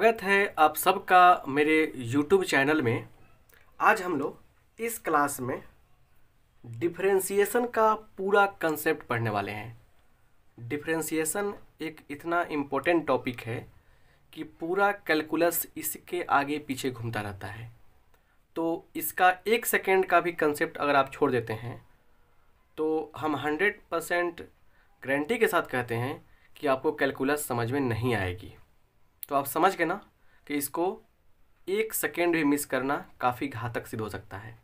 स्वागत है आप सबका मेरे YouTube चैनल में आज हम लोग इस क्लास में डिफ्रेंसीसन का पूरा कंसेप्ट पढ़ने वाले हैं डिफ्रेंसीसन एक इतना इम्पोर्टेंट टॉपिक है कि पूरा कैलकुलस इसके आगे पीछे घूमता रहता है तो इसका एक सेकेंड का भी कंसेप्ट अगर आप छोड़ देते हैं तो हम हंड्रेड परसेंट गारंटी के साथ कहते हैं कि आपको कैलकुलस समझ में नहीं आएगी तो आप समझ गए ना कि इसको एक सेकेंड भी मिस करना काफ़ी घातक सिद्ध हो सकता है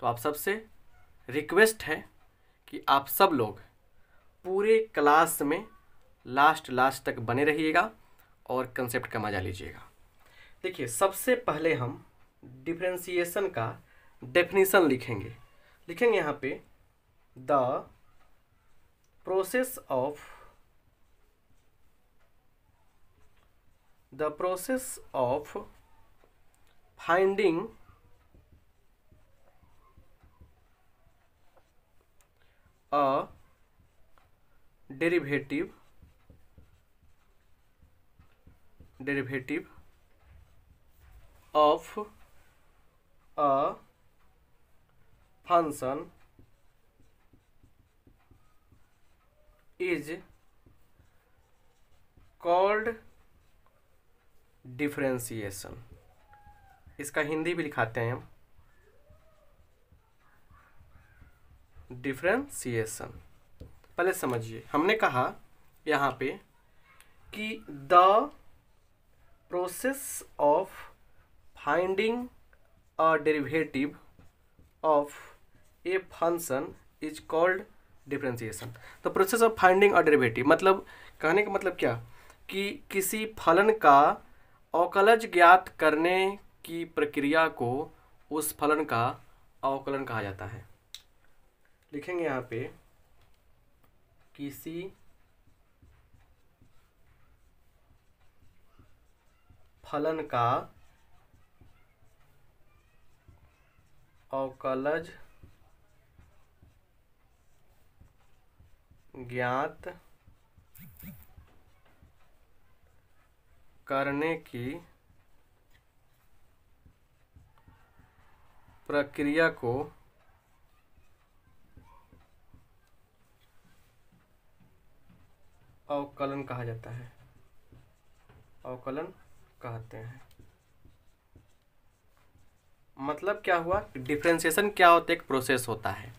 तो आप सबसे रिक्वेस्ट है कि आप सब लोग पूरे क्लास में लास्ट लास्ट तक बने रहिएगा और कंसेप्ट का मजा लीजिएगा देखिए सबसे पहले हम डिफ्रेंसीसन का डेफिनेशन लिखेंगे लिखेंगे यहाँ पे the process of the process of finding a derivative derivative of a function is called differentiation इसका हिंदी भी लिखाते हैं हम डिफ्रेंसिएशन पहले समझिए हमने कहा यहाँ पे कि the process of finding a derivative of a function is called differentiation the process of finding a derivative मतलब कहने का मतलब क्या कि किसी फलन का अवकलज ज्ञात करने की प्रक्रिया को उस फलन का अवकलन कहा जाता है लिखेंगे यहाँ पे किसी फलन का अवकलज ज्ञात करने की प्रक्रिया को अवकलन कहा जाता है अवकलन कहते हैं मतलब क्या हुआ डिफ्रेंसिएशन क्या होता है एक प्रोसेस होता है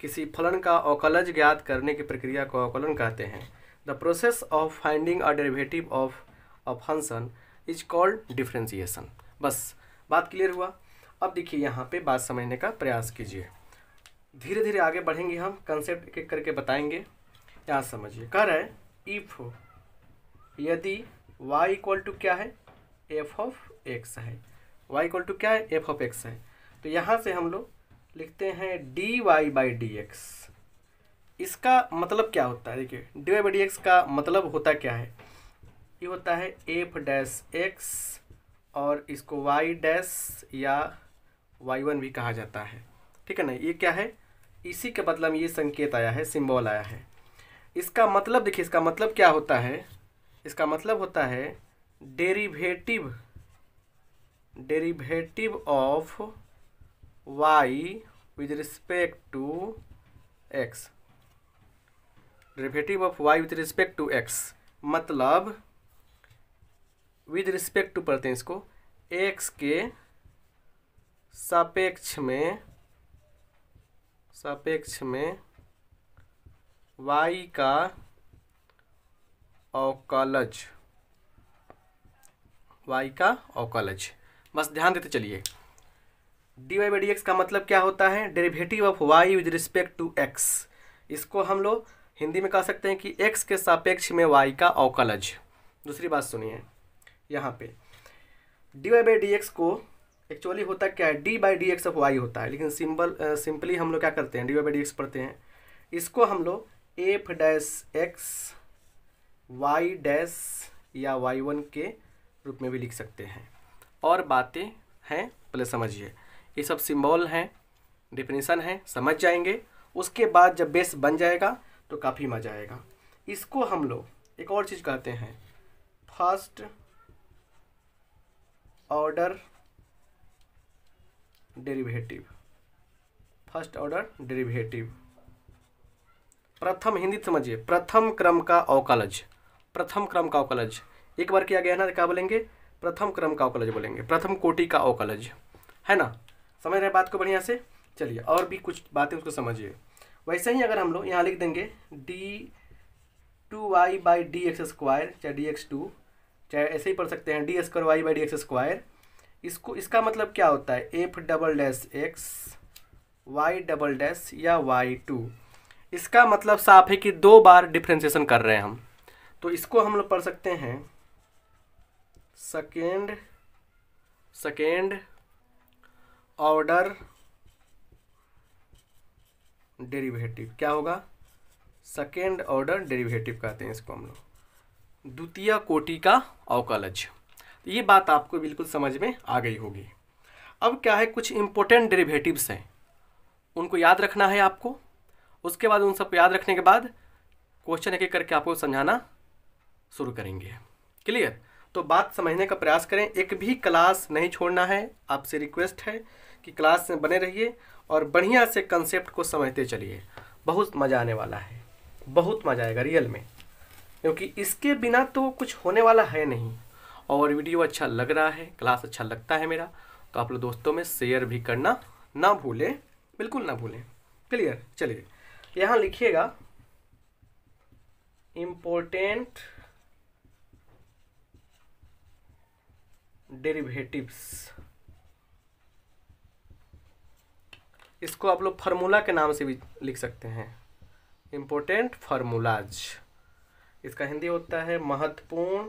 किसी फलन का अवकलज ज्ञात करने की प्रक्रिया को अवकलन कहते हैं the process of finding a derivative of a function is called differentiation बस बात क्लियर हुआ अब देखिए यहाँ पे बात समझने का प्रयास कीजिए धीरे धीरे आगे बढ़ेंगे हम कंसेप्ट एक करके बताएंगे यहाँ समझिए कह रहे इफ यदि y इक्वल टू क्या है एफ ऑफ एक्स है y इक्वल टू क्या है एफ ऑफ एक्स है तो यहाँ से हम लोग लिखते हैं d Y by D x इसका मतलब क्या होता है देखिए D Y by D x का मतलब होता क्या है ये होता है एफ डैस एक्स और इसको वाई डैस या वाई वन भी कहा जाता है ठीक है ना ये क्या है इसी के बदला में ये संकेत आया है सिंबल आया है इसका मतलब देखिए इसका मतलब क्या होता है इसका मतलब होता है derivative derivative of y with respect to x derivative of y with respect to x मतलब विद रिस्पेक्ट टू पढ़ते हैं इसको एक्स के सापेक्ष में सापेक्ष में वाई का अवकलज वाई का अवकलज बस ध्यान देते चलिए D Y by D x का मतलब क्या होता है derivative of y with respect to x इसको हम लोग हिंदी में कह सकते हैं कि एक्स के सापेक्ष में वाई का अवकलज दूसरी बात सुनिए यहाँ पे D Y by D x को एक्चुअली होता क्या है d by D x of y होता है लेकिन सिंपल सिंपली हम लोग क्या करते हैं d Y by D x पढ़ते हैं इसको हम लोग f dash x y dash या वाई वन के रूप में भी लिख सकते हैं और बातें हैं पहले समझिए ये सब सिंबल हैं डिफिनेशन है समझ जाएंगे उसके बाद जब बेस बन जाएगा तो काफ़ी मज़ा आएगा इसको हम लोग एक और चीज़ कहते हैं first order derivative first order derivative प्रथम हिंदी समझिए प्रथम क्रम का अवकलज प्रथम क्रम का अवकलज एक बार किया गया ना क्या बोलेंगे प्रथम क्रम का अवकलज बोलेंगे प्रथम कोटि का अवकलज है ना समझ रहे बात को बढ़िया से चलिए और भी कुछ बातें उसको समझिए वैसे ही अगर हम लोग यहाँ लिख देंगे d two y by D x square या डी एक्स टू चाहे ऐसे ही पढ़ सकते हैं d square y by D x square इसको इसका मतलब क्या होता है f double dash x y double dash या वाई टू इसका मतलब साफ है कि दो बार डिफ्रेंसिएशन कर रहे हैं हम तो इसको हम लोग पढ़ सकते हैं सेकेंड सेकेंड ऑर्डर डेरिवेटिव क्या होगा सेकेंड ऑर्डर डेरिवेटिव कहते हैं इसको हम लोग द्वितीय कोटि का अवकलज ये बात आपको बिल्कुल समझ में आ गई होगी अब क्या है कुछ इम्पोर्टेंट डेरिवेटिव्स हैं उनको याद रखना है आपको उसके बाद उन सबको याद रखने के बाद क्वेश्चन एक एक करके आपको समझाना शुरू करेंगे क्लियर तो बात समझने का प्रयास करें एक भी क्लास नहीं छोड़ना है आपसे रिक्वेस्ट है कि क्लास में बने रहिए और बढ़िया से कंसेप्ट को समझते चलिए बहुत मज़ा आने वाला है बहुत मज़ा आएगा रियल में क्योंकि इसके बिना तो कुछ होने वाला है नहीं और वीडियो अच्छा लग रहा है क्लास अच्छा लगता है मेरा तो आप लोग दोस्तों में शेयर भी करना ना भूलें बिल्कुल ना भूलें क्लियर चलिए यहाँ लिखिएगा इम्पोर्टेंट डेरिवेटिव्स इसको आप लोग फार्मूला के नाम से भी लिख सकते हैं इम्पोर्टेंट फार्मूलाज इसका हिंदी होता है महत्वपूर्ण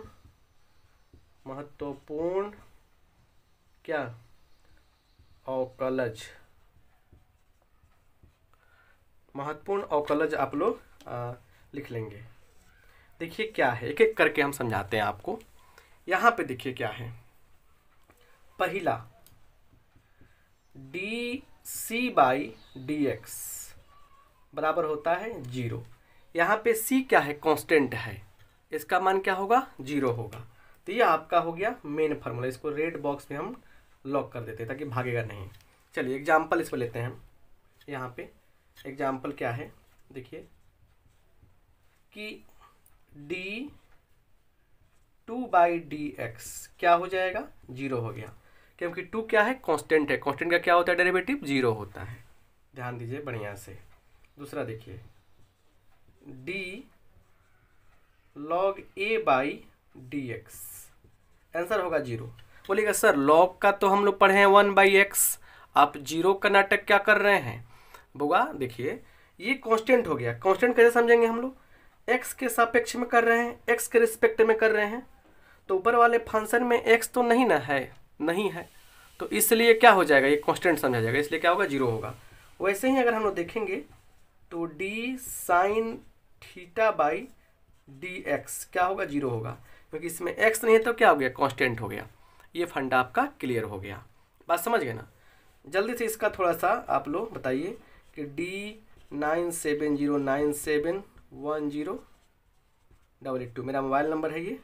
महत्वपूर्ण क्या औकलज महत्वपूर्ण औकलज आप लोग लिख लेंगे देखिए क्या है एक एक करके हम समझाते हैं आपको यहाँ पे देखिए क्या है पहला d c by D x बराबर होता है जीरो यहाँ पे सी क्या है कांस्टेंट है इसका मान क्या होगा जीरो होगा तो ये आपका हो गया मेन फार्मूला इसको रेड बॉक्स में हम लॉक कर देते हैं ताकि भागेगा नहीं चलिए एग्जाम्पल इस पर लेते हैं हम यहाँ पे एग्जाम्पल क्या है देखिए कि d two by D x क्या हो जाएगा जीरो हो गया क्योंकि टू क्या है कांस्टेंट है कांस्टेंट का क्या होता है डेरिवेटिव जीरो होता है ध्यान दीजिए बढ़िया से दूसरा देखिए d log a by D x answer होगा जीरो बोलिएगा सर लॉग का तो हम लोग पढ़े हैं वन बाई एक्स आप जीरो का नाटक क्या कर रहे हैं बुआ देखिए ये कांस्टेंट हो गया कांस्टेंट कैसे समझेंगे हम लोग एक्स के सापेक्ष में कर रहे हैं एक्स के रिस्पेक्ट में कर रहे हैं तो ऊपर वाले फंक्शन में एक्स तो नहीं ना है नहीं है तो इसलिए क्या हो जाएगा ये कांस्टेंट समझा जाएगा इसलिए क्या होगा जीरो होगा वैसे ही अगर हम लोग देखेंगे तो d sine theta by D x क्या होगा जीरो होगा क्योंकि इसमें एक्स नहीं है तो क्या हो गया कांस्टेंट हो गया ये फंडा आपका क्लियर हो गया बात समझ गए ना जल्दी से इसका थोड़ा सा आप लोग बताइए कि d nine seven zero nine seven one zero double eight two मेरा मोबाइल नंबर है ये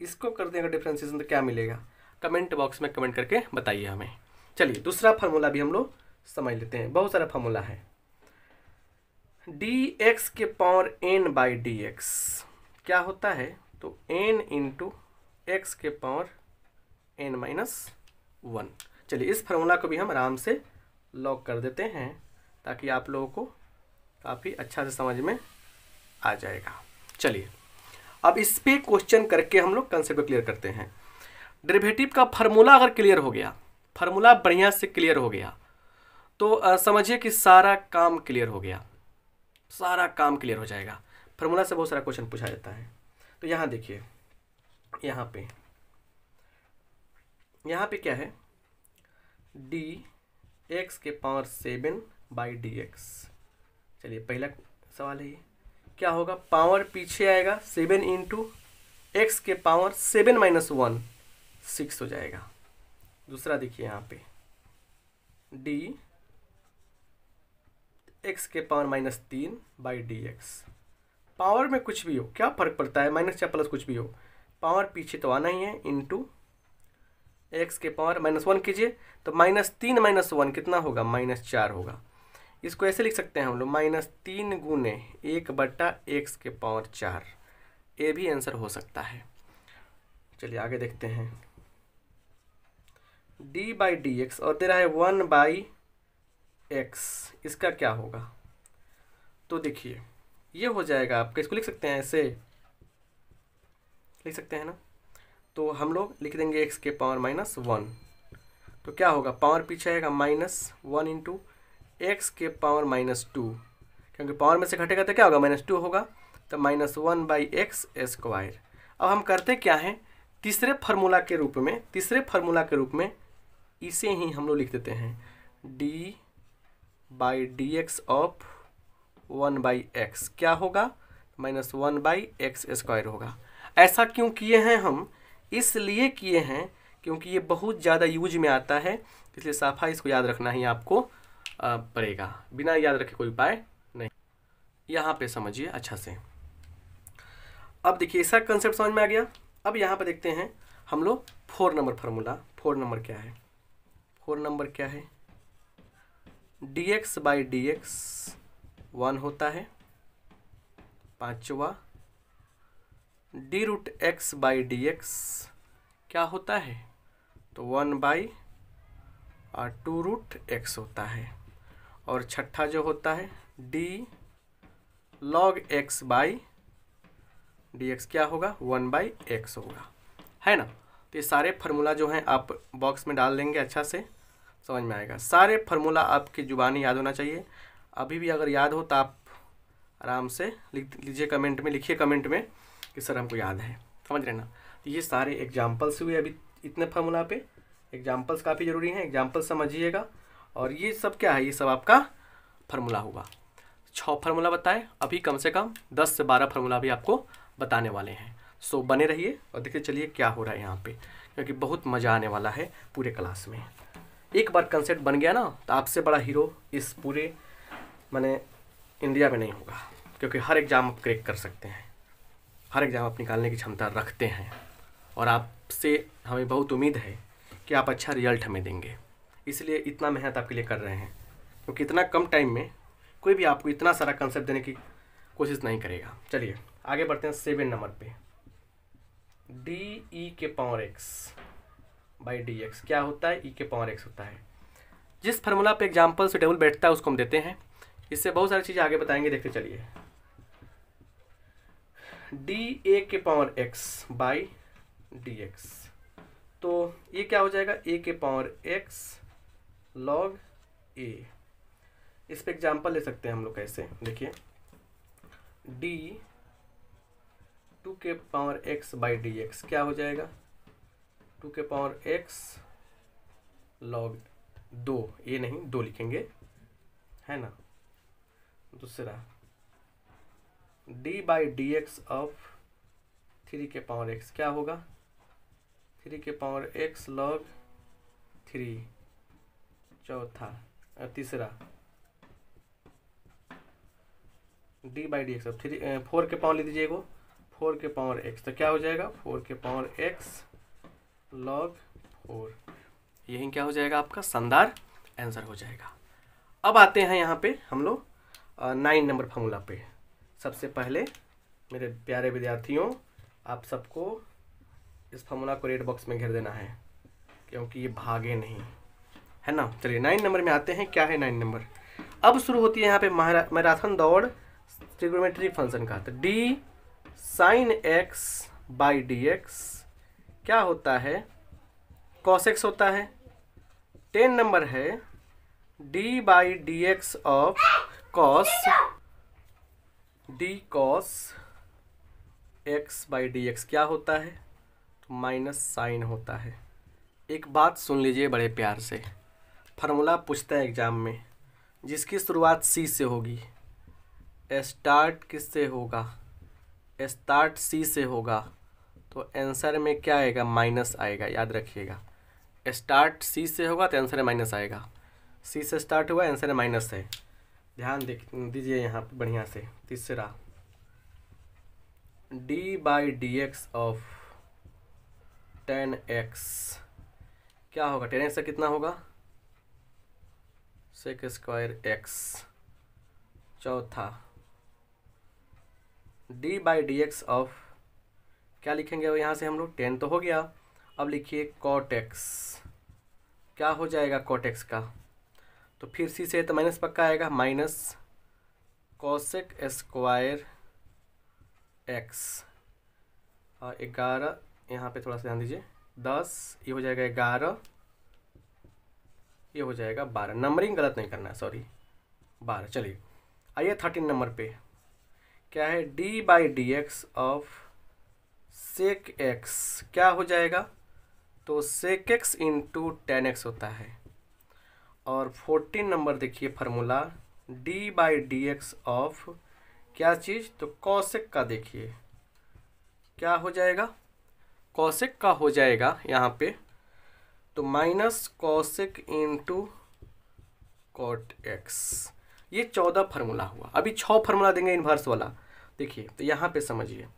इसको कर दें अगर डिफ्रेंसिएशन तो क्या मिलेगा कमेंट बॉक्स में कमेंट करके बताइए हमें चलिए दूसरा फार्मूला भी हम लोग समझ लेते हैं बहुत सारा फार्मूला है डी एक्स के power n by D x क्या होता है तो एन इंटू एक्स के पावर एन माइनस वन चलिए इस फार्मूला को भी हम आराम से लॉक कर देते हैं ताकि आप लोगों को काफ़ी अच्छा से समझ में आ जाएगा चलिए अब इस पर क्वेश्चन करके हम लोग कंसेप्ट को क्लियर करते हैं डेरिवेटिव का फार्मूला अगर क्लियर हो गया फार्मूला बढ़िया से क्लियर हो गया तो समझिए कि सारा काम क्लियर हो गया सारा काम क्लियर हो जाएगा फार्मूला से बहुत सारा क्वेश्चन पूछा जाता है तो यहाँ देखिए यहाँ पे यहाँ पे क्या है डी एक्स के power seven by D x चलिए पहला सवाल है ये क्या होगा पावर पीछे आएगा सेवन इंटू एक्स के power seven minus one six हो जाएगा दूसरा देखिए यहाँ पे डी एक्स के पावर माइनस तीन बाई डी एक्स पावर में कुछ भी हो क्या फ़र्क पड़ता है माइनस या प्लस कुछ भी हो पावर पीछे तो आना ही है इंटू एक्स के पावर माइनस वन कीजिए तो माइनस तीन माइनस वन कितना होगा माइनस चार होगा इसको ऐसे लिख सकते हैं हम लोग माइनस तीन गुने एक बट्टा एक्स के पावर चार ये भी आंसर हो सकता है चलिए आगे देखते हैं डी बाई डी एक्स और दे रहा है वन बाई एक्स इसका क्या होगा तो देखिए ये हो जाएगा आप इसको लिख सकते हैं ऐसे लिख सकते हैं ना तो हम लोग लिख देंगे एक्स के पावर माइनस वन तो क्या होगा पावर पीछे आएगा माइनस वन इंटू एक्स के पावर माइनस टू क्योंकि पावर में से घटेगा तो क्या होगा माइनस टू होगा तो minus one by x square अब हम करते क्या हैं तीसरे फार्मूला के रूप में तीसरे फार्मूला के रूप में इसे ही हम लोग लिख देते हैं d by D x of one by x क्या होगा minus one by x square होगा ऐसा क्यों किए हैं हम इसलिए किए हैं क्योंकि ये बहुत ज़्यादा यूज में आता है इसलिए साफा इसको याद रखना ही आपको पड़ेगा बिना याद रखे कोई उपाय नहीं यहाँ पे समझिए अच्छा से अब देखिए इसका कंसेप्ट समझ में आ गया अब यहाँ पर देखते हैं हम लोग four number formula four number क्या है फोर नंबर क्या है d x by D x one होता है पांचवा d root x by D x क्या होता है तो वन बाई और टू रूट एक्स होता है और छठा जो होता है d log x by D x क्या होगा वन बाई एक्स होगा है ना तो ये सारे फार्मूला जो हैं आप बॉक्स में डाल लेंगे अच्छा से समझ में आएगा सारे फार्मूला आपकी ज़ुबानी याद होना चाहिए अभी भी अगर याद हो तो आप आराम से लिख लीजिए कमेंट में लिखिए कमेंट में कि सर हमको याद है समझ रहे ना तो ये सारे एग्जाम्पल्स हुए अभी इतने फार्मूला पे एग्जाम्पल्स काफ़ी ज़रूरी हैं एग्ज़ाम्पल्स समझिएगा और ये सब क्या है ये सब आपका फार्मूला होगा छः फार्मूला बताएं अभी कम से कम दस से बारह फार्मूला भी आपको बताने वाले हैं सो बने रहिए और देखते चलिए क्या हो रहा है यहाँ पर क्योंकि बहुत मज़ा आने वाला है पूरे क्लास में एक बार कंसेप्ट बन गया ना तो आपसे बड़ा हीरो इस पूरे मैंने इंडिया में नहीं होगा क्योंकि हर एग्ज़ाम आप क्रेक कर सकते हैं हर एग्ज़ाम आप निकालने की क्षमता रखते हैं और आपसे हमें बहुत उम्मीद है कि आप अच्छा रिजल्ट हमें देंगे इसलिए इतना मेहनत आपके लिए कर रहे हैं क्योंकि इतना कम टाइम में कोई भी आपको इतना सारा कंसेप्ट देने की कोशिश नहीं करेगा चलिए आगे बढ़ते हैं सेवन नंबर पे डी ई e के power x by D x क्या होता है ई के पावर एक्स होता है जिस फार्मूला पे एग्जाम्पल टेबल बैठता है उसको हम देते हैं इससे बहुत सारी चीज़ें आगे बताएंगे देखते चलिए डी ए के power x by D x तो ये क्या हो जाएगा ए के पावर एक्स लॉग ए इस पर एग्जाम्पल ले सकते हैं हम लोग कैसे देखिए डी टू के power x by D x क्या हो जाएगा टू के पावर एक्स लॉग दो ये नहीं दो लिखेंगे है ना दूसरा d by D x of three के पावर एक्स क्या होगा थ्री के पावर एक्स लॉग थ्री चौथा तीसरा d by D x of three four के पावर ले दीजिए फोर के पावर एक्स तो क्या हो जाएगा फोर के पावर एक्स लॉग फोर यही क्या हो जाएगा आपका शानदार आंसर हो जाएगा अब आते हैं यहाँ पे हम लोग नाइन नंबर फार्मूला पे सबसे पहले मेरे प्यारे विद्यार्थियों आप सबको इस फार्मूला को रेड बॉक्स में घेर देना है क्योंकि ये भागे नहीं है ना चलिए नाइन नंबर में आते हैं क्या है नाइन नंबर अब शुरू होती है यहाँ पे मैराथन दौड़ ट्रिग्नोमेट्री फंक्शन का तो d sine x by D x क्या होता है कॉस एक्स होता है टेन नंबर है d by D x of cos d cos x by D x क्या होता है तो माइनस साइन होता है एक बात सुन लीजिए बड़े प्यार से फार्मूला पूछता है एग्ज़ाम में जिसकी शुरुआत सी से होगी स्टार्ट किससे होगा स्टार्ट सी से होगा तो आंसर में क्या आएगा माइनस आएगा याद रखिएगा स्टार्ट सी से होगा तो आंसर माइनस आएगा सी से स्टार्ट हुआ आंसर माइनस है ध्यान दीजिए यहाँ पर बढ़िया से तीसरा d by D x of tan x क्या होगा टेन एक्स का कितना होगा सेक स्क्वायर एक्स चौथा d by D x of क्या लिखेंगे अब यहाँ से हम लोग टेन तो हो गया अब लिखिए कॉटेक्स क्या हो जाएगा कॉटेक्स का तो फिर सी से तो माइनस पक्का आएगा माइनस कॉसेक स्क्वायर एक्स ग्यारह यहाँ पे थोड़ा सा ध्यान दीजिए दस ये हो जाएगा ग्यारह ये हो जाएगा बारह नंबरिंग गलत नहीं करना है सॉरी बारह चलिए आइए थर्टीन नंबर पे क्या है d by D x of sec x क्या हो जाएगा तो sec x into tan x होता है और फोर्टीन नंबर देखिए formula d by D x of क्या चीज़ तो कौशिक का देखिए क्या हो जाएगा कौशिक का हो जाएगा यहाँ पे तो minus cosec into cot x ये चौदह फार्मूला हुआ अभी छः फार्मूला देंगे इन्वर्स वाला देखिए तो यहाँ पे समझिए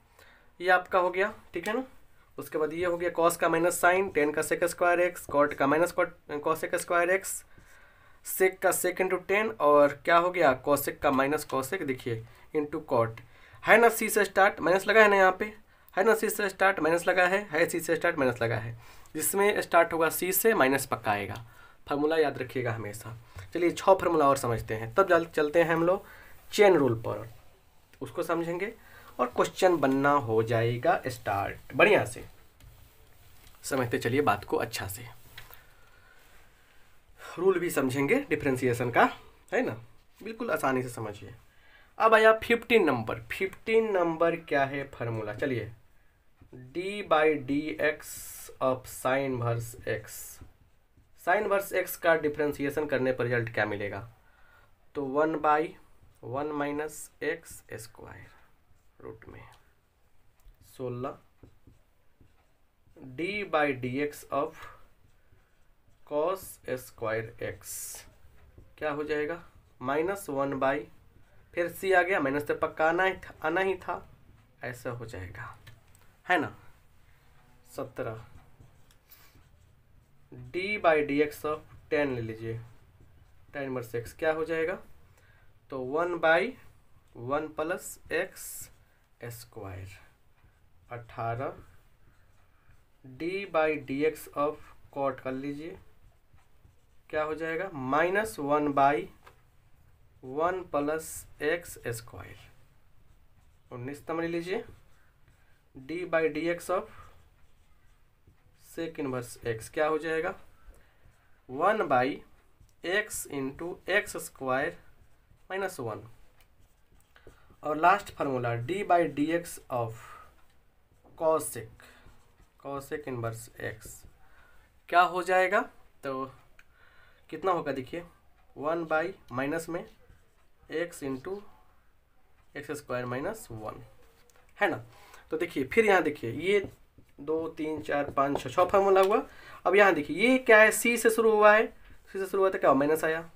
ये आपका हो गया ठीक है ना उसके बाद ये हो गया कॉस का माइनस साइन टेन का सेक स्क्वायर एक्स कॉट का minus cosec cosec square x sec का सेक इंटू टेन और क्या हो गया कॉसेक का माइनस कॉसेक देखिए इंटू कॉट है ना सी से स्टार्ट माइनस लगा है ना यहाँ पे है ना सी से स्टार्ट माइनस लगा है है सी से स्टार्ट माइनस लगा है जिसमें स्टार्ट होगा सी से माइनस पक्का आएगा फार्मूला याद रखिएगा हमेशा चलिए छः फार्मूला और समझते हैं तब चलते हैं हम लोग चेन रूल पर उसको समझेंगे और क्वेश्चन बनना हो जाएगा स्टार्ट बढ़िया से समझते चलिए बात को अच्छा से रूल भी समझेंगे डिफ्रेंसिएशन का है ना बिल्कुल आसानी से समझिए अब आया फिफ्टीन नंबर फिफ्टीन नंबर क्या है फार्मूला चलिए d by D x of sine verse x sine verse x का डिफ्रेंसिएशन करने पर रिजल्ट क्या मिलेगा तो one by one minus x square root में सोलह d by D x of cos square x क्या हो जाएगा माइनस वन बाई फिर सी आ गया माइनस से तो पक्का आना ही था आना ही था ऐसा हो जाएगा है ना सत्रह d by D x of tan ले लीजिए टेन वर्स एक्स क्या हो जाएगा तो one by one plus x square अट्ठारह d by D x of cot कर लीजिए क्या हो जाएगा minus one by one plus x square उन्नीस तम ले लीजिए d by D x of sec inverse x क्या हो जाएगा one by x into x square minus one और last formula d by D x of cosec cosec inverse x क्या हो जाएगा तो कितना होगा देखिए वन बाई माइनस में x into x square minus one है ना तो देखिए फिर यहाँ देखिए ये दो तीन चार पाँच छः छः फार्मूला हुआ अब यहाँ देखिए ये क्या है सी से शुरू हुआ है सी से शुरू हुआ था तो क्या माइनस आया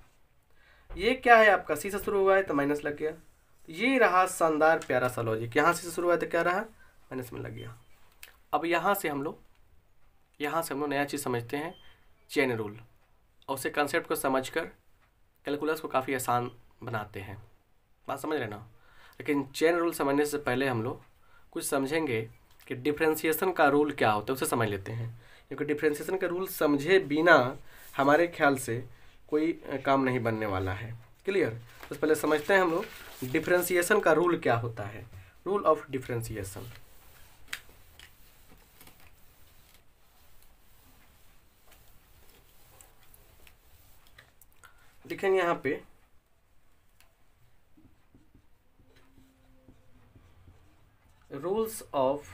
ये क्या है आपका सी से शुरू हुआ है तो माइनस लग गया ये रहा शानदार प्यारा सा लॉजिक यहाँ से शुरू हुआ तो क्या रहा मैंने इसमें लग गया अब यहाँ से हम लोग यहाँ से हम लोग नया चीज़ समझते हैं चेन रूल और उसे कंसेप्ट को समझ कर कैलकुलस को काफ़ी आसान बनाते हैं बात समझ रहे ना लेकिन चेन रूल समझने से पहले हम लोग कुछ समझेंगे कि डिफ्रेंसीसन का रूल क्या होता है उसे समझ लेते हैं क्योंकि डिफ्रेंसीसन का रूल समझे बिना हमारे ख्याल से कोई काम नहीं बनने वाला है क्लियर तो पहले समझते हैं हम लोग डिफ्रेंसिएशन का रूल क्या होता है रूल ऑफ डिफ्रेंसिएशन देखें यहां पे rules of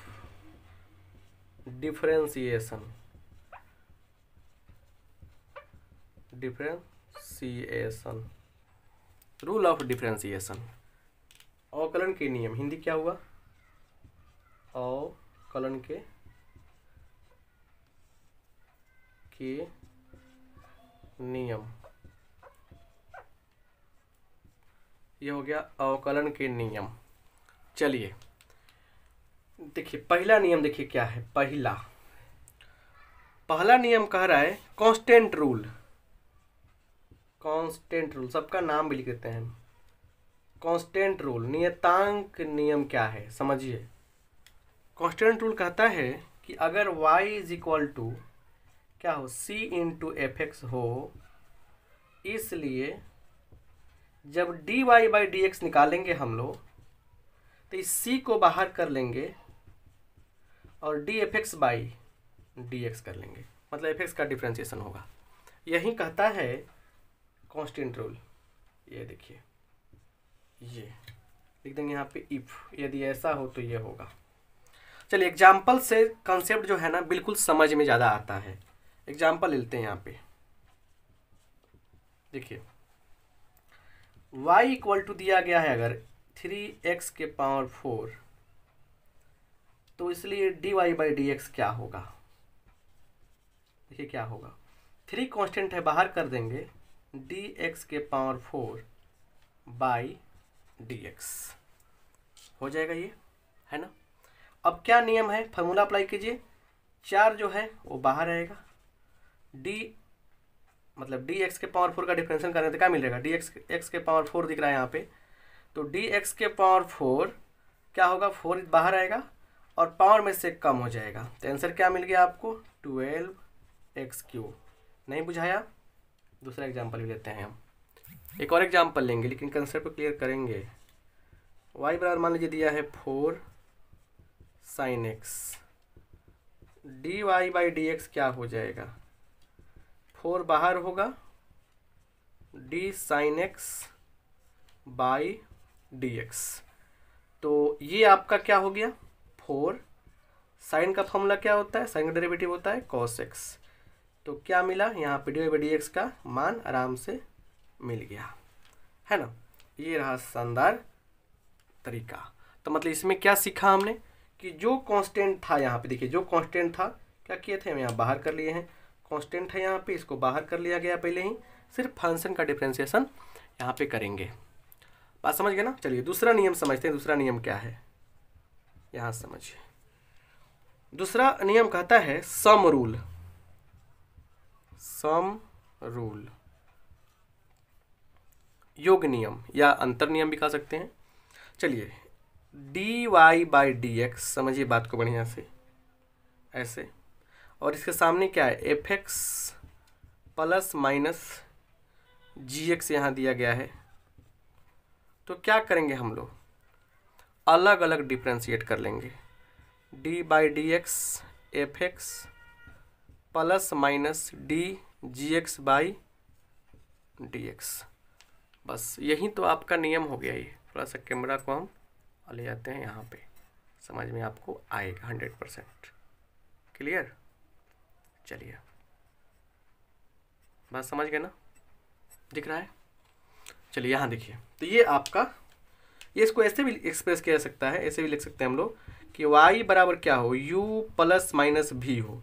differentiation differentiation rule of differentiation अवकलन के नियम हिंदी क्या हुआ अवकलन के के नियम ये हो गया अवकलन के नियम चलिए देखिए पहला नियम देखिए क्या है पहला पहला नियम कह रहा है कांस्टेंट रूल कांस्टेंट रूल सबका नाम भी लिख देते हैं कांस्टेंट रूल नियतांक नियम क्या है समझिए कांस्टेंट रूल कहता है कि अगर y इज इक्वल टू क्या हो c इंटू एफ एक्स हो इसलिए जब d Y by D x निकालेंगे हम लोग तो इस सी को बाहर कर लेंगे और d f x by D x कर लेंगे मतलब एफ एक्स का डिफ्रेंसिएशन होगा यही कहता है कॉन्स्टेंट रूल ये देखिए ये लिख देंगे यहाँ पे इफ यदि ऐसा हो तो ये होगा चलिए एग्जाम्पल से कंसेप्ट जो है ना बिल्कुल समझ में ज़्यादा आता है एग्जाम्पल लेते हैं यहाँ पे देखिए y इक्वल टू दिया गया है अगर थ्री एक्स के पावर फोर तो इसलिए D Y by D x क्या होगा देखिए क्या होगा थ्री कांस्टेंट है बाहर कर देंगे डी एक्स के पावर फोर बाई dx हो जाएगा ये है ना अब क्या नियम है फॉर्मूला अप्लाई कीजिए चार जो है वो बाहर रहेगा डी मतलब डी एक्स के पावर फोर का डिफ्रेंसन करने तो क्या मिल जाएगा डी एक्स एक्स के पावर फोर दिख रहा है यहाँ पे तो डी एक्स के पावर फोर क्या होगा फोर बाहर आएगा और पावर में से कम हो जाएगा तो आंसर क्या मिल गया आपको ट्वेल्व एक्स क्यू नहीं बुझाया दूसरा एग्जाम्पल भी लेते हैं हम एक और एग्जाम्पल लेंगे लेकिन कंसेप्ट को क्लियर करेंगे वाई बराबर मान लीजिए दिया है four sine X D Y by D x क्या हो जाएगा फोर बाहर होगा D sine x by D x तो ये आपका क्या हो गया फोर साइन का फॉर्मूला क्या होता है साइन का डेरिवेटिव होता है कॉस एक्स तो क्या मिला यहाँ पे D Y by D x का मान आराम से मिल गया है ना ये रहा शानदार तरीका तो मतलब इसमें क्या सीखा हमने कि जो कांस्टेंट था यहाँ पे देखिए जो कांस्टेंट था क्या किए थे हम यहाँ बाहर कर लिए हैं कांस्टेंट है यहाँ पे इसको बाहर कर लिया गया पहले ही सिर्फ फंक्शन का डिफ्रेंसिएशन यहाँ पे करेंगे बात समझ गए ना चलिए दूसरा नियम समझते हैं दूसरा नियम क्या है यहाँ समझिए दूसरा नियम कहता है सम रूल सम रूल योग नियम या अंतर नियम भी कह सकते हैं चलिए D Y by D X समझिए बात को बढ़िया से ऐसे और इसके सामने क्या है F X plus minus G X यहाँ दिया गया है तो क्या करेंगे हम लोग अलग अलग डिफ्रेंशिएट कर लेंगे D by D X F X plus minus D G X by D X बस यही तो आपका नियम हो गया ये थोड़ा सा कैमरा को हम ले जाते हैं यहाँ पे समझ में आपको आएगा हंड्रेड परसेंट क्लियर चलिए बात समझ गए ना दिख रहा है चलिए यहाँ देखिए तो ये आपका ये इसको ऐसे भी एक्सप्रेस किया जा सकता है ऐसे भी लिख सकते हैं हम लोग कि y बराबर क्या हो u प्लस माइनस भी हो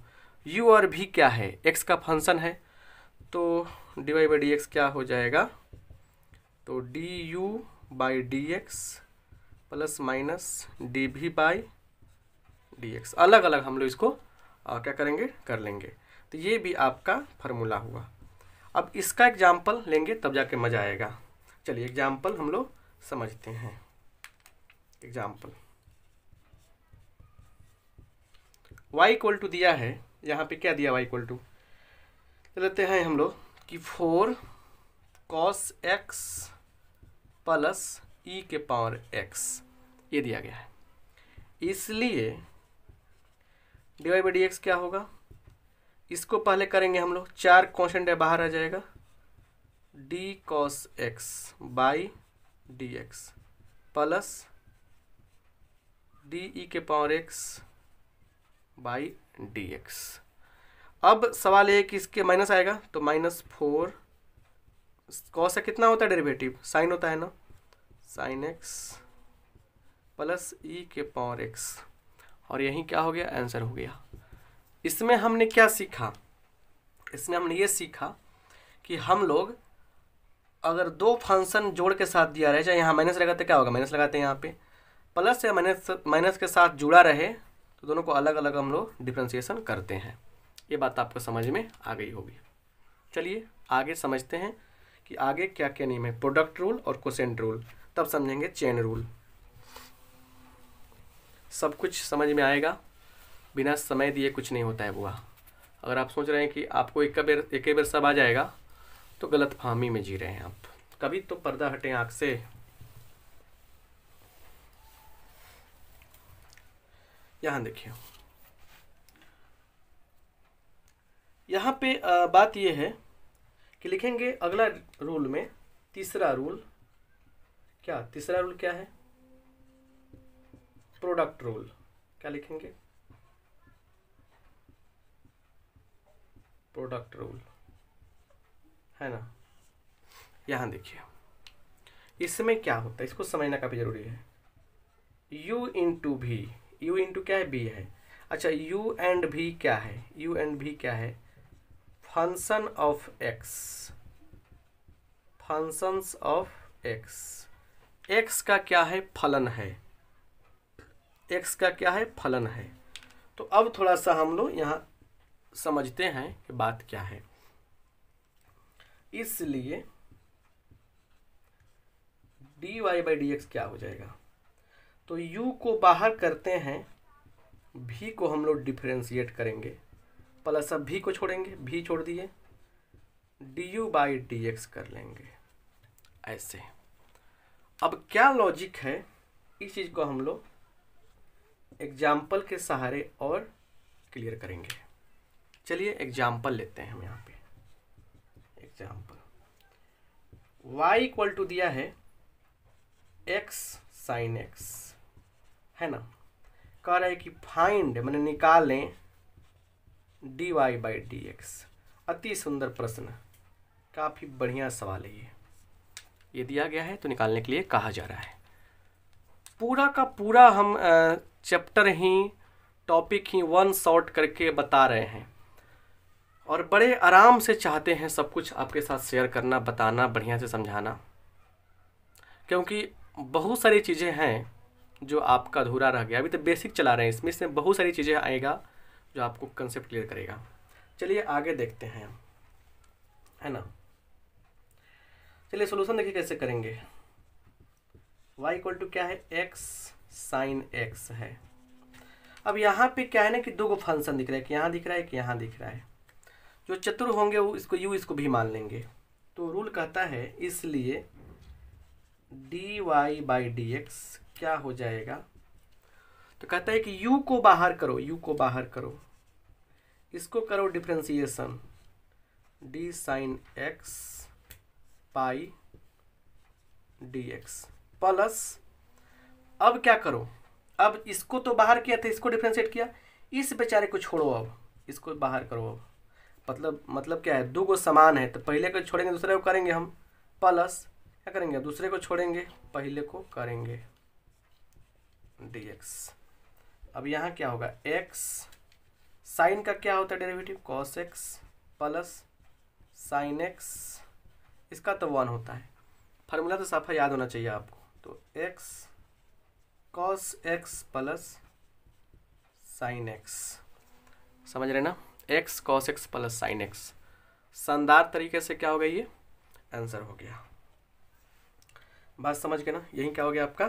u और भी क्या है x का फंक्शन है तो D Y by D x क्या हो जाएगा तो D U by D x plus minus D V by D X अलग अलग हम लोग इसको आ, क्या करेंगे कर लेंगे तो ये भी आपका फार्मूला हुआ अब इसका एग्जाम्पल लेंगे तब जाके मज़ा आएगा चलिए एग्जाम्पल हम लोग समझते हैं एग्जाम्पल वाई इक्वल टू दिया है यहाँ पे क्या दिया वाई इक्वल टू लेते हैं हम लोग कि four cos x plus E के पावर एक्स ये दिया गया है इसलिए D Y by D x क्या होगा इसको पहले करेंगे हम लोग चार क्वेश्चन डे बाहर आ जाएगा D cos x by D x plus D E e के power x by D x अब सवाल ये है कि इसके माइनस आएगा तो माइनस फोर कॉस का कितना होता है डेरिवेटिव साइन होता है ना साइन एक्स प्लस ई के पावर एक्स और यही क्या हो गया आंसर हो गया इसमें हमने क्या सीखा इसमें हमने ये सीखा कि हम लोग अगर दो फंक्शन जोड़ के साथ दिया रहे चाहे यहाँ माइनस लगाते क्या होगा माइनस लगाते हैं यहाँ पे प्लस या माइनस माइनस के साथ जुड़ा रहे तो दोनों को अलग अलग हम लोग डिफ्रेंसिएशन करते हैं ये बात आपको समझ में आ गई होगी चलिए आगे समझते हैं कि आगे क्या क्या नियम है प्रोडक्ट रूल और क्वेश्चन रूल तब समझेंगे चेन रूल सब कुछ समझ में आएगा बिना समय दिए कुछ नहीं होता है बुआ अगर आप सोच रहे हैं कि आपको एक बेर एक बेर सब आ जाएगा तो गलत फहमी में जी रहे हैं आप कभी तो पर्दा हटें आँख से यहाँ देखिए यहाँ पे बात यह है कि लिखेंगे अगला रूल में तीसरा रूल क्या तीसरा रूल क्या है प्रोडक्ट रूल क्या लिखेंगे प्रोडक्ट रूल है ना यहां देखिए इसमें क्या होता है इसको समझना काफ़ी ज़रूरी है U into V U into क्या है बी है अच्छा U एंड भी क्या है U एंड भी क्या है function of X functions of X X का क्या है फलन है एक्स का क्या है फलन है तो अब थोड़ा सा हम लोग यहाँ समझते हैं कि बात क्या है इसलिए D Y by D x क्या हो जाएगा तो यू को बाहर करते हैं भी को हम लोग डिफ्रेंशिएट करेंगे प्लस अब भी को छोड़ेंगे भी छोड़ दिए D U by D x कर लेंगे ऐसे अब क्या लॉजिक है इस चीज़ को हम लोग एग्जाम्पल के सहारे और क्लियर करेंगे चलिए एग्जाम्पल लेते हैं हम यहाँ पे एग्जाम्पल y इक्वल टू दिया है x साइन एक्स है ना कह रहा है कि फाइंड मैंने निकालें D Y by D X अति सुंदर प्रश्न काफ़ी बढ़िया सवाल है ये ये दिया गया है तो निकालने के लिए कहा जा रहा है पूरा का पूरा हम चैप्टर ही टॉपिक ही वन शॉर्ट करके बता रहे हैं और बड़े आराम से चाहते हैं सब कुछ आपके साथ शेयर करना बताना बढ़िया से समझाना क्योंकि बहुत सारी चीज़ें हैं जो आपका अधूरा रह गया अभी तो बेसिक चला रहे हैं इसमें इसमें बहुत सारी चीज़ें आएगा जो आपको कंसेप्ट क्लियर करेगा चलिए आगे देखते हैं है ना चलिए सोल्यूशन देखिए कैसे करेंगे y इक्वल टू क्या है x साइन x है अब यहाँ पे क्या है ना कि दो को फंक्शन दिख रहा है कि यहाँ दिख रहा है कि यहाँ दिख रहा है जो चतुर होंगे वो इसको u इसको भी मान लेंगे तो रूल कहता है इसलिए dy वाई बाई डी क्या हो जाएगा तो कहता है कि u को बाहर करो u को बाहर करो इसको करो differentiation D sine X pi D x plus अब क्या करो अब इसको तो बाहर किया था इसको डिफ्रेंशिएट किया इस बेचारे को छोड़ो अब इसको बाहर करो अब मतलब मतलब क्या है दो गो समान है तो पहले को छोड़ेंगे दूसरे को करेंगे हम प्लस क्या करेंगे दूसरे को छोड़ेंगे पहले को करेंगे डी एक्स अब यहाँ क्या होगा एक्स साइन का क्या होता है derivative cos x plus sine X इसका तो वन होता है फार्मूला तो साफा याद होना चाहिए आपको तो X cos x plus sine X समझ रहे ना X cos x plus sine X शानदार तरीके से क्या हो गया ये आंसर हो गया बात समझ गए ना यही क्या हो गया आपका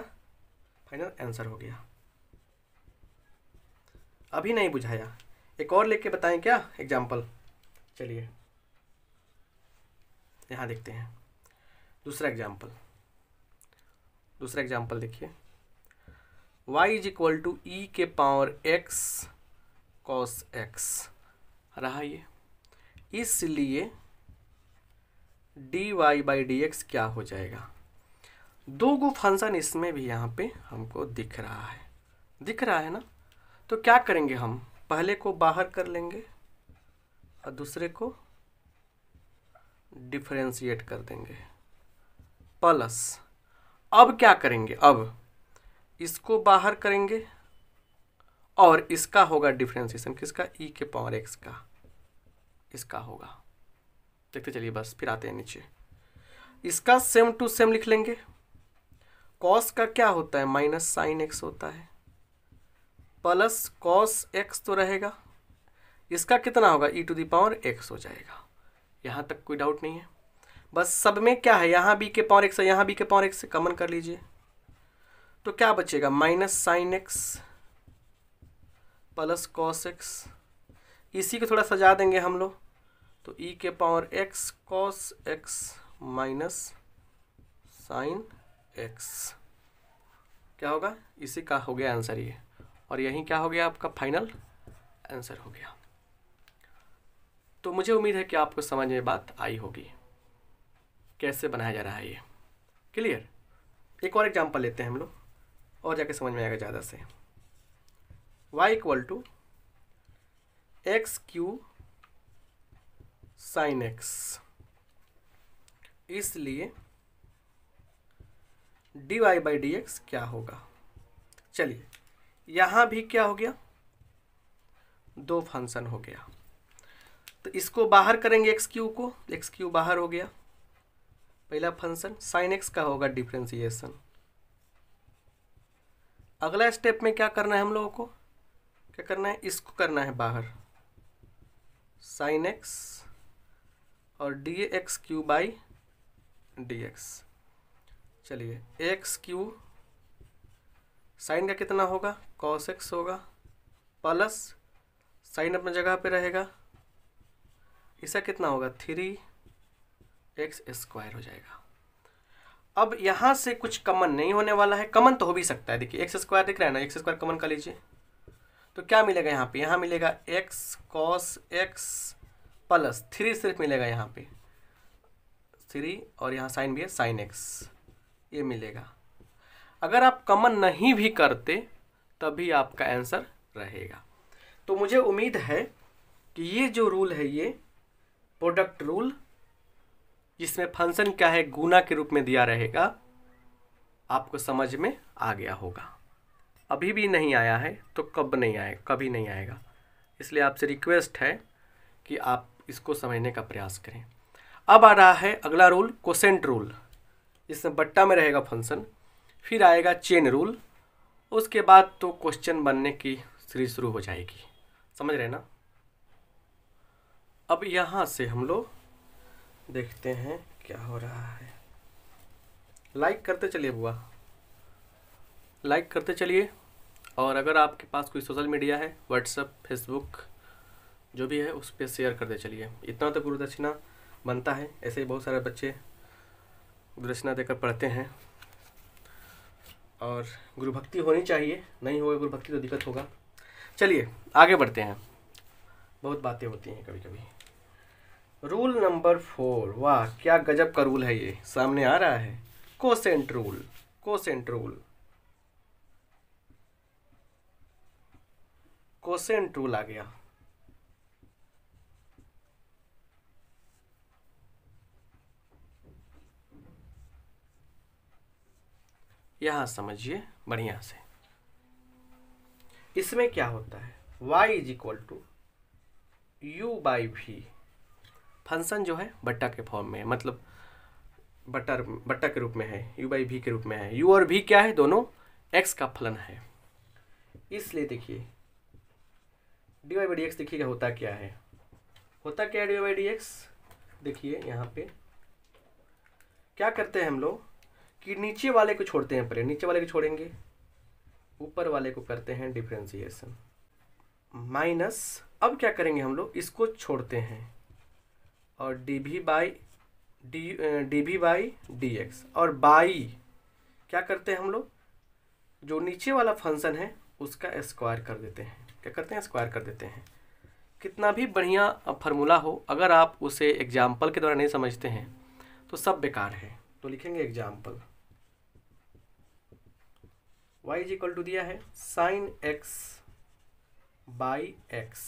फाइनल आंसर हो गया अभी नहीं बुझाया एक और लेके बताएं क्या एग्जाम्पल चलिए यहाँ देखते हैं दूसरा एग्जाम्पल दूसरा एग्जाम्पल देखिए y is equal to E के पावर x कॉस x रहा ये इसलिए D Y by D x क्या हो जाएगा दो गो फंक्शन इसमें भी यहाँ पे हमको दिख रहा है दिख रहा है ना तो क्या करेंगे हम पहले को बाहर कर लेंगे और दूसरे को डिफ्रेंशिएट कर देंगे प्लस अब क्या करेंगे अब इसको बाहर करेंगे और इसका होगा डिफ्रेंसिएशन किसका ई e के पावर एक्स का इसका होगा देखते चलिए बस फिर आते हैं नीचे इसका सेम टू सेम लिख लेंगे कॉस का क्या होता है माइनस साइन एक्स होता है प्लस कॉस एक्स तो रहेगा इसका कितना होगा E to the power X हो जाएगा यहाँ तक कोई डाउट नहीं है बस सब में क्या है यहाँ बी के पावर एक्स है यहाँ बी के पावर एक्स से कमन कर लीजिए तो क्या बचेगा minus sine x plus cos X इसी को थोड़ा सजा देंगे हम लोग तो ई e के power x cos X minus sine X क्या होगा इसी का हो गया आंसर ये और यहीं क्या हो गया आपका फाइनल आंसर हो गया तो मुझे उम्मीद है कि आपको समझ में बात आई होगी कैसे बनाया जा रहा है ये क्लियर एक और एग्जांपल लेते हैं हम लोग और जाके समझ में आएगा ज़्यादा से y equal to X cube sine x इसलिए D Y by D x क्या होगा चलिए यहाँ भी क्या हो गया दो फंक्शन हो गया तो इसको बाहर करेंगे एक्स क्यू को एक्स क्यू बाहर हो गया पहला फंक्शन साइन एक्स का होगा डिफ्रेंसिएशन अगला स्टेप में क्या करना है हम लोगों को क्या करना है इसको करना है बाहर साइन एक्स और D x cube by D x चलिए एक्स क्यू साइन का कितना होगा कॉस एक्स होगा प्लस साइन अपने जगह पे रहेगा इसका कितना होगा थ्री एक्स स्क्वायर हो जाएगा अब यहाँ से कुछ कमन नहीं होने वाला है कमन तो हो भी सकता है देखिए एक्स स्क्वायर दिख रहा है ना एक्स स्क्वायर कमन कर लीजिए तो क्या मिलेगा यहाँ पे यहाँ मिलेगा X cos x plus three सिर्फ मिलेगा यहाँ पे थ्री और यहाँ साइन भी है साइन एक्स ये मिलेगा अगर आप कमन नहीं भी करते तभी आपका आंसर रहेगा तो मुझे उम्मीद है कि ये जो रूल है ये प्रोडक्ट रूल जिसमें फंक्शन क्या है गुना के रूप में दिया रहेगा आपको समझ में आ गया होगा अभी भी नहीं आया है तो कब नहीं आए कभी नहीं आएगा इसलिए आपसे रिक्वेस्ट है कि आप इसको समझने का प्रयास करें अब आ रहा है अगला रूल कोसेंट रूल इसमें बट्टा में रहेगा फंक्शन फिर आएगा चेन रूल उसके बाद तो क्वेश्चन बनने की सीरीज शुरू हो जाएगी समझ रहे ना अब यहाँ से हम लोग देखते हैं क्या हो रहा है लाइक करते चलिए बुआ लाइक करते चलिए और अगर आपके पास कोई सोशल मीडिया है व्हाट्सअप फेसबुक जो भी है उस पर शेयर करते चलिए इतना तो गुरुदक्षिणा बनता है ऐसे ही बहुत सारे बच्चे गुरुदक्षिणा देकर पढ़ते हैं और गुरु भक्ति होनी चाहिए नहीं होगा गुरु भक्ति तो दिक्कत होगा चलिए आगे बढ़ते हैं बहुत बातें होती हैं कभी कभी रूल नंबर फोर वाह क्या गजब का रूल है ये सामने आ रहा है quotient rule quotient rule quotient rule आ गया यहाँ समझिए बढ़िया से इसमें क्या होता है y is equal to U by V function जो है बट्टा के फॉर्म में है मतलब बट्टा बट्टा के रूप में है u बाई वी के रूप में है u और भी क्या है दोनों x का फलन है इसलिए देखिए D Y by D X देखिएगा होता क्या है होता क्या है D Y by D x देखिए यहाँ पे क्या करते हैं हम लोग कि नीचे वाले को छोड़ते हैं पहले नीचे वाले को छोड़ेंगे ऊपर वाले को करते हैं डिफ्रेंसिएशन माइनस अब क्या करेंगे हम लोग इसको छोड़ते हैं और D V by D D V by D x और बाई क्या करते हैं हम लोग जो नीचे वाला फंक्शन है उसका स्क्वायर कर देते हैं क्या करते हैं स्क्वायर कर देते हैं कितना भी बढ़िया फार्मूला हो अगर आप उसे एग्जाम्पल के द्वारा नहीं समझते हैं तो सब बेकार है तो लिखेंगे example y is equal to दिया है साइन एक्स बाई एक्स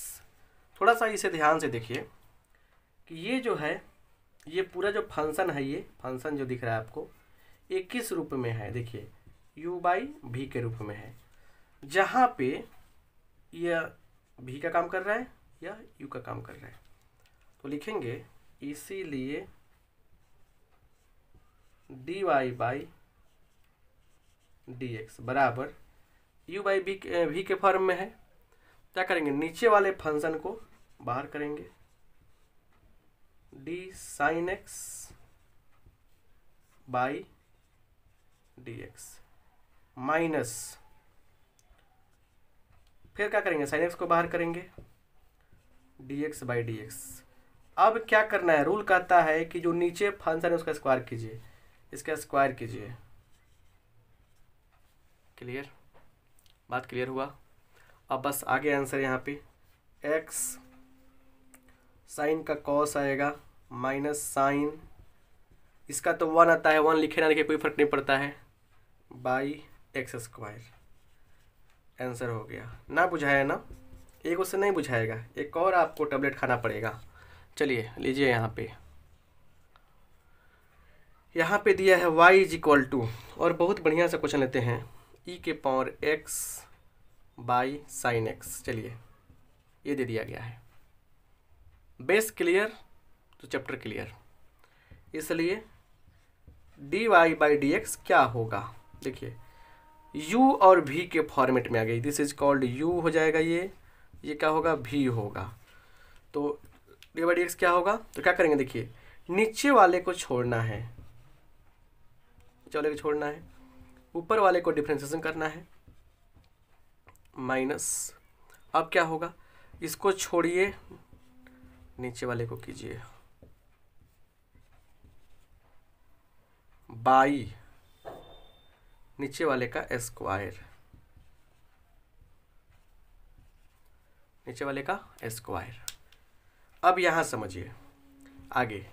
थोड़ा सा इसे ध्यान से देखिए कि ये जो है ये पूरा जो फंक्शन है ये फंक्शन जो दिख रहा है आपको ये किस रूप में है देखिए u बाई भी के रूप में है जहाँ पे यह भी का काम कर रहा है या u का काम कर रहा है तो लिखेंगे इसीलिए D Y by D x बराबर यू बाई बी वी के फॉर्म में है क्या करेंगे नीचे वाले फंक्शन को बाहर करेंगे D sine x by D x minus फिर क्या करेंगे साइन एक्स को बाहर करेंगे D x by D x अब क्या करना है रूल कहता है कि जो नीचे फंक्शन है उसका स्क्वायर कीजिए इसका स्क्वायर कीजिए क्लियर बात क्लियर हुआ अब बस आगे आंसर यहाँ पे एक्स साइन का कॉस आएगा माइनस साइन इसका तो वन आता है वन लिखे ना लिखे कोई फर्क नहीं पड़ता है बाई एक्स स्क्वायर आंसर हो गया ना बुझाया ना एक उससे नहीं बुझाएगा एक और आपको टैबलेट खाना पड़ेगा चलिए लीजिए यहाँ पे यहाँ पे दिया है y इज इक्वल टू और बहुत बढ़िया सा क्वेश्चन लेते हैं ई e के power x by sine X चलिए ये दे दिया गया है बेस क्लियर तो चैप्टर क्लियर इसलिए D Y by D x क्या होगा देखिए u और v के फॉर्मेट में आ गई दिस इज कॉल्ड u हो जाएगा ये ये क्या होगा v होगा तो डी बाई डी एक्स क्या होगा तो क्या करेंगे देखिए नीचे वाले को छोड़ना है नीचे वाले को छोड़ना है ऊपर वाले को डिफ्रेंसिएशन करना है माइनस अब क्या होगा इसको छोड़िए नीचे वाले को कीजिए बाई नीचे वाले का स्क्वायर नीचे वाले का स्क्वायर अब यहां समझिए आगे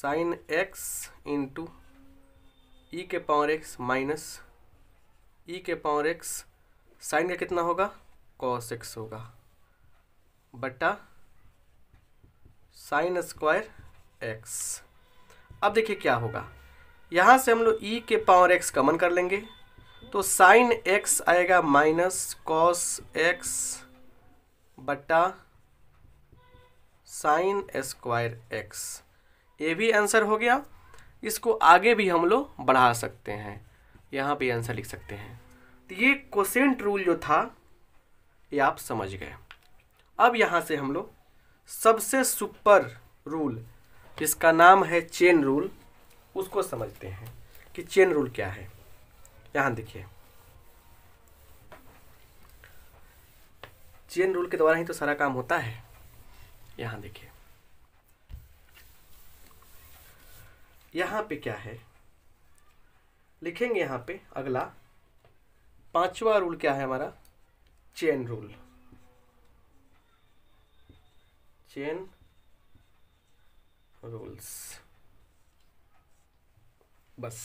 sine x into E e के पावर एक्स माइनस ई के पावर एक्स साइन का कितना होगा कॉस एक्स होगा बट्टा साइन स्क्वायर एक्स अब देखिए क्या होगा यहाँ से हम लोग ई e के पावर एक्स कमन कर लेंगे तो साइन एक्स आएगा माइनस कॉस एक्स बट्टा साइन स्क्वायर एक्स ये भी आंसर हो गया इसको आगे भी हम लोग बढ़ा सकते हैं यहाँ पे आंसर लिख सकते हैं तो ये कोसेंट रूल जो था ये आप समझ गए अब यहाँ से हम लोग सबसे सुपर रूल जिसका नाम है चेन रूल उसको समझते हैं कि चेन रूल क्या है यहाँ देखिए चेन रूल के द्वारा ही तो सारा काम होता है यहाँ देखिए यहाँ पे क्या है लिखेंगे यहाँ पे अगला पांचवा रूल क्या है हमारा चेन रूल चेन रूल्स बस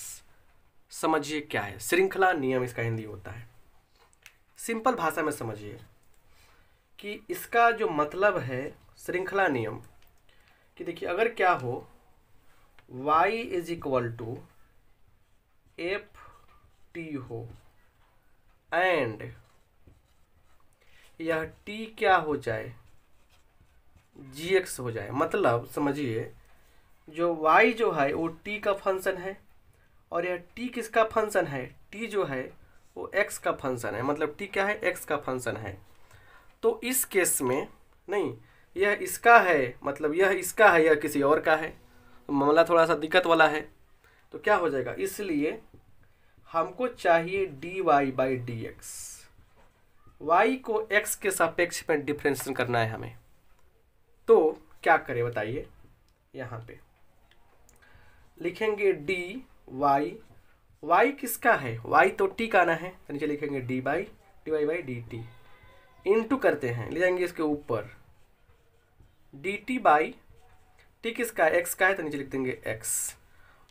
समझिए क्या है श्रृंखला नियम इसका हिंदी होता है सिंपल भाषा में समझिए कि इसका जो मतलब है श्रृंखला नियम कि देखिए अगर क्या हो Y is equal to F T हो एंड यह टी क्या हो जाए जी एक्स हो जाए मतलब समझिए जो वाई जो है वो टी का फंक्शन है और यह टी किसका फंक्शन है टी जो है वो एक्स का फंक्शन है मतलब टी क्या है एक्स का फंक्शन है तो इस केस में नहीं यह इसका है मतलब यह इसका है यह किसी और का है मामला थोड़ा सा दिक्कत वाला है तो क्या हो जाएगा इसलिए हमको चाहिए D Y by D X Y को एक्स के सापेक्ष में डिफ्रेंशन करना है हमें तो क्या करें बताइए यहाँ पे लिखेंगे डी वाई वाई किसका है वाई तो टी का आना है तो नीचे लिखेंगे D by D Y by D T into करते हैं ले जाएंगे इसके ऊपर डी टी बाई ठीक इसका एक्स का है तो नीचे लिख देंगे एक्स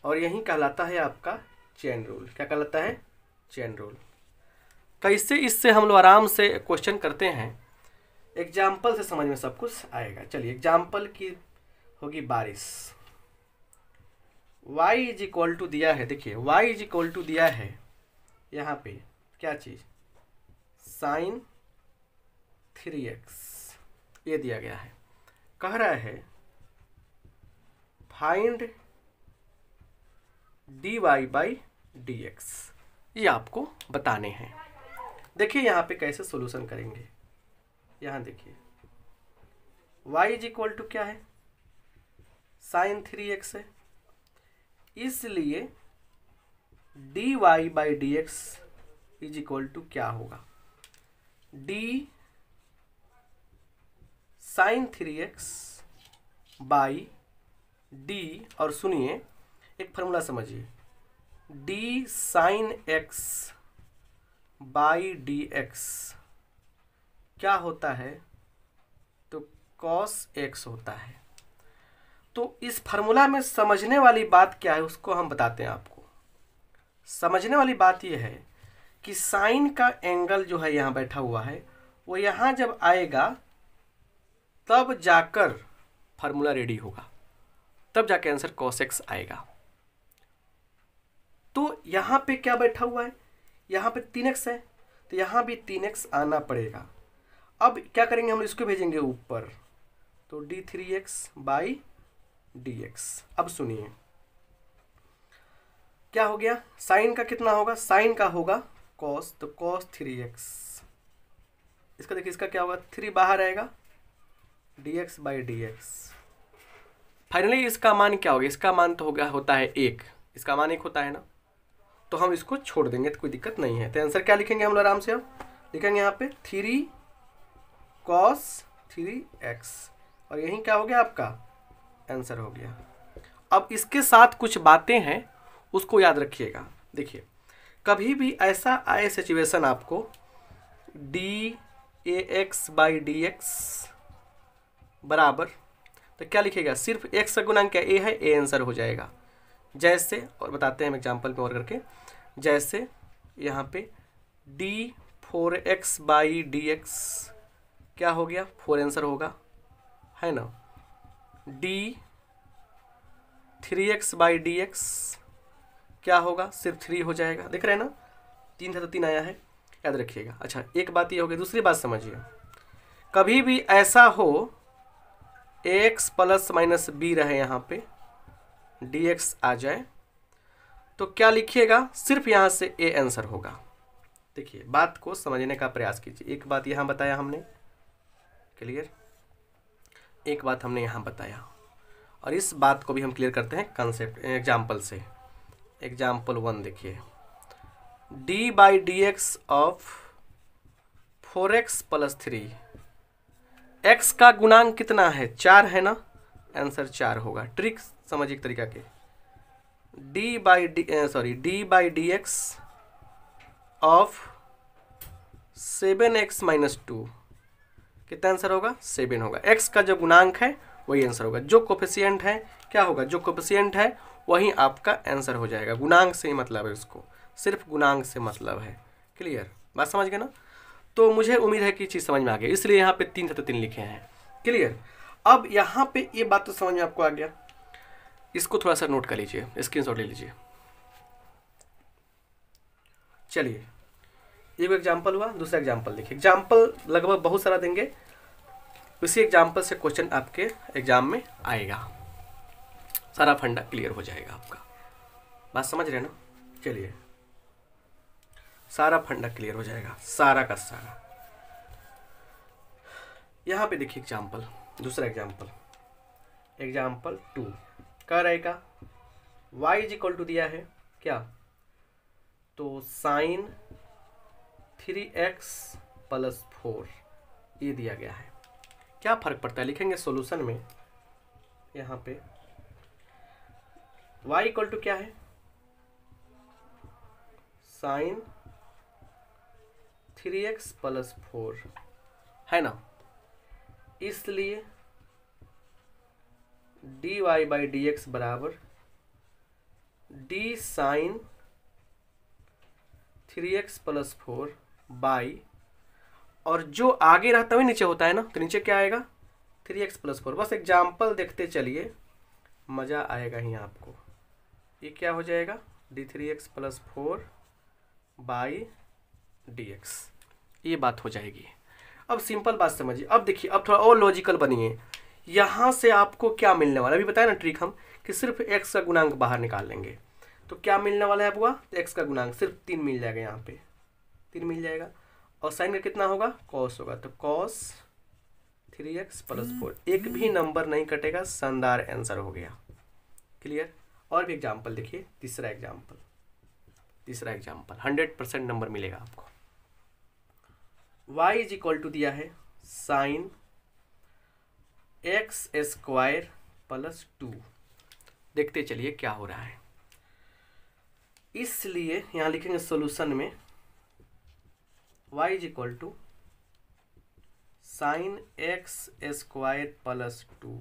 और यही कहलाता है आपका चैन रूल क्या कहलाता है चैन रूल तो इससे इससे हम लोग आराम से क्वेश्चन करते हैं एग्जाम्पल से समझ में सब कुछ आएगा चलिए एग्जाम्पल की होगी बारिश y इज इक्वल टू दिया है देखिए y इज इक्वल टू दिया है यहाँ पे क्या चीज़ साइन थ्री एक्स ये दिया गया है कह रहा है find D Y by D x ये आपको बताने हैं देखिए यहाँ पे कैसे सोल्यूशन करेंगे यहाँ देखिए y इज इक्वल टू क्या है साइन थ्री एक्स है इसलिए D Y by D x is equal to क्या होगा D sine three x by D और सुनिए एक फार्मूला समझिए D sine x by D x क्या होता है तो कॉस एक्स होता है तो इस फार्मूला में समझने वाली बात क्या है उसको हम बताते हैं आपको समझने वाली बात यह है कि साइन का एंगल जो है यहाँ बैठा हुआ है वो यहाँ जब आएगा तब जाकर फार्मूला रेडी होगा तब जाके आंसर कॉस एक्स आएगा तो यहां पे क्या बैठा हुआ है यहां पे तीन एक्स है तो यहां भी तीन एक्स आना पड़ेगा अब क्या करेंगे हम इसको भेजेंगे ऊपर तो D three x by D x अब सुनिए क्या हो गया साइन का कितना होगा साइन का होगा कॉस तो कॉस थ्री एक्स इसका देखिए इसका क्या होगा थ्री बाहर आएगा D x by D X finally इसका मान क्या होगा इसका मान तो होगा होता है एक इसका मान एक होता है ना तो हम इसको छोड़ देंगे तो कोई दिक्कत नहीं है तो आंसर क्या लिखेंगे हम लोग आराम से अब लिखेंगे यहाँ पे थ्री कॉस थ्री एक्स और यही क्या हो गया आपका आंसर हो गया अब इसके साथ कुछ बातें हैं उसको याद रखिएगा देखिए कभी भी ऐसा आए सिचुएशन आपको D A X by D x बराबर तो क्या लिखेगा सिर्फ एक्स का गुणांक क्या ए है ए आंसर हो जाएगा जैसे और बताते हैं हम एग्जाम्पल में और करके जैसे यहाँ पे D four X by D x क्या हो गया फोर आंसर होगा है ना D three x by D x क्या होगा सिर्फ थ्री हो जाएगा देख रहे हैं ना तीन था तो तीन आया है याद रखिएगा अच्छा एक बात ये होगी दूसरी बात समझिए कभी भी ऐसा हो एक्स प्लस माइनस बी रहे यहाँ पे डी एक्स आ जाए तो क्या लिखिएगा सिर्फ यहाँ से ए आंसर होगा देखिए बात को समझने का प्रयास कीजिए एक बात यहाँ बताया हमने क्लियर एक बात हमने यहाँ बताया और इस बात को भी हम क्लियर करते हैं कंसेप्ट एग्जाम्पल से एग्जाम्पल वन देखिए D by D x of four X plus three x का गुणांक कितना है चार है ना आंसर चार होगा ट्रिक समझिए तरीका के D by D sorry D by D x of seven x minus two कितना आंसर होगा सेवन होगा एक्स का जो गुणांक है वही आंसर होगा जो कोफिशियंट है क्या होगा जो कोफिशियंट है वही आपका आंसर हो जाएगा गुणांक से ही मतलब है उसको सिर्फ गुणांक से मतलब है क्लियर बात समझ गए ना तो मुझे उम्मीद है कि चीज़ समझ में आ गया इसलिए यहाँ पे तीन सत्य तीन लिखे हैं क्लियर अब यहाँ पे ये बात तो समझ में आपको आ गया इसको थोड़ा सा नोट कर लीजिए स्क्रीन ले लीजिए चलिए एक एग्जाम्पल हुआ दूसरा एग्जाम्पल देखिए एग्जाम्पल लगभग बहुत सारा देंगे उसी एग्जाम्पल से क्वेश्चन आपके एग्जाम में आएगा सारा फंडा क्लियर हो जाएगा आपका बात समझ रहे हैं ना चलिए सारा फंडा क्लियर हो जाएगा सारा का सारा यहाँ पे देखिए एग्जाम्पल दूसरा एग्जाम्पल एग्जाम्पल टू कह रहेगा वाई इज इक्वल टू दिया है क्या तो sine three x plus four ये दिया गया है क्या फ़र्क पड़ता है लिखेंगे सॉल्यूशन में यहाँ पे y इक्वल टू क्या है sine three x plus four है ना इसलिए D Y by D x बराबर D sine three x plus four by और जो आगे रहता है नीचे होता है ना तो नीचे क्या आएगा थ्री एक्स प्लस फोर बस एग्जाम्पल देखते चलिए मज़ा आएगा ही आपको ये क्या हो जाएगा D three x plus four by D x ये बात हो जाएगी अब सिंपल बात समझिए अब देखिए अब थोड़ा और लॉजिकल बनिए यहाँ से आपको क्या मिलने वाला अभी बताया ना ट्रिक हम कि सिर्फ एक्स का गुणांक बाहर निकाल लेंगे तो क्या मिलने वाला है तो एक्स का गुणांक सिर्फ तीन मिल जाएगा यहाँ पे तीन मिल जाएगा और साइन का कितना होगा कॉस होगा तो cos three x plus four एक भी नंबर नहीं कटेगा शानदार आंसर हो गया क्लियर और भी एग्जाम्पल देखिए तीसरा एग्जाम्पल तीसरा एग्जाम्पल हंड्रेड परसेंट नंबर मिलेगा आपको y इज इक्वल टू दिया है sine X square plus two देखते चलिए क्या हो रहा है इसलिए यहाँ लिखेंगे सोल्यूशन में y is equal to sine X square plus two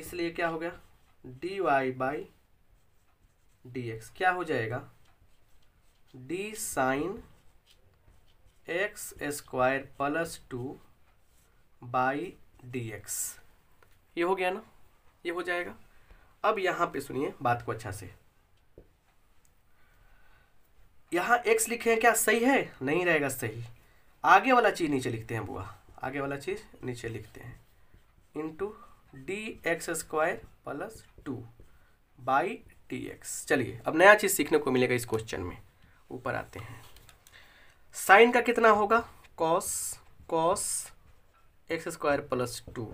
इसलिए क्या हो गया D Y by D x क्या हो जाएगा D sine X square plus two by D x ये हो गया ना ये हो जाएगा अब यहाँ पे सुनिए बात को अच्छा से यहाँ एक्स लिखे हैं क्या सही है नहीं रहेगा सही आगे वाला चीज़ नीचे लिखते हैं बुआ आगे वाला चीज़ नीचे लिखते हैं into D x square plus two by D x चलिए अब नया चीज़ सीखने को मिलेगा इस क्वेश्चन में ऊपर आते हैं साइन का कितना होगा cos cos x square plus two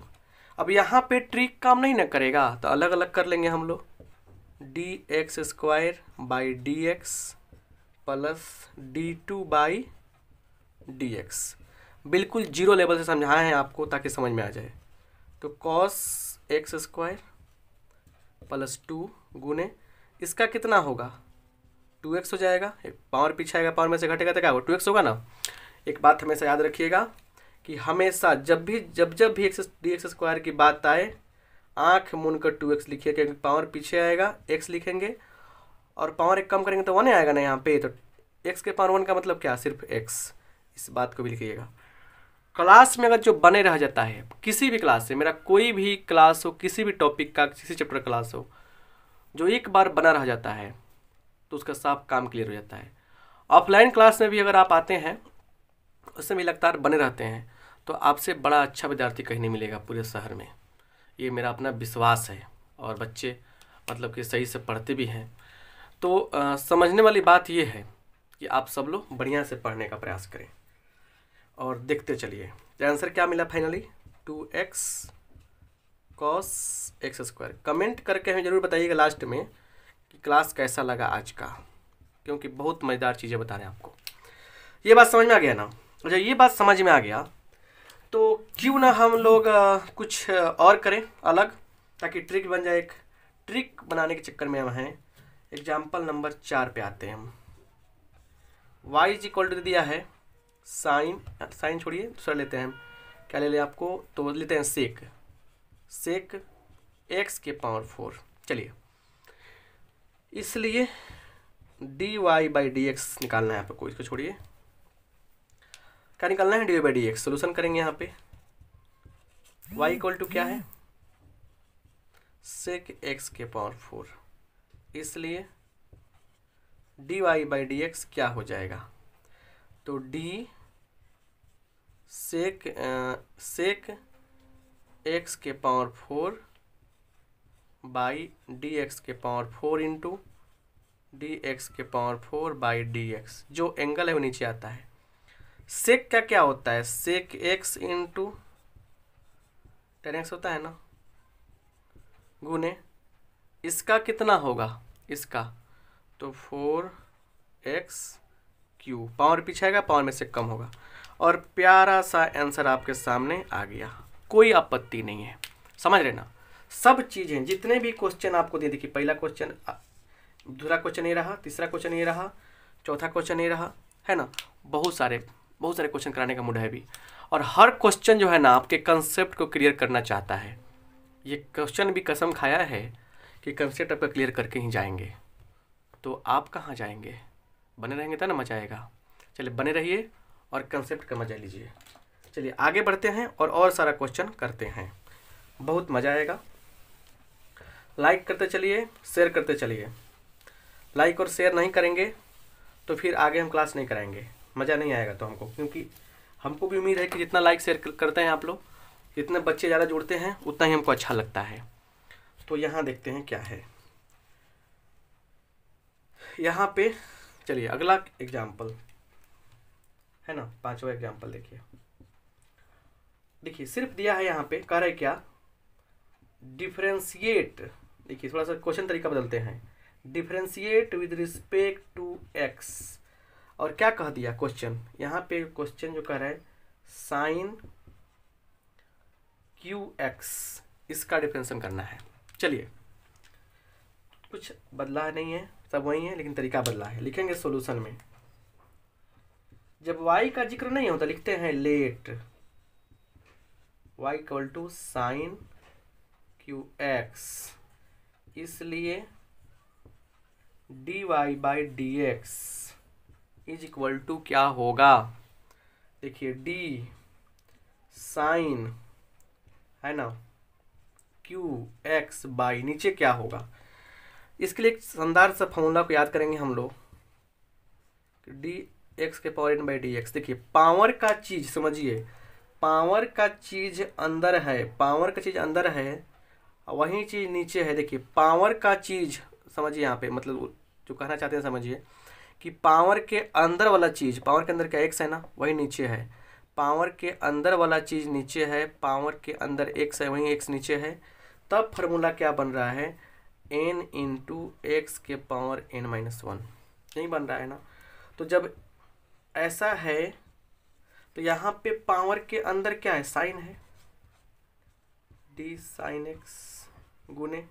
अब यहाँ पे ट्रिक काम नहीं ना करेगा तो अलग अलग कर लेंगे हम लोग d x square by D x plus d two by D x बिल्कुल जीरो लेवल से समझाए हैं आपको ताकि समझ में आ जाए तो cos x square plus two गुने इसका कितना होगा टू एक्स हो जाएगा पावर पीछे आएगा पावर में से घटेगा तो क्या वो टू एक्स होगा ना एक बात हमेशा याद रखिएगा कि हमेशा जब भी जब जब भी एक्स डी एक्स स्क्वायर की बात आए आँख मुन कर टू एक्स लिखिए क्योंकि पावर पीछे आएगा एक्स लिखेंगे और पावर एक कम करेंगे तो वन आएगा ना यहाँ पे तो एक्स के पावर वन का मतलब क्या सिर्फ एक्स इस बात को भी लिखिएगा क्लास में अगर जो बने रह जाता है किसी भी क्लास से मेरा कोई भी क्लास हो किसी भी टॉपिक का किसी चैप्टर क्लास हो जो एक बार बना रह जाता है तो उसका साफ काम क्लियर हो जाता है ऑफलाइन क्लास में भी अगर आप आते हैं उससे भी लगातार बने रहते हैं तो आपसे बड़ा अच्छा विद्यार्थी कहीं नहीं मिलेगा पूरे शहर में ये मेरा अपना विश्वास है और बच्चे मतलब कि सही से पढ़ते भी हैं तो आ, समझने वाली बात ये है कि आप सब लोग बढ़िया से पढ़ने का प्रयास करें और देखते चलिए आंसर क्या मिला finally two x cos x square comment करके हमें ज़रूर बताइएगा लास्ट में क्लास कैसा लगा आज का क्योंकि बहुत मज़ेदार चीज़ें बता रहे हैं आपको ये बात समझ में आ गया ना अच्छा ये बात समझ में आ गया तो क्यों ना हम लोग कुछ और करें अलग ताकि ट्रिक बन जाए एक ट्रिक बनाने के चक्कर में हम हैं एग्जाम्पल नंबर चार पे आते हैं हम वाई इज इक्वल टू दिया है साइन साइन छोड़िए दूसरा लेते हैं हम क्या ले लें आपको तो लेते हैं सेक सेक एक्स के पावर फोर चलिए इसलिए D Y by D x निकालना है यहाँ कोई इसको छोड़िए क्या निकालना है D Y by D x solution करेंगे यहाँ पे वाई इक्वल टू क्या है सेक एक्स के पावर फोर इसलिए D Y by D x क्या हो जाएगा तो डी सेक सेक एक्स के power four by D x के power four into D x के power four by D x जो एंगल है वो नीचे आता है सेक का क्या होता है sec x into tan x होता है ना गुने इसका कितना होगा इसका तो फोर एक्स क्यू पावर पीछे आएगा पावर में से कम होगा और प्यारा सा आंसर आपके सामने आ गया कोई आपत्ति नहीं है समझ लेना सब चीज़ें जितने भी क्वेश्चन आपको दिए देखिए पहला क्वेश्चन दूसरा क्वेश्चन ये रहा तीसरा क्वेश्चन ये रहा चौथा क्वेश्चन ये रहा है ना बहुत सारे बहुत सारे क्वेश्चन कराने का मूड है अभी और हर क्वेश्चन जो है ना आपके कंसेप्ट को क्लियर करना चाहता है ये क्वेश्चन भी कसम खाया है कि कंसेप्ट आपका क्लियर करके ही जाएंगे तो आप कहाँ जाएंगे बने रहेंगे तो ना मजा आएगा चलिए बने रहिए और कंसेप्ट का मजा लीजिए चलिए आगे बढ़ते हैं और और सारा क्वेश्चन करते हैं बहुत मज़ा आएगा लाइक करते चलिए शेयर करते चलिए लाइक और शेयर नहीं करेंगे तो फिर आगे हम क्लास नहीं कराएंगे मज़ा नहीं आएगा तो हमको क्योंकि हमको भी उम्मीद है कि जितना लाइक शेयर करते हैं आप लोग जितने बच्चे ज़्यादा जुड़ते हैं उतना ही हमको अच्छा लगता है तो यहाँ देखते हैं क्या है यहाँ पे चलिए अगला एग्जाम्पल है ना पांचवा एग्जाम्पल देखिए देखिए सिर्फ दिया है यहाँ पे कह रहे क्या डिफ्रेंशिएट देखिए थोड़ा सा क्वेश्चन तरीका बदलते हैं differentiate with respect to x और क्या कह दिया क्वेश्चन यहाँ पे क्वेश्चन जो कह रहा है साइन क्यू एक्स इसका डिफ्रेंशन करना है चलिए कुछ बदला नहीं है सब वही है लेकिन तरीका बदला है लिखेंगे सोल्यूशन में जब वाई का जिक्र नहीं होता लिखते हैं let y equal to sine cube x इसलिए D Y by D x is equal to क्या होगा देखिए डी साइन है ना क्यू एक्स बाई नीचे क्या होगा इसके लिए एक शानदार सा फॉर्मूला को याद करेंगे हम लोग डी एक्स के power n by D x देखिए पावर का चीज समझिए पावर का चीज अंदर है पावर का चीज अंदर है वही चीज़ नीचे है देखिए पावर का चीज़ समझिए यहाँ पे मतलब जो कहना चाहते हैं समझिए कि पावर के अंदर वाला चीज़ पावर के अंदर क्या एक्स है ना वही नीचे है पावर के अंदर वाला चीज़ नीचे है पावर के अंदर एक्स है वहीं एक्स नीचे है तब फार्मूला क्या बन रहा है एन इंटू एक्स के पावर एन माइनस वन यही बन रहा है ना तो जब ऐसा है तो यहाँ पे पावर के अंदर क्या है साइन है डी साइन एक्स गुने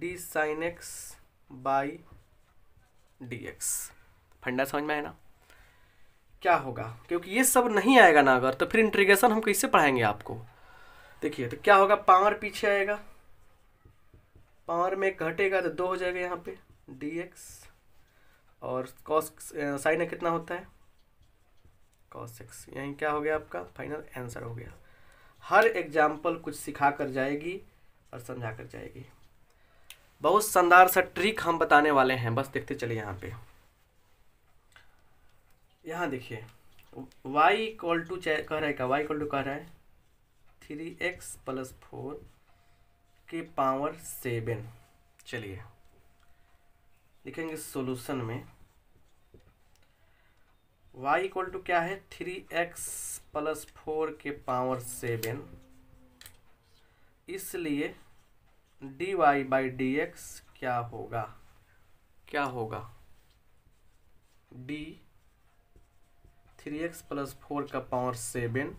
d sine x by D x फंडा समझ में आए ना क्या होगा क्योंकि ये सब नहीं आएगा ना अगर तो फिर इंट्रीगेशन हम कैसे पढ़ाएंगे आपको देखिए तो क्या होगा पावर पीछे आएगा पावर में घटेगा तो दो हो जाएगा यहाँ पे डी एक्स और कॉस साइन कितना होता है कॉस एक्स यहीं क्या हो गया आपका फाइनल आंसर हो गया हर एग्जाम्पल कुछ सिखा कर जाएगी और समझा कर जाएगी बहुत शानदार सा ट्रिक हम बताने वाले हैं बस देखते चलिए यहाँ पे यहाँ देखिए y इक्वल टू कह रहा है क्या y इक्वल टू कह रहा है थ्री एक्स प्लस फोर के पावर सेवन चलिए लिखेंगे सॉल्यूशन में y इक्वल टू क्या है थ्री एक्स प्लस फोर के पावर सेवन इसलिए D Y by D x क्या होगा क्या होगा d three x plus four का पावर सेवन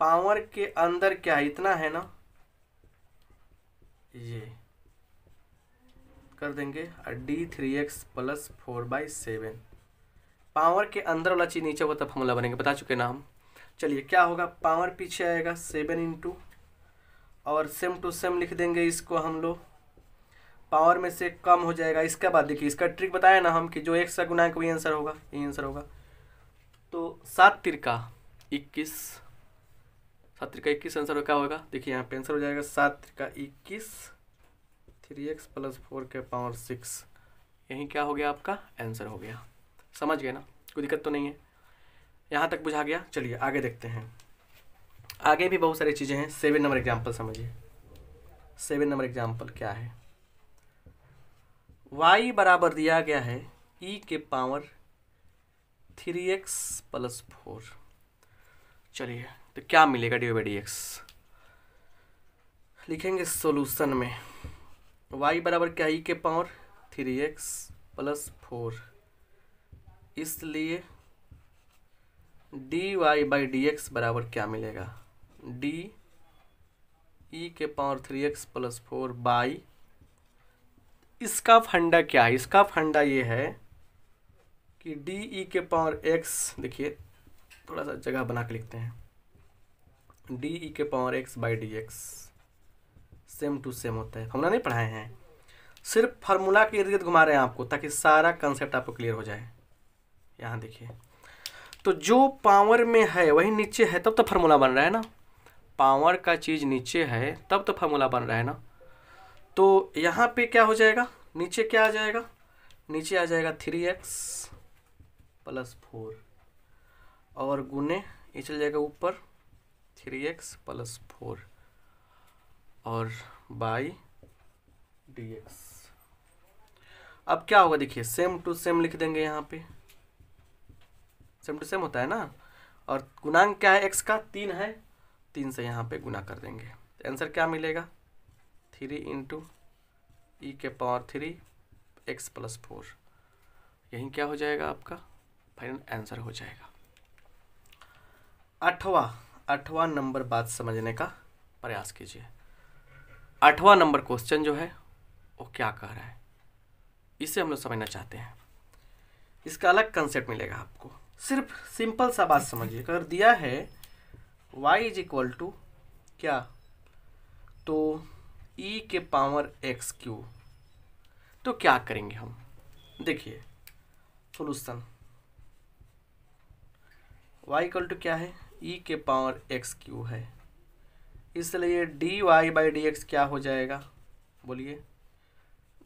पावर के अंदर क्या है इतना है ना ये कर देंगे d three x plus four by seven power के अंदर वाला चीज़ नीचे होगा तब फॉर्मूला बनेंगे बता चुके ना हम चलिए क्या होगा पावर पीछे आएगा सेवन इंटू और सेम टू सेम लिख देंगे इसको हम लोग पावर में से कम हो जाएगा इसके बाद देखिए इसका ट्रिक बताया ना हम कि जो एक सा गुना वही आंसर होगा यही आंसर होगा तो सात तिरका इक्कीस सात तिरका इक्कीस आंसर क्या होगा देखिए यहाँ पे आंसर हो जाएगा सात तिरका इक्कीस थ्री एक्स प्लस फोर के पावर सिक्स यही क्या हो गया आपका आंसर हो गया समझ गए ना कोई दिक्कत तो नहीं है यहाँ तक बुझा गया चलिए आगे देखते हैं आगे भी बहुत सारी चीज़ें हैं सेवन नंबर एग्जाम्पल समझिए सेवन नंबर एग्जाम्पल क्या है वाई बराबर दिया गया है ई e के power three x plus four चलिए तो क्या मिलेगा डी बाई डी एक्स लिखेंगे सोल्यूशन में वाई बराबर क्या ई e के power three x plus four इसलिए D Y by D x बराबर क्या मिलेगा डी ई e के power three x plus four by इसका फंडा क्या है इसका फंडा ये है कि डी ई e के पावर एक्स देखिए थोड़ा सा जगह बना के लिखते हैं डी ई e के power x by D x same to same होता है फॉर्मूला नहीं पढ़ाए हैं सिर्फ फार्मूला के इर्द गिर्द घुमा रहे हैं आपको ताकि सारा कंसेप्ट आपको क्लियर हो जाए यहाँ देखिए तो जो पावर में है वही नीचे है तब तो फार्मूला बन रहा है ना पावर का चीज़ नीचे है तब तो फार्मूला बन रहा है ना तो यहाँ पे क्या हो जाएगा नीचे क्या आ जाएगा नीचे आ जाएगा थ्री एक्स प्लस फोर और गुने ये चल जाएगा ऊपर थ्री एक्स प्लस फोर और बाई डी एक्स अब क्या होगा देखिए सेम टू सेम लिख देंगे यहाँ पे सेम टू सेम होता है ना और गुणांक क्या है एक्स का तीन है तीन से यहाँ पे गुना कर देंगे तो आंसर क्या मिलेगा थ्री इंटू ई के power three x plus four यही क्या हो जाएगा आपका फाइनल आंसर हो जाएगा आठवा आठवा नंबर बात समझने का प्रयास कीजिए आठवा नंबर क्वेश्चन जो है वो क्या कह रहा है इसे हम लोग समझना चाहते हैं इसका अलग कंसेप्ट मिलेगा आपको सिर्फ सिंपल सा बात समझिए अगर दिया है y इज इक्वल टू क्या तो e के पावर एक्स क्यू तो क्या करेंगे हम देखिए सोलूशन y इक्वल टू क्या है e के पावर एक्स क्यू है इसलिए D Y by D x क्या हो जाएगा बोलिए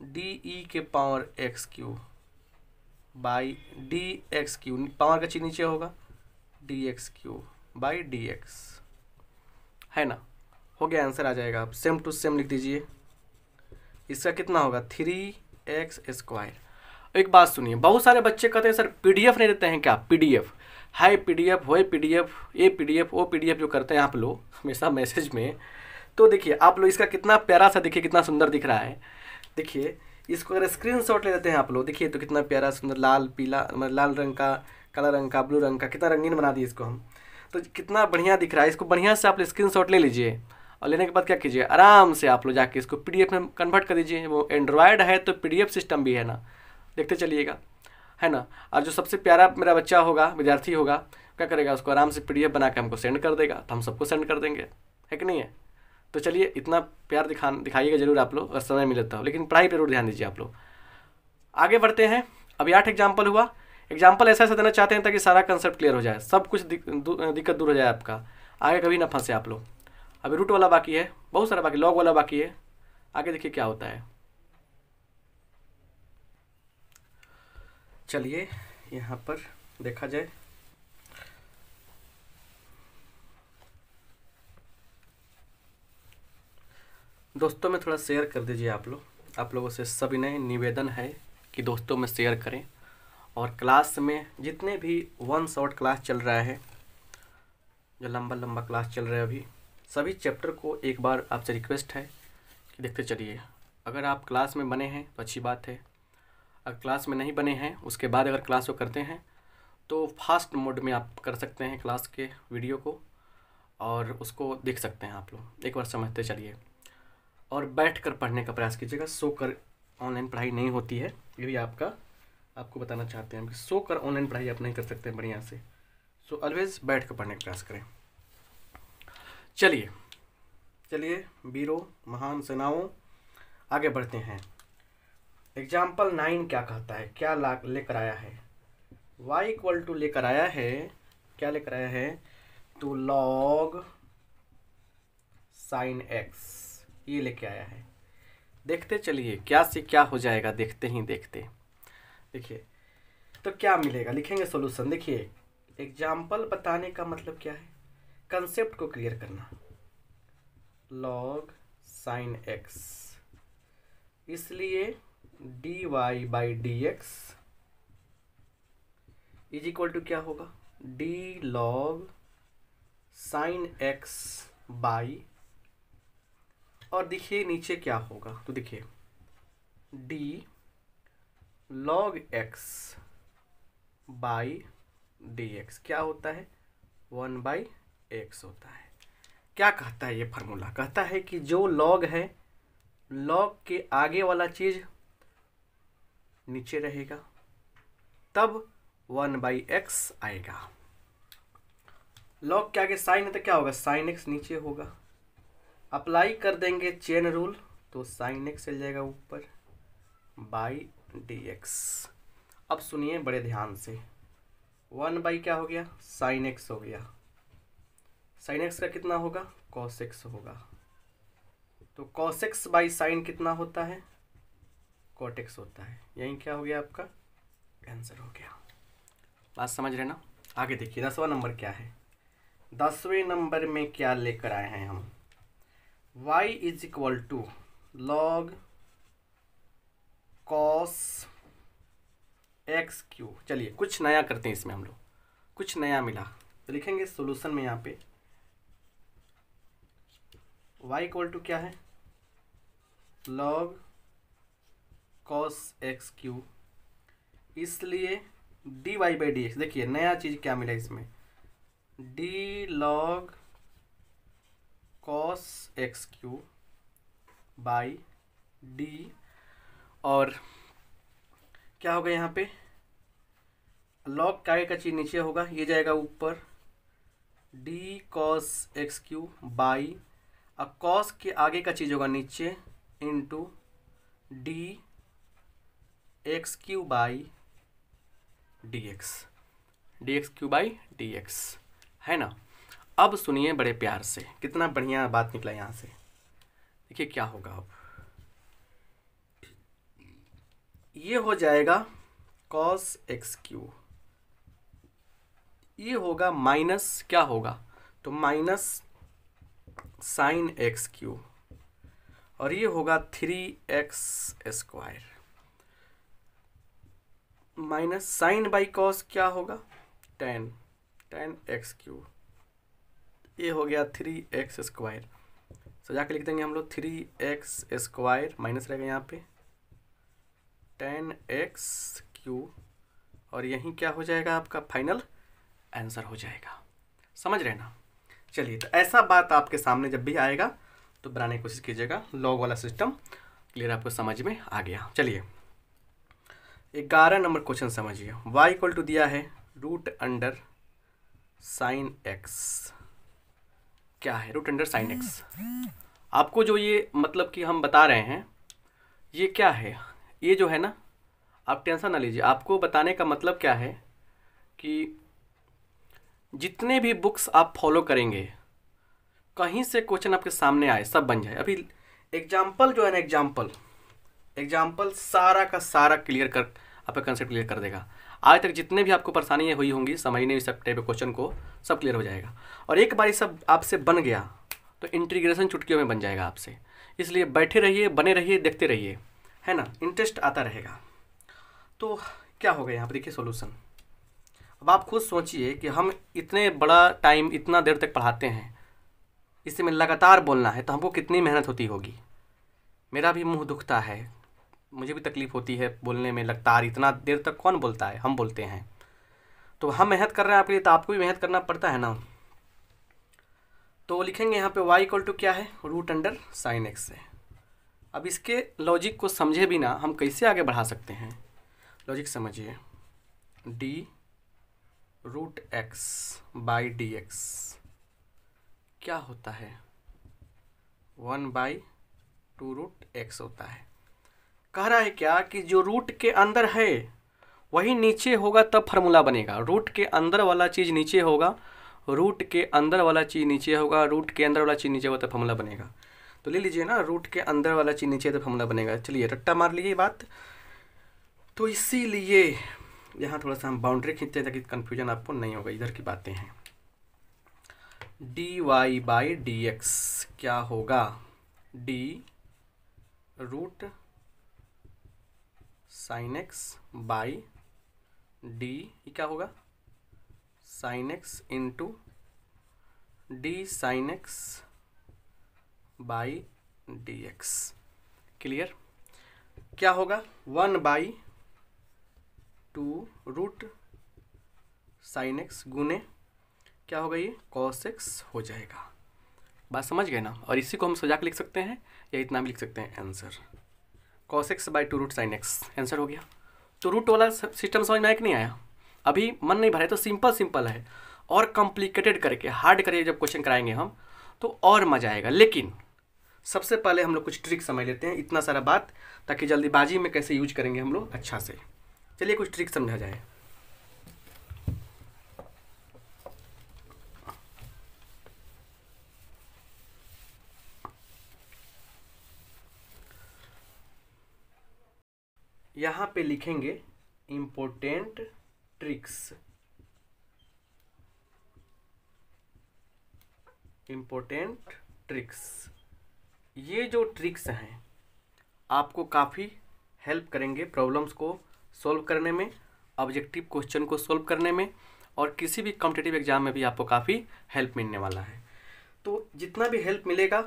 डी ई e के power x cube by D x cube power का चीज नीचे होगा d x cube by D x है ना हो गया आंसर आ जाएगा आप सेम टू सेम लिख दीजिए इसका कितना होगा थ्री एक्स स्क्वायर एक बात सुनिए बहुत सारे बच्चे कहते हैं सर पीडीएफ नहीं देते हैं क्या पीडीएफ हाई पीडीएफ होए पीडीएफ ये पीडीएफ वो पीडीएफ जो करते हैं आप लोग हमेशा मैसेज में तो देखिए आप लोग इसका कितना प्यारा सा देखिए कितना सुंदर दिख रहा है देखिए इसको अगर स्क्रीन ले लेते हैं आप लोग देखिए तो कितना प्यारा सुंदर लाल पीला मतलब लाल रंग का काला रंग का ब्लू रंग का कितना रंगीन बना दिए इसको हम तो कितना बढ़िया दिख रहा है इसको बढ़िया से आप स्क्रीन ले लीजिए और लेने के बाद क्या कीजिए आराम से आप लोग जाके इसको पी में कन्वर्ट कर दीजिए वो एंड्रॉयड है तो पी सिस्टम भी है ना देखते चलिएगा है ना और जो सबसे प्यारा मेरा बच्चा होगा विद्यार्थी होगा क्या करेगा उसको आराम से पी बना के हमको सेंड कर देगा तो हम सबको सेंड कर देंगे है कि नहीं है तो चलिए इतना प्यार दिखा दिखाइएगा जरूर आप लोग अगर समय मिलता हो लेकिन पढ़ाई पर जरूर ध्यान दीजिए आप लोग आगे बढ़ते हैं अभी आठ एग्जाम्पल हुआ एग्जाम्पल ऐसा ऐसा देना चाहते हैं ताकि सारा कंसेप्ट क्लियर हो जाए सब कुछ दु, दिक्कत दूर हो जाए आपका आगे कभी ना फंसे आप लोग अभी रूट वाला बाकी है बहुत सारा बाकी लॉग वाला बाकी है आगे देखिए क्या होता है चलिए यहाँ पर देखा जाए दोस्तों में थोड़ा शेयर कर दीजिए आप लोग आप लोगों से सभी नए निवेदन है कि दोस्तों में शेयर करें और क्लास में जितने भी वन शॉर्ट क्लास चल रहा है जो लंबा लंबा क्लास चल रहा है अभी सभी चैप्टर को एक बार आपसे रिक्वेस्ट है कि देखते चलिए अगर आप क्लास में बने हैं तो अच्छी बात है अगर क्लास में नहीं बने हैं उसके बाद अगर क्लास को करते हैं तो फास्ट मोड में आप कर सकते हैं क्लास के वीडियो को और उसको देख सकते हैं आप लोग एक बार समझते चलिए और बैठ कर पढ़ने का प्रयास कीजिएगा सो कर ऑनलाइन पढ़ाई नहीं होती है ये भी आपका आपको बताना चाहते हैं कि सो कर ऑनलाइन पढ़ाई आप नहीं कर सकते बढ़िया से सो ऑलवेज बैठ कर पढ़ने का प्रयास करें चलिए चलिए वीरों महान सेनाओं आगे बढ़ते हैं एग्जाम्पल नाइन क्या कहता है क्या ला लेकर आया है वाई इक्वल टू लेकर आया है क्या लेकर आया है टू लॉग साइन एक्स ये लेके आया है देखते चलिए क्या से क्या हो जाएगा देखते ही देखते देखिए तो क्या मिलेगा लिखेंगे सोल्यूशन देखिए एग्जाम्पल बताने का मतलब क्या है कंसेप्ट को क्लियर करना लॉग साइन एक्स इसलिए D Y by D x is equal to क्या होगा d log sine x by और देखिए नीचे क्या होगा तो देखिए d log x by D x क्या होता है वन बाई एक्स होता है क्या कहता है ये फार्मूला कहता है कि जो लॉग है लॉग के आगे वाला चीज़ नीचे रहेगा तब वन बाई एक्स आएगा लॉग के आगे साइन है तो क्या होगा साइन एक्स नीचे होगा अप्लाई कर देंगे चेन रूल तो साइन एक्स चल जाएगा ऊपर बाई डी एक्स अब सुनिए बड़े ध्यान से वन बाई क्या हो गया साइन एक्स हो गया साइन एक्स का कितना होगा कॉस एक्स होगा तो कॉस एक्स बाई साइन कितना होता है कॉट एक्स होता है यही क्या हो गया आपका आंसर हो गया बात समझ रहे ना आगे देखिए दसवा नंबर क्या है दसवें नंबर में क्या लेकर आए हैं हम y is equal to log cos x cube चलिए कुछ नया करते हैं इसमें हम लोग कुछ नया मिला तो लिखेंगे सोल्यूशन में यहाँ पे y इक्वल टू क्या है लॉग कॉस एक्स क्यू इसलिए D Y by D x देखिए नया चीज़ क्या मिला इसमें d log cos x cube by D और क्या होगा यहाँ पे लॉग काय का चीज नीचे होगा ये जाएगा ऊपर d cos x cube by अब कॉस के आगे का चीज़ होगा नीचे into D x cube by D x d x cube by D x है ना अब सुनिए बड़े प्यार से कितना बढ़िया बात निकला यहाँ से देखिए क्या होगा अब ये हो जाएगा कॉस एक्स क्यू ये होगा माइनस क्या होगा तो माइनस साइन एक्स क्यू और ये होगा three x square minus sine by cos क्या होगा टेन टेन एक्स क्यू ये हो गया थ्री एक्स स्क्वायर सो जाके लिख देंगे हम लोग थ्री एक्स स्क्वायर माइनस रहेगा यहाँ पे टेन एक्स क्यू और यहीं क्या हो जाएगा आपका फाइनल आंसर हो जाएगा समझ रहे ना चलिए तो ऐसा बात आपके सामने जब भी आएगा तो बनाने की कोशिश कीजिएगा लॉग वाला सिस्टम क्लियर आपको समझ में आ गया चलिए ग्यारह नंबर क्वेश्चन समझिए वाई इक्वल टू दिया है रूट अंडर साइन एक्स क्या है रूट अंडर साइन एक्स आपको जो ये मतलब कि हम बता रहे हैं ये क्या है ये जो है ना आप टेंशन ना लीजिए आपको बताने का मतलब क्या है कि जितने भी बुक्स आप फॉलो करेंगे कहीं से क्वेश्चन आपके सामने आए सब बन जाए अभी एग्जाम्पल जो है ना एग्जाम्पल एग्जाम्पल सारा का सारा क्लियर कर आपका कंसेप्ट क्लियर कर देगा आज तक जितने भी आपको परेशानियाँ हुई होंगी समझने सब टाइप के क्वेश्चन को सब क्लियर हो जाएगा और एक बार ये सब आपसे बन गया तो इंटीग्रेशन चुटकियों में बन जाएगा आपसे इसलिए बैठे रहिए बने रहिए देखते रहिए है ना इंटरेस्ट आता रहेगा तो क्या हो गया यहाँ पर देखिए सोल्यूसन अब आप खुद सोचिए कि हम इतने बड़ा टाइम इतना देर तक पढ़ाते हैं इससे में लगातार बोलना है तो हमको कितनी मेहनत होती होगी मेरा भी मुंह दुखता है मुझे भी तकलीफ़ होती है बोलने में लगता है इतना देर तक कौन बोलता है हम बोलते हैं तो हम मेहनत कर रहे हैं आपके लिए तो आपको भी मेहनत करना पड़ता है ना तो लिखेंगे यहाँ पे y इक्वल टू क्या है रूट अंडर साइन एक्स है अब इसके लॉजिक को समझे बिना हम कैसे आगे बढ़ा सकते हैं लॉजिक समझिए d root x by D x क्या होता है one by two root x होता है कह रहा है क्या कि जो रूट के अंदर है वही नीचे होगा तब फार्मूला बनेगा रूट के अंदर वाला चीज़ नीचे होगा रूट के अंदर वाला चीज़ नीचे होगा रूट के अंदर वाला चीज़ नीचे होगा तब फार्मूला बनेगा तो ले लीजिए ना रूट के अंदर वाला चीज़ नीचे तो फार्मूला बनेगा चलिए रट्टा मार लीजिए बात तो इसीलिए यहाँ थोड़ा सा हम बाउंड्री खींचते हैं ताकि कन्फ्यूजन आपको नहीं होगा इधर की बातें हैं d Y by D x क्या होगा d root sine x by d ये क्या होगा sine x into d sine x by D x clear क्या होगा one by two root sine x गुने क्या होगा ये कॉस एक्स हो जाएगा बात समझ गए ना और इसी को हम सजा के लिख सकते हैं या इतना भी लिख सकते हैं answer cos x by two root sine x answer हो गया तो रूट वाला सिस्टम समझ में आया कि नहीं आया अभी मन नहीं भरा तो सिंपल सिंपल है और कॉम्प्लिकेटेड करके हार्ड करके जब क्वेश्चन कराएंगे हम तो और मज़ा आएगा लेकिन सबसे पहले हम लोग कुछ ट्रिक समझ लेते हैं इतना सारा बात ताकि जल्दीबाजी में कैसे यूज करेंगे हम लोग अच्छा से चलिए कुछ ट्रिक समझा जाए यहाँ पे लिखेंगे इम्पोर्टेंट ट्रिक्स इम्पोर्टेंट ट्रिक्स ये जो ट्रिक्स हैं आपको काफ़ी हेल्प करेंगे प्रॉब्लम्स को सॉल्व करने में ऑब्जेक्टिव क्वेश्चन को सॉल्व करने में और किसी भी कॉम्पिटेटिव एग्ज़ाम में भी आपको काफ़ी हेल्प मिलने वाला है तो जितना भी हेल्प मिलेगा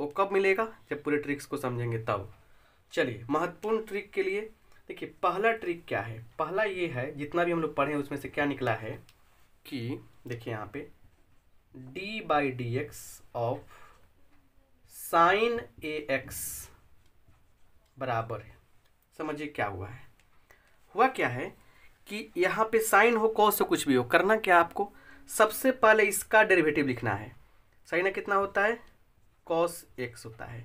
वो कब मिलेगा जब पूरे ट्रिक्स को समझेंगे तब चलिए महत्वपूर्ण ट्रिक के लिए देखिए पहला ट्रिक क्या है पहला ये है जितना भी हम लोग पढ़े उसमें से क्या निकला है कि देखिए यहाँ पे d by D x of sine a x बराबर है समझिए क्या हुआ है हुआ क्या है कि यहाँ पे साइन हो कौ से कुछ भी हो करना क्या आपको सबसे पहले इसका डेरिवेटिव लिखना है साइन कितना होता है कॉस एक्स होता है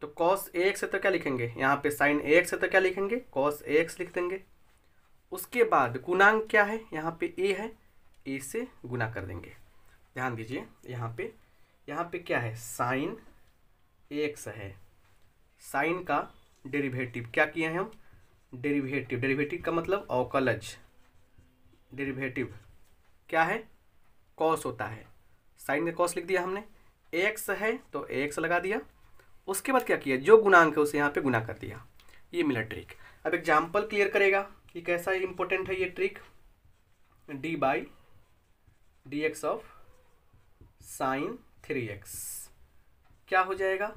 तो कॉस ए एक्स है तो क्या लिखेंगे यहाँ पे साइन ए एक्स है तो क्या लिखेंगे कॉस ए एक्स लिख देंगे उसके बाद गुणांक क्या है यहाँ पे ए है ए से गुना कर देंगे ध्यान दीजिए यहाँ पे यहाँ पे क्या है साइन ए एक्स है साइन का डेरिवेटिव क्या किए हैं हम डेरिवेटिव डेरिवेटिव का मतलब अवकलज डेरिवेटिव क्या है कॉस होता है साइन का कॉस लिख दिया हमने एक्स है तो एक्स लगा दिया उसके बाद क्या किया जो गुणांक है उसे यहाँ पे गुना कर दिया ये मिला ट्रिक अब एग्जाम्पल क्लियर करेगा कि कैसा इंपॉर्टेंट है ये trick d by D x of sine three x क्या हो जाएगा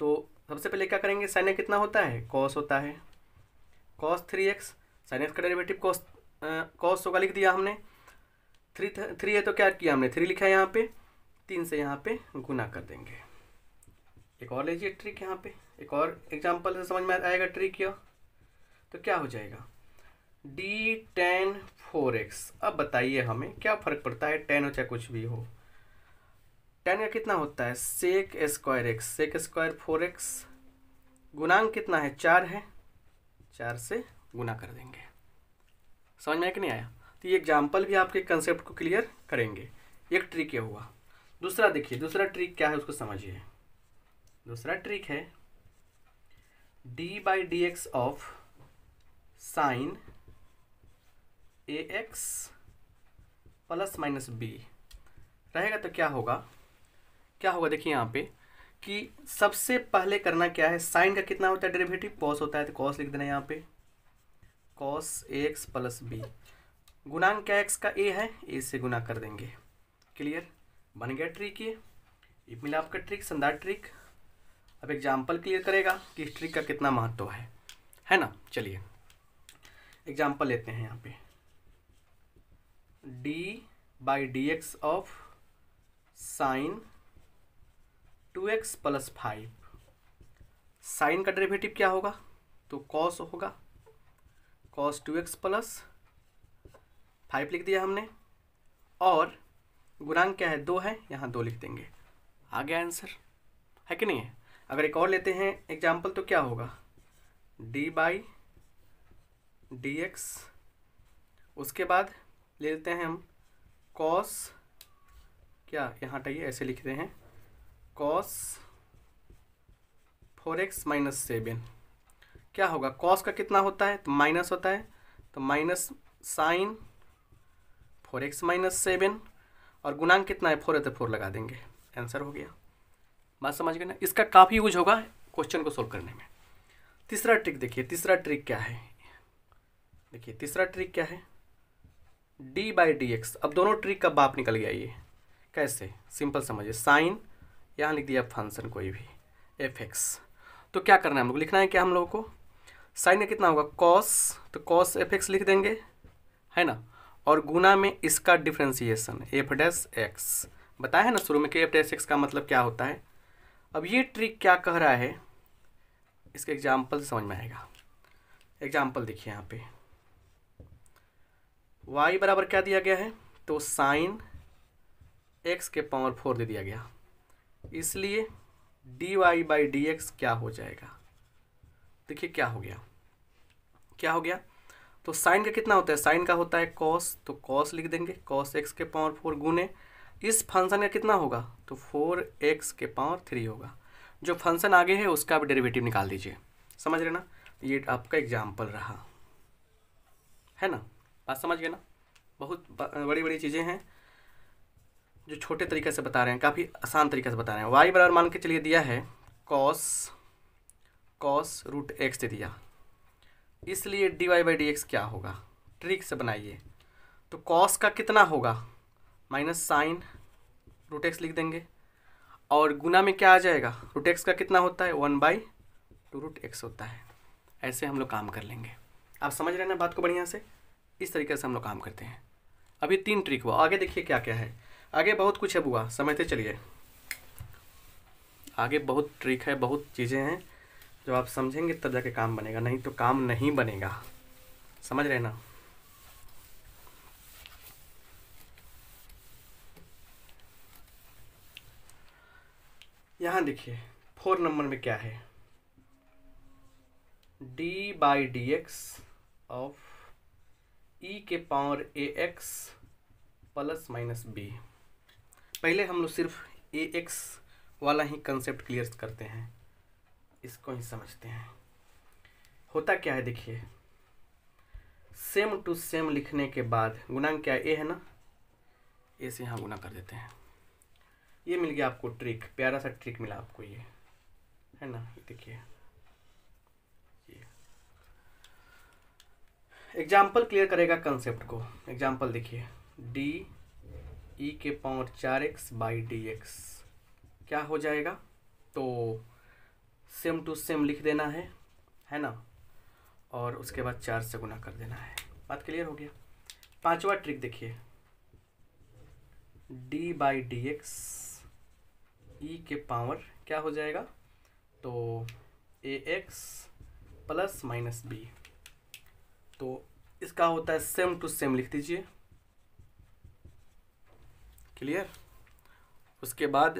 तो सबसे पहले क्या करेंगे साइन कितना होता है कॉस होता है cos three x sine x का डेरिवेटिव कॉस कॉस होगा लिख दिया हमने थ्री थ्री है तो क्या किया हमने थ्री लिखा है यहाँ पे तीन से यहाँ पे गुना कर देंगे एक और लीजिए ट्रिक यहाँ पे एक और एग्जांपल से समझ में आएगा ट्रिक यह तो क्या हो जाएगा डी टेन फोर एक्स अब बताइए हमें क्या फ़र्क पड़ता है टेन हो चाहे कुछ भी हो टेन का कितना होता है sec square x sec square four x गुणांक कितना है चार है चार से गुना कर देंगे समझ में आया कि नहीं आया तो ये एग्जाम्पल भी आपके कंसेप्ट को क्लियर करेंगे एक ट्रिक ये हुआ दूसरा देखिए दूसरा ट्रिक क्या है उसको समझिए दूसरा ट्रिक है d by D x of sine a x plus minus b रहेगा तो क्या होगा क्या होगा देखिए यहाँ पे कि सबसे पहले करना क्या है साइन का कितना होता है डेरिवेटिव कॉस होता है तो कॉस लिख देना यहाँ पे cos a x plus b गुणांक क्या एक्स का ए है ए से गुना कर देंगे क्लियर बन गया ट्रिक ये ये मिला आपका ट्रिक संदार ट्रिक अब एग्जाम्पल क्लियर करेगा कि हिस्ट्री का कितना महत्व है है ना चलिए एग्जाम्पल लेते हैं यहाँ पे d by D x of sine two x plus five sine का डेरिवेटिव क्या होगा तो कॉस होगा cos two x plus five लिख दिया हमने और गुणांक क्या है दो है यहाँ दो लिख देंगे आ गया आंसर है कि नहीं है अगर एक और लेते हैं एग्जाम्पल तो क्या होगा डी बाई डी एक्स उसके बाद ले लेते हैं हम कॉस क्या यहाँ हटाइए ऐसे लिखते हैं cos four x minus seven क्या होगा कॉस का कितना होता है तो माइनस होता है तो minus sine four x minus seven और गुणांक कितना है फोर है तो फोर लगा देंगे आंसर हो गया बात समझ गए ना इसका काफ़ी यूज होगा क्वेश्चन को सोल्व करने में तीसरा ट्रिक देखिए तीसरा ट्रिक क्या है देखिए तीसरा ट्रिक क्या है डी बाई डी एक्स अब दोनों ट्रिक का बाप निकल गया ये कैसे सिंपल समझिए साइन यहाँ लिख दिया फंक्शन कोई भी एफ एक्स तो क्या करना है हम लोग लिखना है क्या हम लोगों को साइन का कितना होगा कॉस तो कॉस एफ एक्स लिख देंगे है ना और गुना में इसका डिफ्रेंसिएशन एफ डैस एक्स बताया है ना शुरू में कि एफ डैस एक्स का मतलब क्या होता है अब ये ट्रिक क्या कह रहा है इसका एग्जाम्पल समझ में आएगा एग्जाम्पल देखिए यहाँ पे y बराबर क्या दिया गया है तो साइन x के पावर फोर दे दिया गया इसलिए D Y by D x क्या हो जाएगा देखिए क्या हो गया क्या हो गया तो साइन का कितना होता है साइन का होता है कॉस तो कॉस लिख देंगे कॉस एक्स के पावर फोर गुने इस फंक्शन का कितना होगा तो फोर एक्स के पावर थ्री होगा जो फंक्शन आगे है उसका आप डेरिवेटिव निकाल दीजिए समझ रहे ना ये आपका एग्जाम्पल रहा है ना बात समझ गए ना बहुत बड़ी बड़ी चीज़ें हैं जो छोटे तरीके से बता रहे हैं काफ़ी आसान तरीके से बता रहे हैं वाई बराबर मान के चलिए दिया है कॉस कॉस रूट एक्स दे दिया इसलिए D Y by D x क्या होगा ट्रिक से बनाइए तो कॉस का कितना होगा माइनस साइन रूट एक्स लिख देंगे और गुना में क्या आ जाएगा रूट एक्स का कितना होता है one by two root x होता है ऐसे हम लोग काम कर लेंगे आप समझ रहे हैं ना बात को बढ़िया से इस तरीके से हम लोग काम करते हैं अभी तीन ट्रिक हुआ आगे देखिए क्या क्या है आगे बहुत कुछ अब हुआ समझते चलिए आगे बहुत ट्रिक है बहुत चीज़ें हैं जब आप समझेंगे तब जाके काम बनेगा नहीं तो काम नहीं बनेगा समझ रहे ना यहाँ देखिए फोर नंबर में क्या है d by D x of e के power a x plus minus b पहले हम लोग सिर्फ ए एक्स वाला ही कंसेप्ट क्लियर करते हैं इसको ही समझते हैं होता क्या है देखिए सेम टू सेम लिखने के बाद गुणांक क्या ए है ना ए से यहाँ गुना कर देते हैं ये मिल गया आपको ट्रिक प्यारा सा ट्रिक मिला आपको ये है ना देखिए एग्जाम्पल क्लियर करेगा कंसेप्ट को एग्जाम्पल देखिए डी ई e के पावर चार एक्स बाई डी एक्स क्या हो जाएगा तो सेम टू सेम लिख देना है है ना और उसके बाद चार से गुना कर देना है बात क्लियर हो गया पांचवा ट्रिक देखिए D by D x e e के पावर क्या हो जाएगा तो a x plus minus b तो इसका होता है सेम टू सेम लिख दीजिए क्लियर उसके बाद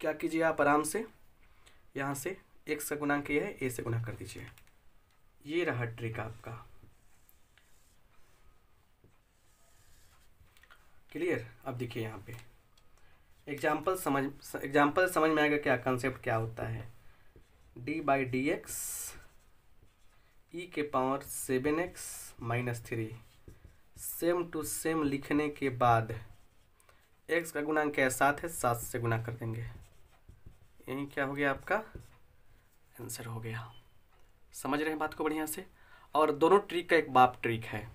क्या कीजिए आप आराम से यहाँ से एक से गुना किया है ए से गुना कर दीजिए ये रहा ट्रिक आपका क्लियर अब देखिए यहाँ पे एग्जाम्पल समझ एग्जाम्पल समझ में आएगा क्या कंसेप्ट क्या होता है d by D x e के power seven x minus three same to same लिखने के बाद एक्स का गुणांक क्या सात है सात से गुना कर देंगे यही क्या हो गया आपका आंसर हो गया समझ रहे हैं बात को बढ़िया से और दोनों ट्रिक का एक बाप ट्रिक है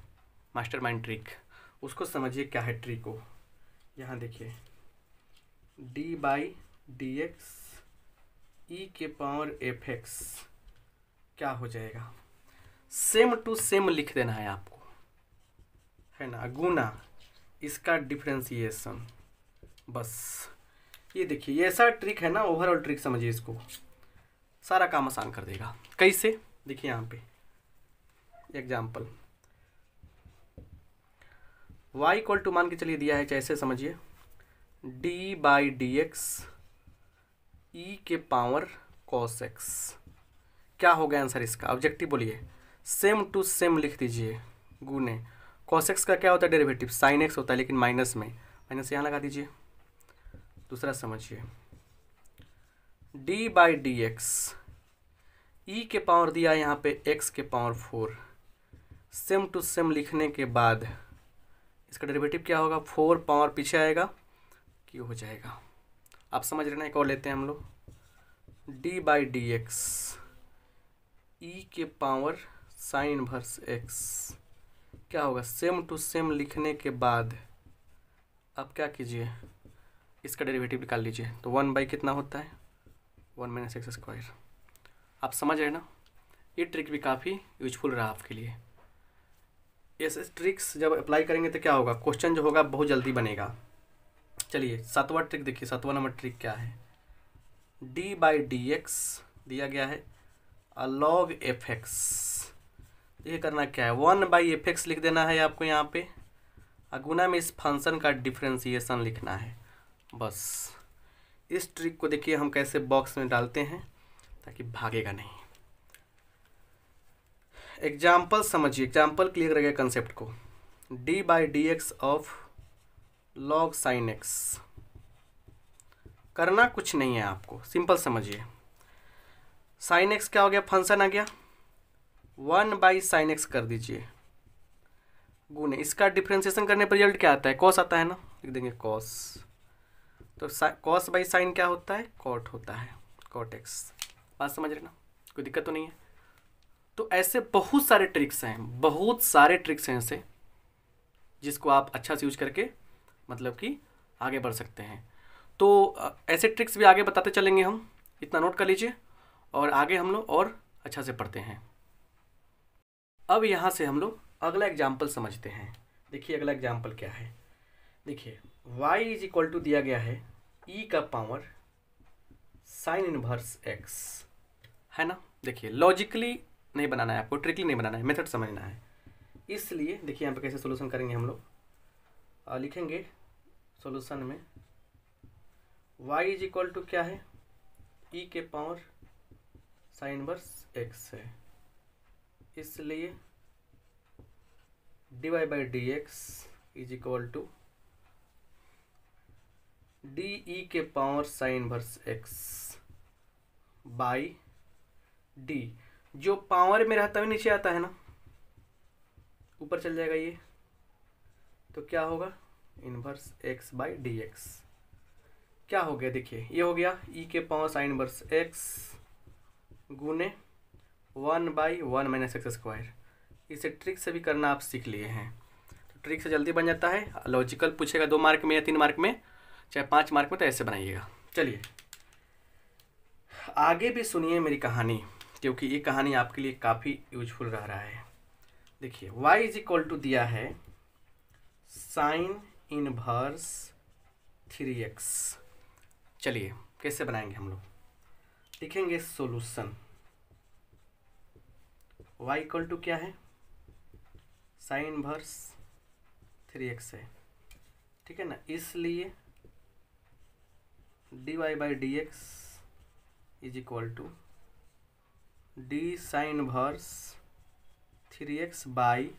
मास्टरमाइंड ट्रिक उसको समझिए क्या है ट्रिक को यहाँ देखिए D by D x e के पावर एफ एक्स क्या हो जाएगा सेम टू सेम लिख देना है आपको है ना गुना इसका डिफ्रेंसिएशन बस ये देखिए ये ऐसा ट्रिक है ना ओवरऑल ट्रिक समझिए इसको सारा काम आसान कर देगा कैसे देखिए यहाँ पे एग्जाम्पल y इक्वल टू मान के चलिए दिया है जैसे समझिए d by D x e के पावर कॉस एक्स क्या हो गया आंसर इसका ऑब्जेक्टिव बोलिए सेम टू सेम लिख दीजिए गुने कॉस एक्स का क्या होता है डेरिवेटिव साइन एक्स होता है लेकिन माइनस में माइनस यहाँ लगा दीजिए दूसरा समझिए d by D x e के पावर दिया यहाँ पे एक्स के power four same to same लिखने के बाद इसका डेरिवेटिव क्या होगा फोर पावर पीछे आएगा कि हो जाएगा आप समझ रहे ना एक और लेते हैं हम लोग d by D x e के पावर साइन भर्स एक्स क्या होगा सेम टू सेम लिखने के बाद आप क्या कीजिए इसका डेरिवेटिव निकाल लीजिए तो वन बाई कितना होता है वन माइनस एक्स स्क्वायर आप समझ रहे ना ये ट्रिक भी काफ़ी यूजफुल रहा आपके लिए ऐसे ट्रिक्स जब अप्लाई करेंगे तो क्या होगा क्वेश्चन जो होगा बहुत जल्दी बनेगा चलिए सातवां ट्रिक देखिए सातवां नंबर ट्रिक क्या है डी बाई डी एक्स दिया गया है अलॉग एफ एक्स ये करना क्या है वन बाई एफ एक्स लिख देना है आपको यहाँ पे अगुना में इस फंक्शन का डिफ्रेंसिएसन लिखना है बस इस ट्रिक को देखिए हम कैसे बॉक्स में डालते हैं ताकि भागेगा नहीं एग्जाम्पल समझिए एग्जाम्पल क्लियर रहेगा कंसेप्ट को d by D x of log sine x करना कुछ नहीं है आपको सिंपल समझिए साइन एक्स क्या हो गया फंक्शन आ गया वन बाई साइन एक्स कर दीजिए गुने इसका डिफ्रेंसिएशन करने पर रिजल्ट क्या आता है कॉस आता है ना लिख देंगे कॉस तो कॉस बाई साइन क्या होता है कॉट होता है कॉट एक्स बात समझ रहे ना कोई दिक्कत तो नहीं है तो ऐसे बहुत सारे ट्रिक्स हैं बहुत सारे ट्रिक्स हैं ऐसे जिसको आप अच्छा से यूज करके मतलब कि आगे बढ़ सकते हैं तो ऐसे ट्रिक्स भी आगे बताते चलेंगे हम इतना नोट कर लीजिए और आगे हम लोग और अच्छा से पढ़ते हैं अब यहाँ से हम लोग अगला एग्जाम्पल समझते हैं देखिए अगला एग्जाम्पल क्या है देखिए y इज इक्वल टू दिया गया है e का पावर साइन इनवर्स x है ना देखिए लॉजिकली नहीं बनाना है आपको ट्रिकली नहीं बनाना है मेथड समझना है इसलिए देखिए यहाँ पे कैसे सोल्यूशन करेंगे हम लोग लिखेंगे सॉल्यूशन में y इज इक्वल टू क्या है e के पावर साइन वर्स एक्स है इसलिए D Y by D x is equal to d e के power sine verse x by d जो पावर में रहता है नीचे आता है ना ऊपर चल जाएगा ये तो क्या होगा inverse x by D x क्या हो गया देखिए ये हो गया ई e के पावर साइन इनवर्स एक्स गुने one by one minus x square इसे ट्रिक से भी करना आप सीख लिए हैं तो ट्रिक से जल्दी बन जाता है लॉजिकल पूछेगा दो मार्क में या तीन मार्क में चाहे पाँच मार्क में तो ऐसे बनाइएगा चलिए आगे भी सुनिए मेरी कहानी क्योंकि ये कहानी आपके लिए काफ़ी यूजफुल रह रहा है देखिए y इज इक्वल टू दिया है साइन इनवर्स थ्री एक्स चलिए कैसे बनाएंगे हम लोग लिखेंगे सोल्यूशन वाई इक्वल टू क्या है साइन भर्स थ्री एक्स है ठीक है ना इसलिए D Y by D x is equal to d sine verse three x by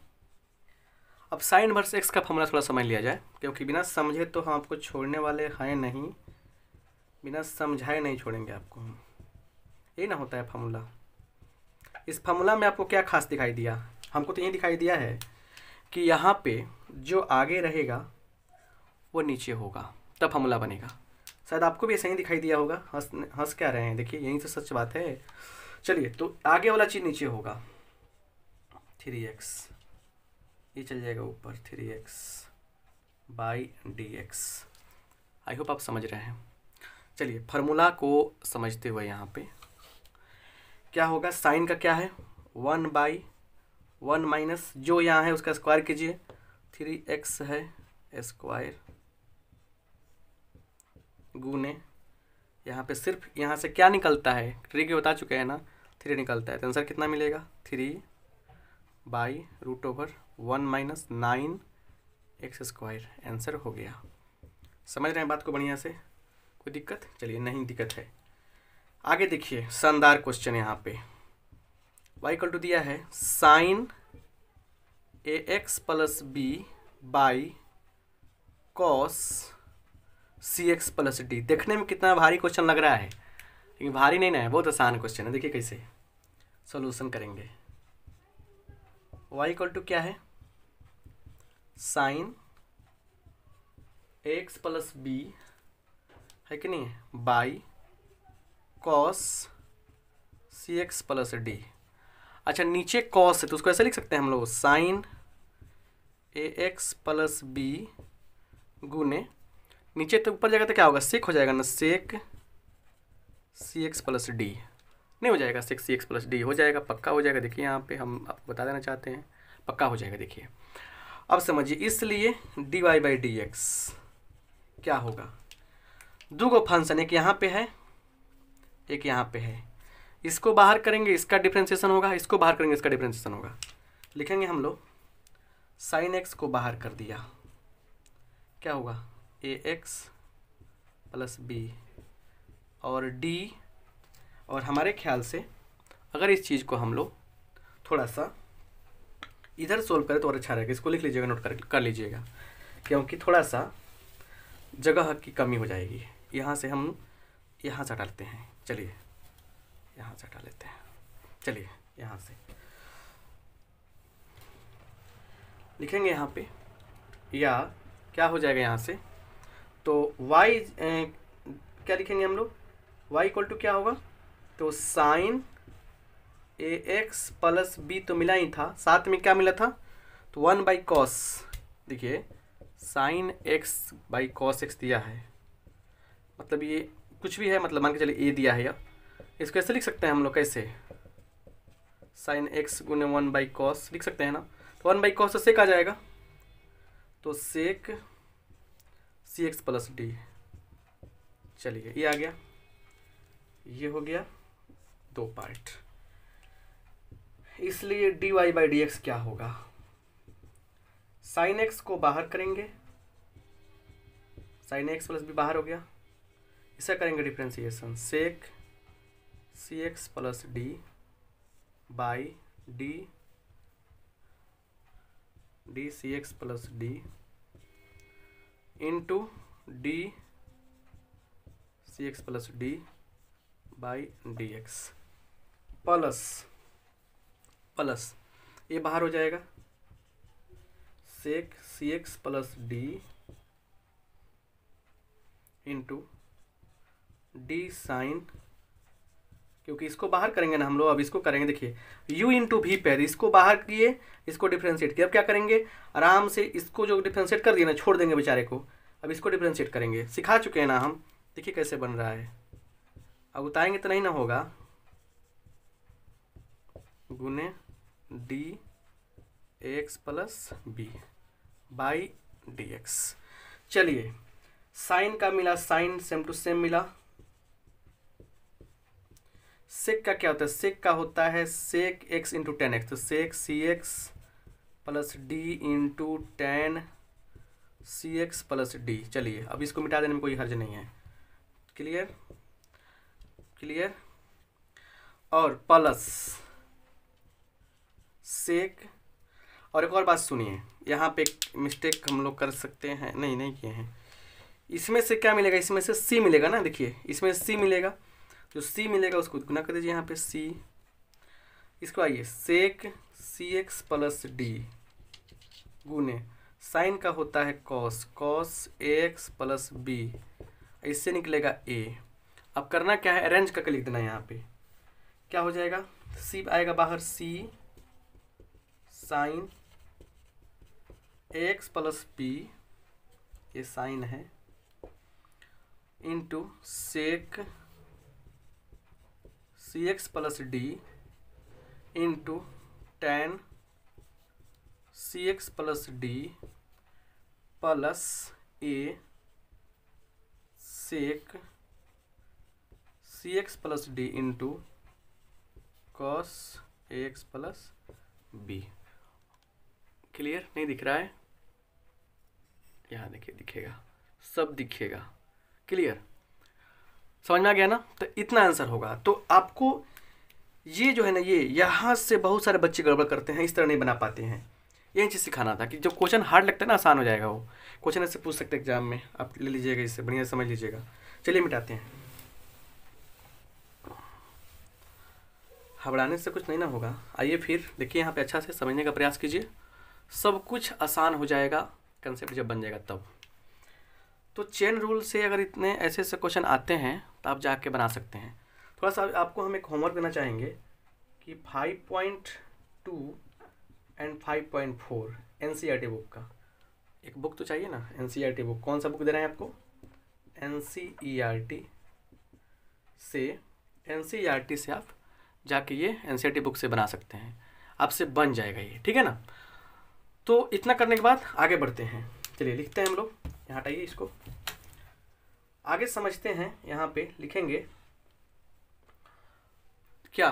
अब साइन वर्स एक्स का फॉर्मूला थोड़ा समझ लिया जाए क्योंकि बिना समझे तो हम आपको छोड़ने वाले हैं नहीं बिना समझाए नहीं छोड़ेंगे आपको हम यही ना होता है फार्मूला इस फार्मूला में आपको क्या खास दिखाई दिया हमको तो यही दिखाई दिया है कि यहाँ पे जो आगे रहेगा वो नीचे होगा तब फॉर्मूला बनेगा शायद आपको भी ऐसा ही दिखाई दिया होगा हंस हंस क्या रहे हैं देखिए यहीं से तो सच बात है चलिए तो आगे वाला चीज़ नीचे होगा थ्री एक्स ये चल जाएगा ऊपर three x by D x I hope आप समझ रहे हैं चलिए फार्मूला को समझते हुए यहाँ पे क्या होगा साइन का क्या है वन बाई वन माइनस जो यहाँ है उसका स्क्वायर कीजिए थ्री एक्स है स्क्वायर गुने यहाँ पे सिर्फ यहाँ से क्या निकलता है थ्री के बता चुके हैं ना थ्री निकलता है तो आंसर कितना मिलेगा three by root over one minus nine x square answer हो गया समझ रहे हैं बात को बढ़िया से कोई दिक्कत चलिए नहीं दिक्कत है आगे देखिए शानदार क्वेश्चन यहाँ पे वाई कल टू दिया है sine a x plus b by cos c x plus d देखने में कितना भारी क्वेश्चन लग रहा है लेकिन भारी नहीं ना है बहुत आसान क्वेश्चन है देखिए कैसे सोल्यूशन करेंगे वाई इक्वल टू क्या है साइन एक्स प्लस बी है कि नहीं by cos c x plus d अच्छा नीचे कॉस है तो उसको ऐसे लिख सकते हैं हम लोग sine a x plus b गुने नीचे तो ऊपर जाएगा तो क्या होगा सेक हो जाएगा ना sec c x plus d नहीं हो जाएगा sec c x plus d हो जाएगा पक्का हो जाएगा देखिए यहाँ पे हम आपको बता देना चाहते हैं पक्का हो जाएगा देखिए अब समझिए इसलिए D Y by D x क्या होगा दो गो फंक्शन एक यहाँ पे है एक यहाँ पे है इसको बाहर करेंगे इसका डिफ्रेंसिएशन होगा इसको बाहर करेंगे इसका डिफ्रेंसिएशन होगा लिखेंगे हम लोग साइन एक्स को बाहर कर दिया क्या होगा ए एक्स प्लस बी और डी और हमारे ख्याल से अगर इस चीज़ को हम लोग थोड़ा सा इधर सोल्व करें तो और अच्छा रहेगा इसको लिख लीजिएगा नोट कर कर लीजिएगा क्योंकि थोड़ा सा जगह की कमी हो जाएगी यहाँ से हम यहाँ से डालते हैं चलिए यहाँ से हटा लेते हैं चलिए यहाँ से लिखेंगे यहाँ पे या क्या हो जाएगा यहाँ से तो y ए, क्या लिखेंगे हम लोग y इक्वल टू क्या होगा तो sine a x plus b तो मिला ही था साथ में क्या मिला था तो वन बाई कॉस देखिए sine x by cos x दिया है मतलब ये कुछ भी है मतलब मान के चलिए ए दिया है या इसको ऐसे लिख सकते हैं हम लोग कैसे साइन एक्स गुने वन बाई कॉस लिख सकते हैं ना तो वन बाई कॉस तो सेक आ जाएगा तो sec c x plus d चलिए ये आ गया ये हो गया दो पार्ट इसलिए D Y by D x क्या होगा साइन एक्स को बाहर करेंगे साइन एक्स प्लस भी बाहर हो गया इसे करेंगे differentiation sec c x plus d by D d c x plus d into d c x plus d by D x plus plus ये बाहर हो जाएगा sec c x plus d into d sine क्योंकि इसको बाहर करेंगे ना हम लोग अब इसको करेंगे देखिए u इंटू भी पैर इसको बाहर किए इसको डिफ्रेंशिएट किया अब क्या करेंगे आराम से इसको जो डिफ्रेंशिएट कर दिया ना छोड़ देंगे बेचारे को अब इसको डिफ्रेंशिएट करेंगे सिखा चुके हैं ना हम देखिए कैसे बन रहा है अब उतारेंगे तो नहीं ना होगा गुने d x plus b by D x चलिए साइन का मिला साइन सेम टू सेम मिला सेक का क्या होता है सेक का होता है sec x into tan x तो sec c x plus d into tan c x plus d चलिए अब इसको मिटा देने में कोई हर्ज नहीं है क्लियर क्लियर और प्लस सेक और एक और बात सुनिए यहाँ पे मिस्टेक हम लोग कर सकते हैं नहीं नहीं किए हैं इसमें से क्या मिलेगा इसमें से सी मिलेगा ना देखिए इसमें सी मिलेगा जो सी मिलेगा उसको गुना कर दीजिए यहाँ पे सी इसको आइए sec c x plus d गुने साइन का होता है cos cos a x plus b इससे निकलेगा ए अब करना क्या है अरेंज करके लिख देना है यहाँ पे क्या हो जाएगा सी आएगा बाहर सी साइन एक्स प्लस पी ये साइन है into sec c x plus d into tan c x plus D plus ए सेक c x plus d into cos x plus B clear नहीं दिख रहा है यहाँ देखिए दिखेगा सब दिखेगा क्लियर समझ में आ गया ना तो इतना आंसर होगा तो आपको ये जो है ना ये यहाँ से बहुत सारे बच्चे गड़बड़ करते हैं इस तरह नहीं बना पाते हैं यही चीज़ सिखाना था कि जब क्वेश्चन हार्ड लगता है ना आसान हो जाएगा वो क्वेश्चन ऐसे पूछ सकते हैं एग्जाम में आप ले लीजिएगा इससे बढ़िया समझ लीजिएगा चलिए मिटाते हैं घबराने से कुछ नहीं ना होगा आइए फिर देखिए यहाँ पे अच्छा से समझने का प्रयास कीजिए सब कुछ आसान हो जाएगा कंसेप्ट जब बन जाएगा तब तो चेन रूल से अगर इतने ऐसे ऐसे क्वेश्चन आते हैं तो आप जाके बना सकते हैं थोड़ा सा आपको हम एक होमवर्क देना चाहेंगे कि 5.2 एंड 5.4 एनसीईआरटी बुक का एक बुक तो चाहिए ना एन बुक e कौन सा बुक दे रहे हैं आपको एन e से एन e से आप जाके ये एन बुक से बना सकते हैं आपसे बन जाएगा ये ठीक है ना तो इतना करने के बाद आगे बढ़ते हैं चलिए लिखते हैं हम लोग यहाँ हटाइए इसको आगे समझते हैं यहाँ पे लिखेंगे क्या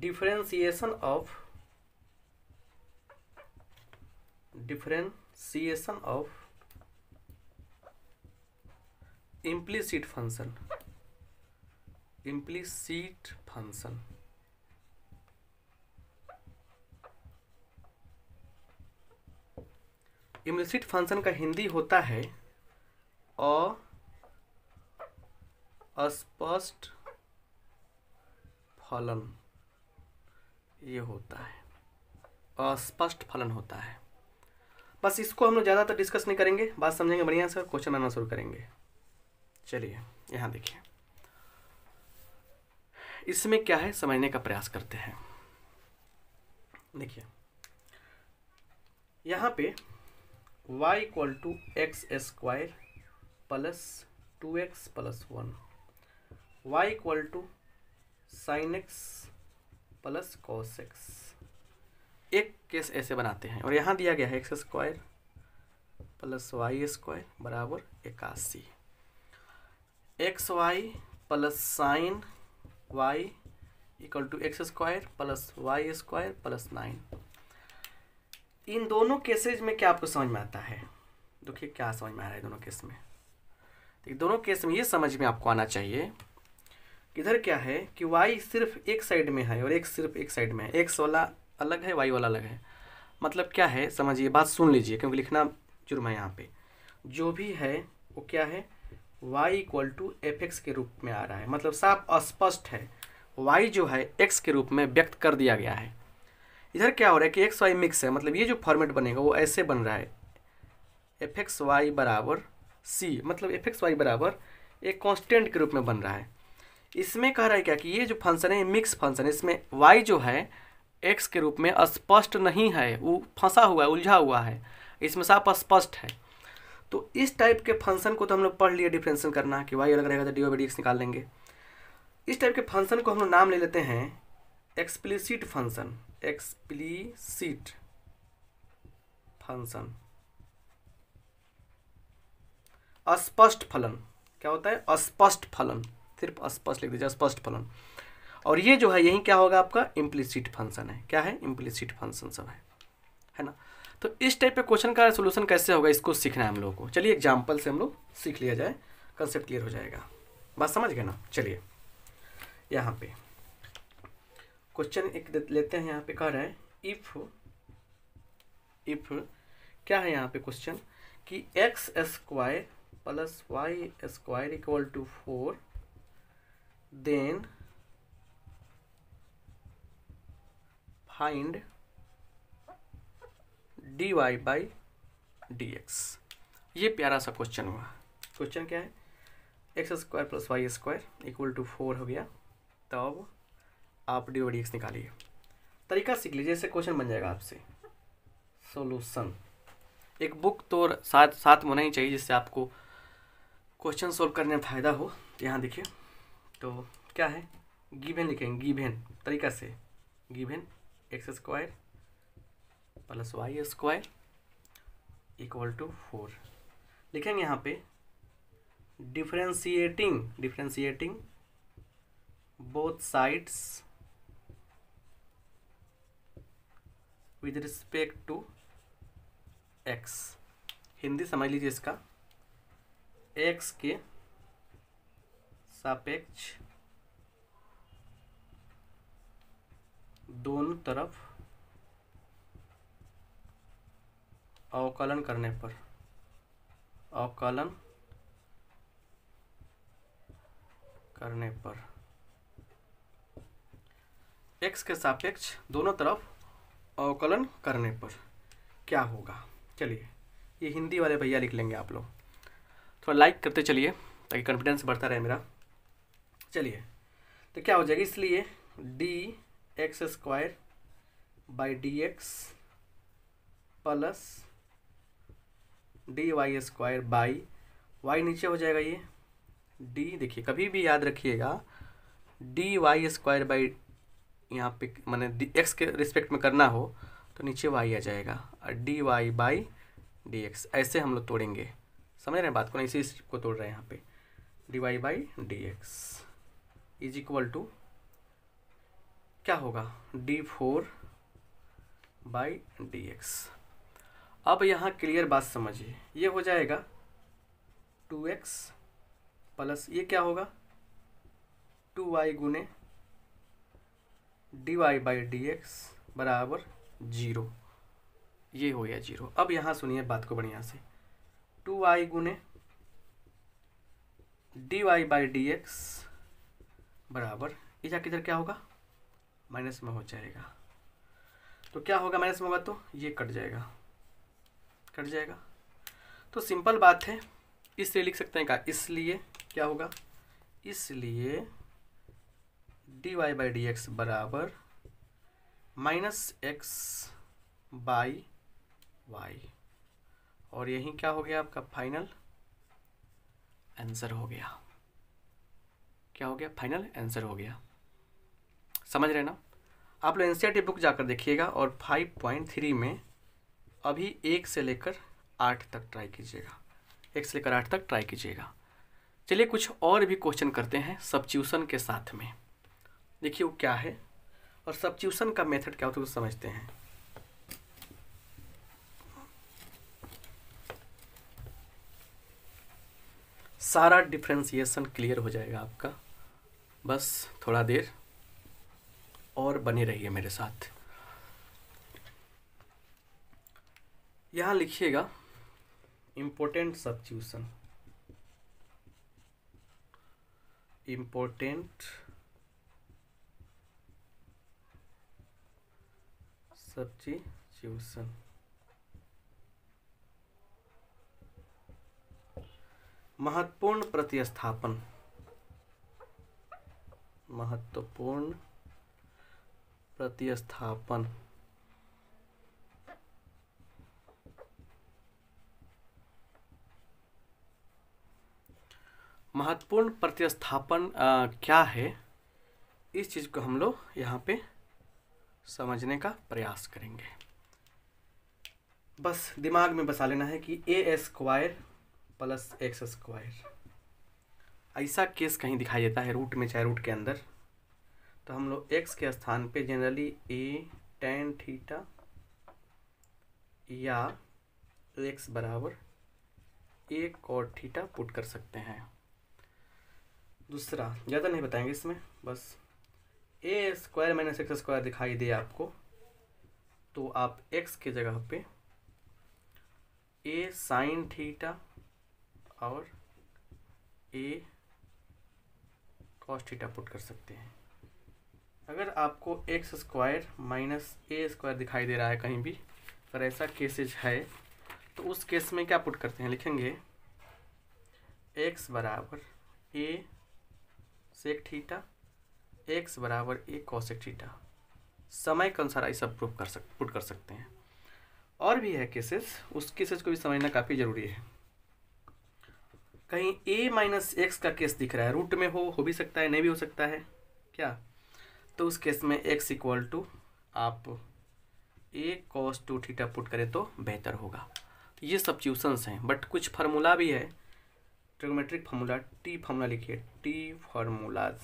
differentiation of differentiation of implicit function implicit function implicit function का हिंदी होता है अस्पष्ट फलन ये होता है अस्पष्ट फलन होता है बस इसको हम लोग ज़्यादातर डिस्कस नहीं करेंगे बात समझेंगे बढ़िया से क्वेश्चन आना शुरू करेंगे चलिए यहाँ देखिए इसमें क्या है समझने का प्रयास करते हैं देखिए यहाँ पे y equal to x square plus two x plus one y equal to sine x plus cos x एक केस ऐसे बनाते हैं और यहाँ दिया गया है x square plus y square बराबर इक्यासी x y plus sine y equal to x square plus y square plus nine इन दोनों केसेज में क्या आपको समझ में आता है देखिए क्या समझ में आ रहा है दोनों केस में देखिए तो दोनों केस में ये समझ में आपको आना चाहिए इधर क्या है कि वाई सिर्फ एक साइड में है और एक सिर्फ एक साइड में है एक्स वाला अलग है वाई वाला अलग है मतलब क्या है समझिए बात सुन लीजिए क्योंकि लिखना जुर्म है यहाँ पे जो भी है वो क्या है y equal to f x के रूप में आ रहा है मतलब साफ स्पष्ट है y जो है x के रूप में व्यक्त कर दिया गया है इधर क्या हो रहा है कि एक्स वाई मिक्स है मतलब ये जो फॉर्मेट बनेगा वो ऐसे बन रहा है एफ एक्स वाई बराबर सी मतलब एफ एक्स वाई बराबर एक कांस्टेंट के रूप में बन रहा है इसमें कह रहा है क्या कि ये जो फंक्शन है मिक्स फंक्शन है इसमें वाई जो है एक्स के रूप में स्पष्ट नहीं है वो फंसा हुआ है उलझा हुआ है इसमें साफ स्पष्ट है तो इस टाइप के फंक्शन को तो हम लोग पढ़ लिए डिफ्रेंसन करना कि वाई अलग रहेगा तो डी ओ डी एक्स निकाल लेंगे इस टाइप के फंक्शन को हम लोग नाम ले लेते हैं एक्सप्लिसिट फंक्शन एक्सप्लीसिट फंक्शन अस्पष्ट फलन क्या होता है अस्पष्ट फलन सिर्फ अस्पष्ट लिख दीजिए स्पष्ट फलन और ये जो है यही क्या होगा आपका इम्प्लीसिट फंक्शन है क्या है इम्प्लीसिट फंक्शन सब है है ना तो इस टाइप के क्वेश्चन का सोल्यूशन कैसे होगा इसको सीखना है हम लोगों को चलिए एग्जाम्पल से हम लोग सीख लिया जाए कंसेप्ट क्लियर हो जाएगा बात समझ गए ना चलिए यहाँ पे क्वेश्चन एक लेते हैं यहाँ पे कह रहे हैं इफ इफ क्या है यहाँ पे क्वेश्चन कि x square plus y square equal to four then find D Y by D x ये प्यारा सा क्वेश्चन हुआ क्वेश्चन क्या है x square plus y square equal to four हो गया तब तो आप डी ओ डी एक्स निकालिए तरीका सीख लीजिए इससे क्वेश्चन बन जाएगा आपसे सोल्यूशन एक बुक तो साथ साथ में होना ही चाहिए जिससे आपको क्वेश्चन सोल्व करने में फ़ायदा हो यहाँ देखिए तो क्या है गिवेन लिखेंगे गिवेन तरीका से given x square plus y square equal to four लिखेंगे यहाँ पे differentiating differentiating both sides with respect to x Hindi समझ लीजिए इसका एक्स के सापेक्ष दोनों तरफ अवकलन करने पर अवकलन करने पर एक्स के सापेक्ष दोनों तरफ अवकलन करने पर क्या होगा चलिए ये हिंदी वाले भैया लिख लेंगे आप लोग थोड़ा लाइक करते चलिए ताकि कॉन्फिडेंस बढ़ता रहे मेरा चलिए तो क्या हो जाएगा इसलिए d x square by D x plus d y square by y नीचे हो जाएगा ये डी देखिए कभी भी याद रखिएगा डी वाई स्क्वायर बाई यहाँ पे मैंने डी एक्स के रिस्पेक्ट में करना हो तो नीचे वाई आ जाएगा और d Y by D x ऐसे हम लोग तोड़ेंगे समझ रहे हैं बात को नहीं इसी को तोड़ रहे हैं यहाँ पे D Y by D x is equal to क्या होगा d four by D x अब यहाँ क्लियर बात समझिए ये हो जाएगा टू एक्स प्लस ये क्या होगा टू वाई गुने d Y by D x बराबर जीरो ये हो गया जीरो अब यहाँ सुनिए बात को बढ़िया से टू वाई गुने d Y by D x बराबर इधर किधर क्या होगा माइनस में हो जाएगा तो क्या होगा माइनस में होगा तो ये कट जाएगा कट जाएगा तो सिंपल बात है इसलिए लिख सकते हैं का इसलिए क्या होगा इसलिए D Y by D x बराबर माइनस एक्स बाई वाई और यही क्या हो गया आपका फाइनल आंसर हो गया क्या हो गया फाइनल आंसर हो गया समझ रहे ना आप लोग एन बुक जाकर देखिएगा और फाइव पॉइंट थ्री में अभी एक से लेकर आठ तक ट्राई कीजिएगा एक से लेकर आठ तक ट्राई कीजिएगा चलिए कुछ और भी क्वेश्चन करते हैं सब्च्यूसन के साथ में देखिए वो क्या है और सब्च्यूसन का मेथड क्या होता है उसको समझते हैं सारा डिफ्रेंसिएशन क्लियर हो जाएगा आपका बस थोड़ा देर और बने रहिए मेरे साथ यहां लिखिएगा इंपोर्टेंट सब्च्यूसन इंपोर्टेंट सब्स्टिट्यूशन महत्वपूर्ण प्रतिस्थापन महत्वपूर्ण प्रतिस्थापन महत्वपूर्ण प्रतिस्थापन क्या है इस चीज़ को हम लोग यहाँ पे समझने का प्रयास करेंगे बस दिमाग में बसा लेना है कि a square plus x square ऐसा केस कहीं दिखाई देता है रूट में चाहे रूट के अंदर तो हम लोग एक्स के स्थान पे जनरली ए टेन थीटा या एक्स बराबर ए कॉट थीटा पुट कर सकते हैं दूसरा ज़्यादा नहीं बताएंगे इसमें बस a square minus x square दिखाई दे आपको तो आप एक्स के जगह पे ए साइन थीटा और ए कॉस थीटा पुट कर सकते हैं अगर आपको x square minus a square दिखाई दे रहा है कहीं भी पर ऐसा केसेज है तो उस केस में क्या पुट करते हैं लिखेंगे एक्स बराबर ए सेक थीटा एक्स बराबर ए कॉसेक थीटा समय के अनुसार आई सब प्रूफ कर सक पुट कर सकते हैं और भी है केसेस उस केसेस को भी समझना काफ़ी ज़रूरी है कहीं ए माइनस एक्स का केस दिख रहा है रूट में हो हो भी सकता है नहीं भी हो सकता है क्या तो उस केस में एक्स इक्वल टू आप a cos two theta put करें तो बेहतर होगा तो ये सब ट्यूशंस हैं बट कुछ फार्मूला भी है ट्रिगोमेट्रिक फार्मूला टी फार्मूला लिखिए टी फार्मूलाज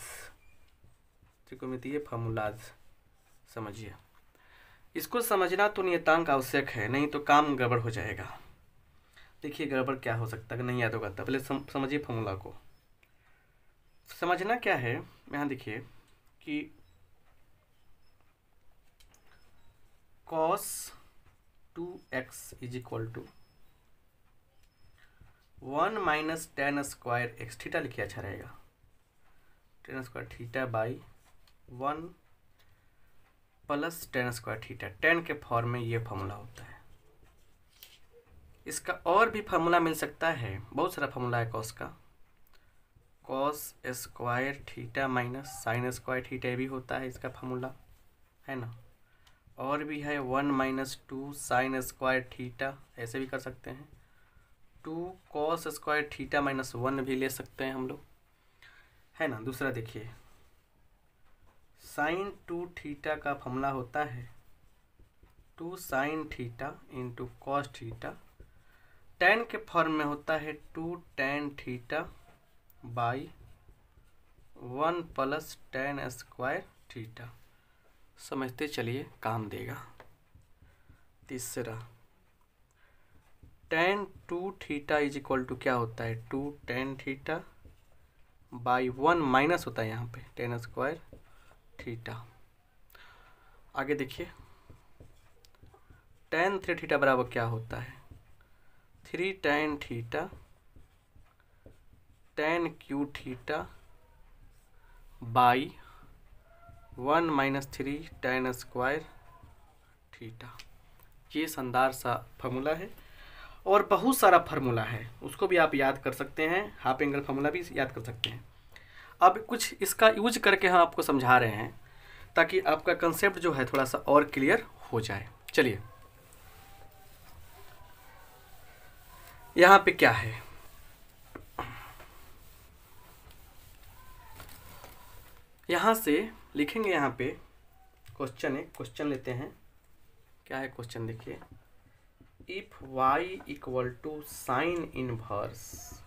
त्रिकोणमितीय फार्मूलाज समझिए इसको समझना तो नियतांक आवश्यक है नहीं तो काम गड़बड़ हो जाएगा देखिए गड़बड़ क्या हो सकता है नहीं याद होगा तो। पहले समझिए फार्मूला को समझना क्या है यहाँ देखिए कि cos two x is equal to one minus tan square x theta लिखिए अच्छा रहेगा tan square theta by one plus tan square theta tan के फॉर्म में ये फार्मूला होता है इसका और भी फार्मूला मिल सकता है बहुत सारा फार्मूला है कॉस का cos square theta minus sine square theta भी होता है इसका फार्मूला है ना और भी है one minus two sine square theta ऐसे भी कर सकते हैं two cos square theta minus one भी ले सकते हैं हम लोग है ना दूसरा देखिए साइन टू थीटा का फॉर्मूला होता है two sine theta into cos theta tan के फॉर्म में होता है two tan theta by one plus tan square theta समझते चलिए काम देगा तीसरा tan two theta is equal to क्या होता है two tan theta by one minus होता है यहाँ पे टेन स्क्वायर थीटा आगे देखिए टेन थ्री थीटा बराबर क्या होता है three tan theta tan cube theta by one minus three tan square theta ये शानदार सा फॉर्मूला है और बहुत सारा फार्मूला है उसको भी आप याद कर सकते हैं हाफ एंगल फार्मूला भी याद कर सकते हैं अब कुछ इसका यूज करके हम आपको समझा रहे हैं ताकि आपका कंसेप्ट जो है थोड़ा सा और क्लियर हो जाए चलिए यहाँ पे क्या है यहाँ से लिखेंगे यहाँ पे क्वेश्चन है क्वेश्चन लेते हैं क्या है क्वेश्चन देखिए if y equal to sine inverse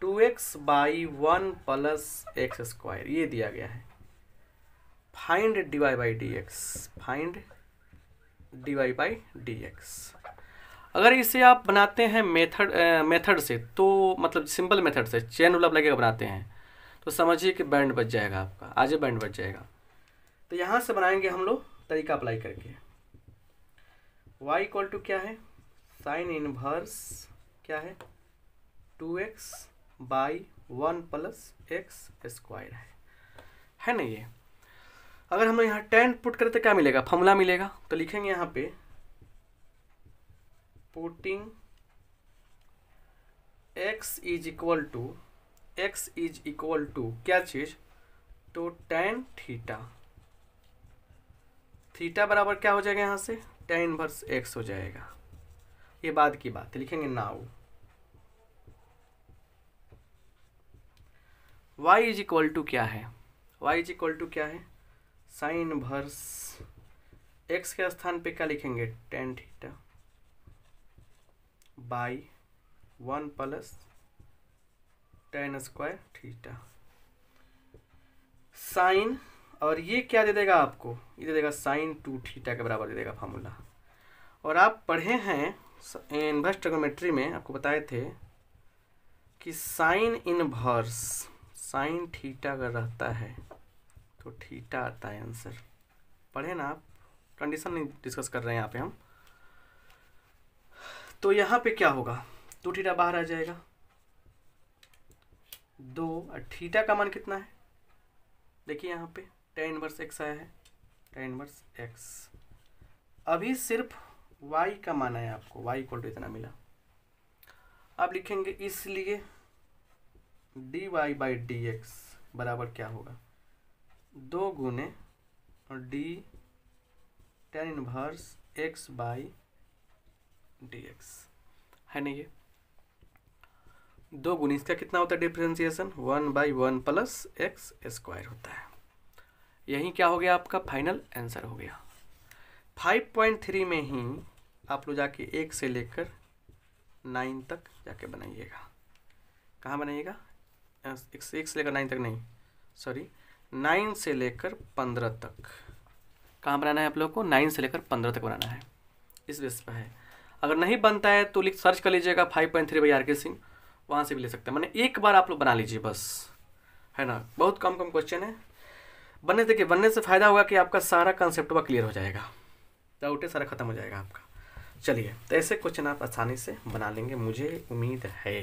two x by one plus x square ये दिया गया है find D Y by D x find D Y by D x अगर इसे आप बनाते हैं मेथड मेथड से तो मतलब सिंपल मेथड से चेन उलब लगेगा बनाते हैं तो समझिए कि बैंड बच जाएगा आपका आज बैंड बच जाएगा तो यहाँ से बनाएंगे हम लोग तरीका अप्लाई करके y इक्वल टू क्या है साइन इनवर्स क्या है two x by one plus x square है है ना ये अगर हम यहाँ टेन पुट करें तो क्या मिलेगा फॉर्मूला मिलेगा तो लिखेंगे यहाँ पे putting x is equal to x is equal to क्या चीज़ तो टेन थीटा थीटा बराबर क्या हो जाएगा यहाँ से टेन वर्स एक्स हो जाएगा ये बाद की बात लिखेंगे now y is equal to क्या है y इज इक्वल टू क्या है साइन भर्स x के स्थान पे क्या लिखेंगे tan theta by one plus tan square theta sine और ये क्या दे देगा आपको ये दे देगा साइन टू थीटा के बराबर दे देगा फार्मूला और आप पढ़े हैं इन्वर्स ट्रिग्नोमेट्री में आपको बताए थे कि साइन इनवर्स साइन थीटा अगर रहता है तो थीटा आता है आंसर पढ़े ना आप कंडीशन नहीं डिस्कस कर रहे हैं यहाँ पे हम तो यहाँ पे क्या होगा दो थीटा बाहर आ जाएगा दो थीटा का मान कितना है देखिए यहाँ पे टेन इनवर्स एक्स आया है टेन इनवर्स एक्स अभी सिर्फ वाई का मान आया आपको वाई इक्वल टू इतना मिला आप लिखेंगे इसलिए D Y by D x बराबर क्या होगा दो गुने और d tan inverse x by D x है नहीं ये दो गुने इसका कितना होता है differentiation one by one plus x square होता है यही क्या हो गया आपका फाइनल आंसर हो गया फाइव पॉइंट थ्री में ही आप लोग जाके एक से लेकर नाइन तक जाके बनाइएगा कहाँ बनाइएगा एक से लेकर नाइन तक नहीं सॉरी नाइन से लेकर पंद्रह तक कहाँ बनाना है आप लोग को नाइन से लेकर पंद्रह तक बनाना है इस बेस पर है अगर नहीं बनता है तो लिख सर्च कर लीजिएगा five point three by R K Singh वहाँ से भी ले सकते हैं मैंने एक बार आप लोग बना लीजिए बस है ना बहुत कम कम क्वेश्चन है बनने देखिए बनने से फ़ायदा होगा कि आपका सारा कंसेप्ट वह क्लियर हो जाएगा डाउट है सारा ख़त्म हो जाएगा आपका चलिए तो ऐसे क्वेश्चन आप आसानी से बना लेंगे मुझे उम्मीद है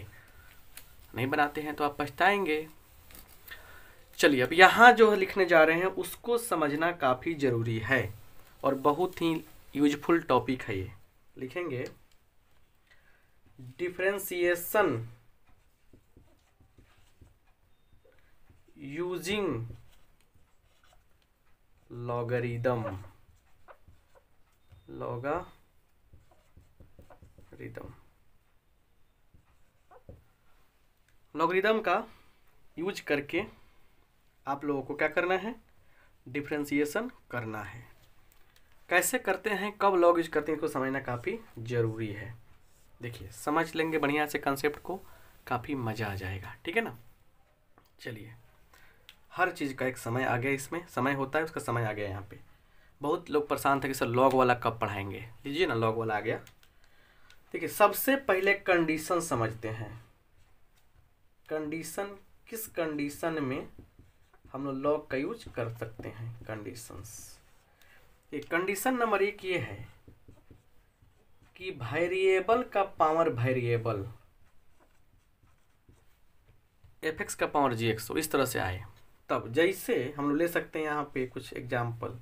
नहीं बनाते हैं तो आप पछताएंगे चलिए अब यहाँ जो लिखने जा रहे हैं उसको समझना काफ़ी ज़रूरी है और बहुत ही यूजफुल टॉपिक है ये लिखेंगे differentiation using logarithm logarithm logarithm का यूज करके आप लोगों को क्या करना है डिफ्रेंसीसन करना है कैसे करते हैं कब लॉग यूज करते हैं इसको समझना काफ़ी ज़रूरी है देखिए समझ लेंगे बढ़िया से कंसेप्ट को काफ़ी मज़ा आ जाएगा ठीक है ना चलिए हर चीज़ का एक समय आ गया इसमें समय होता है उसका समय आ गया यहाँ पे बहुत लोग परेशान थे कि सर लॉग वाला कब पढ़ाएंगे लीजिए ना लॉग वाला आ गया देखिए सबसे पहले कंडीशन समझते हैं कंडीशन किस कंडीशन में हम लोग लॉ का यूज कर सकते हैं कंडीशंस ये कंडीशन नंबर एक ये है कि वेरिएबल का पावर वेरिएबल एफ एक्स का पावर जी एक्स इस तरह से आए तब जैसे हम लोग ले सकते हैं यहाँ पे कुछ एग्जाम्पल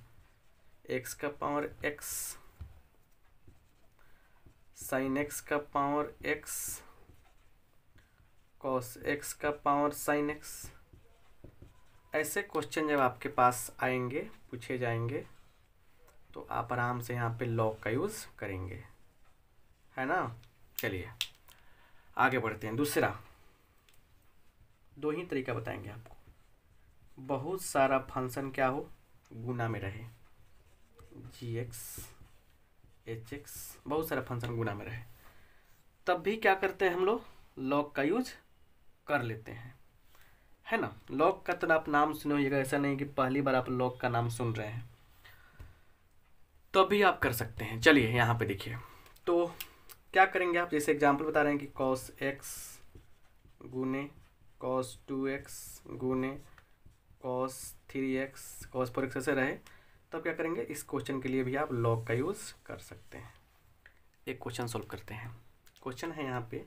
एक्स का पावर एक्स साइन एक्स का पावर एक्स कॉस एक्स का पावर साइन एक्स ऐसे क्वेश्चन जब आपके पास आएंगे पूछे जाएंगे तो आप आराम से यहाँ पे लॉ का यूज़ करेंगे है ना चलिए आगे बढ़ते हैं दूसरा दो ही तरीका बताएंगे आपको बहुत सारा फंक्शन क्या हो गुना में रहे जी एक्स एच एक्स बहुत सारा फंक्शन गुना में रहे तब भी क्या करते हैं हम लोग लॉग का यूज कर लेते हैं है ना लॉक का तो आप नाम सुने होगा ऐसा नहीं कि पहली बार आप लॉक का नाम सुन रहे हैं तो अभी आप कर सकते हैं चलिए यहाँ पे देखिए तो क्या करेंगे आप जैसे एग्जाम्पल बता रहे हैं कि कॉस एक्स गुने कॉस टू एक्स गुने cos three x cos four x ऐसे रहे तब तो क्या करेंगे इस क्वेश्चन के लिए भी आप लॉग का यूज़ कर सकते हैं एक क्वेश्चन सॉल्व करते हैं क्वेश्चन है यहाँ पे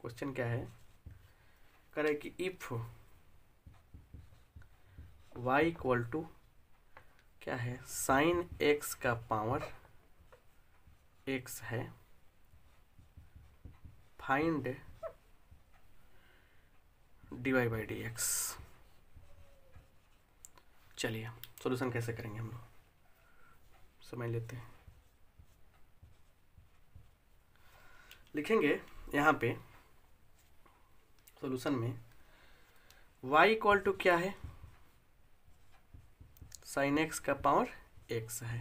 क्वेश्चन क्या है करें कि इफ y इक्वल टू क्या है साइन x का पावर x है find D Y by D x चलिए सोल्यूशन कैसे करेंगे हम लोग समझ लेते हैं लिखेंगे यहाँ पे सोल्यूशन में वाई इक्वल टू क्या है साइन एक्स का पावर एक्स है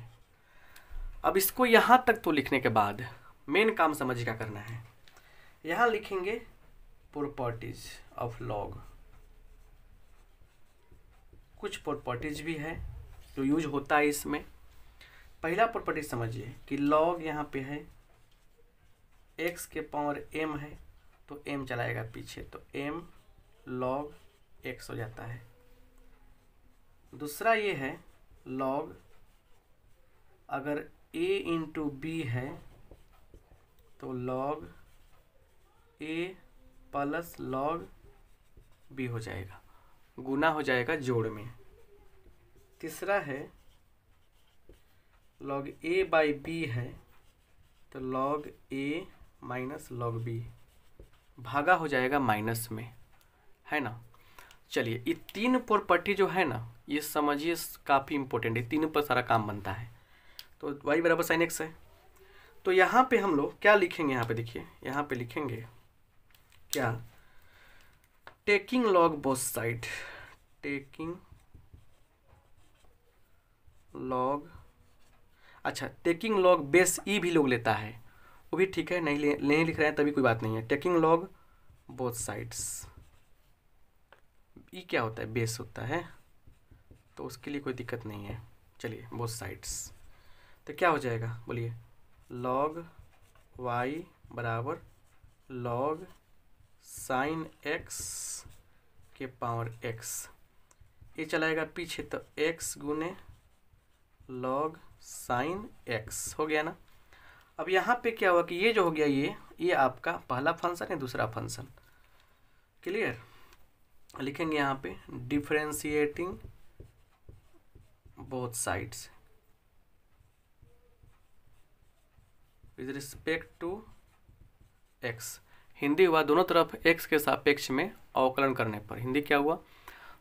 अब इसको यहाँ तक तो लिखने के बाद मेन काम समझ क्या करना है यहाँ लिखेंगे प्रॉपर्टीज ऑफ लॉग कुछ प्रॉपर्टीज भी है जो यूज होता है इसमें पहला प्रॉपर्टी समझिए कि लॉग यहाँ पे है एक्स के पावर एम है तो एम चलाएगा पीछे तो एम लॉग एक्स हो जाता है दूसरा ये है लॉग अगर ए इंटू बी है तो log a plus log b हो जाएगा गुना हो जाएगा जोड़ में तीसरा है लॉग ए बाई बी है तो log a minus log b भागा हो जाएगा माइनस में है ना चलिए ये तीन प्रॉपर्टी जो है ना ये समझिए काफ़ी इंपॉर्टेंट है तीनों पर सारा काम बनता है तो वाई बराबर साइन एक्स है तो यहाँ पे हम लोग क्या लिखेंगे यहाँ पे देखिए यहाँ पे लिखेंगे क्या taking log both side taking log अच्छा टेकिंग लॉग बेस ई भी लोग लेता है वो भी ठीक है नहीं नहीं लिख रहे हैं तभी कोई बात नहीं है टेकिंग लॉग बोथ साइड्स ये क्या होता है बेस होता है तो उसके लिए कोई दिक्कत नहीं है चलिए बोथ साइड्स तो क्या हो जाएगा बोलिए लॉग वाई बराबर लॉग साइन एक्स के पावर एक्स ये चलाएगा पीछे तो एक्स गुने लॉग साइन एक्स हो गया ना अब यहाँ पे क्या हुआ कि ये जो हो गया ये ये आपका पहला फंक्शन है दूसरा फंक्शन क्लियर लिखेंगे यहाँ पे differentiating both sides with respect to x Hindi हुआ दोनों तरफ एक्स के सापेक्ष में अवकलन करने पर हिंदी क्या हुआ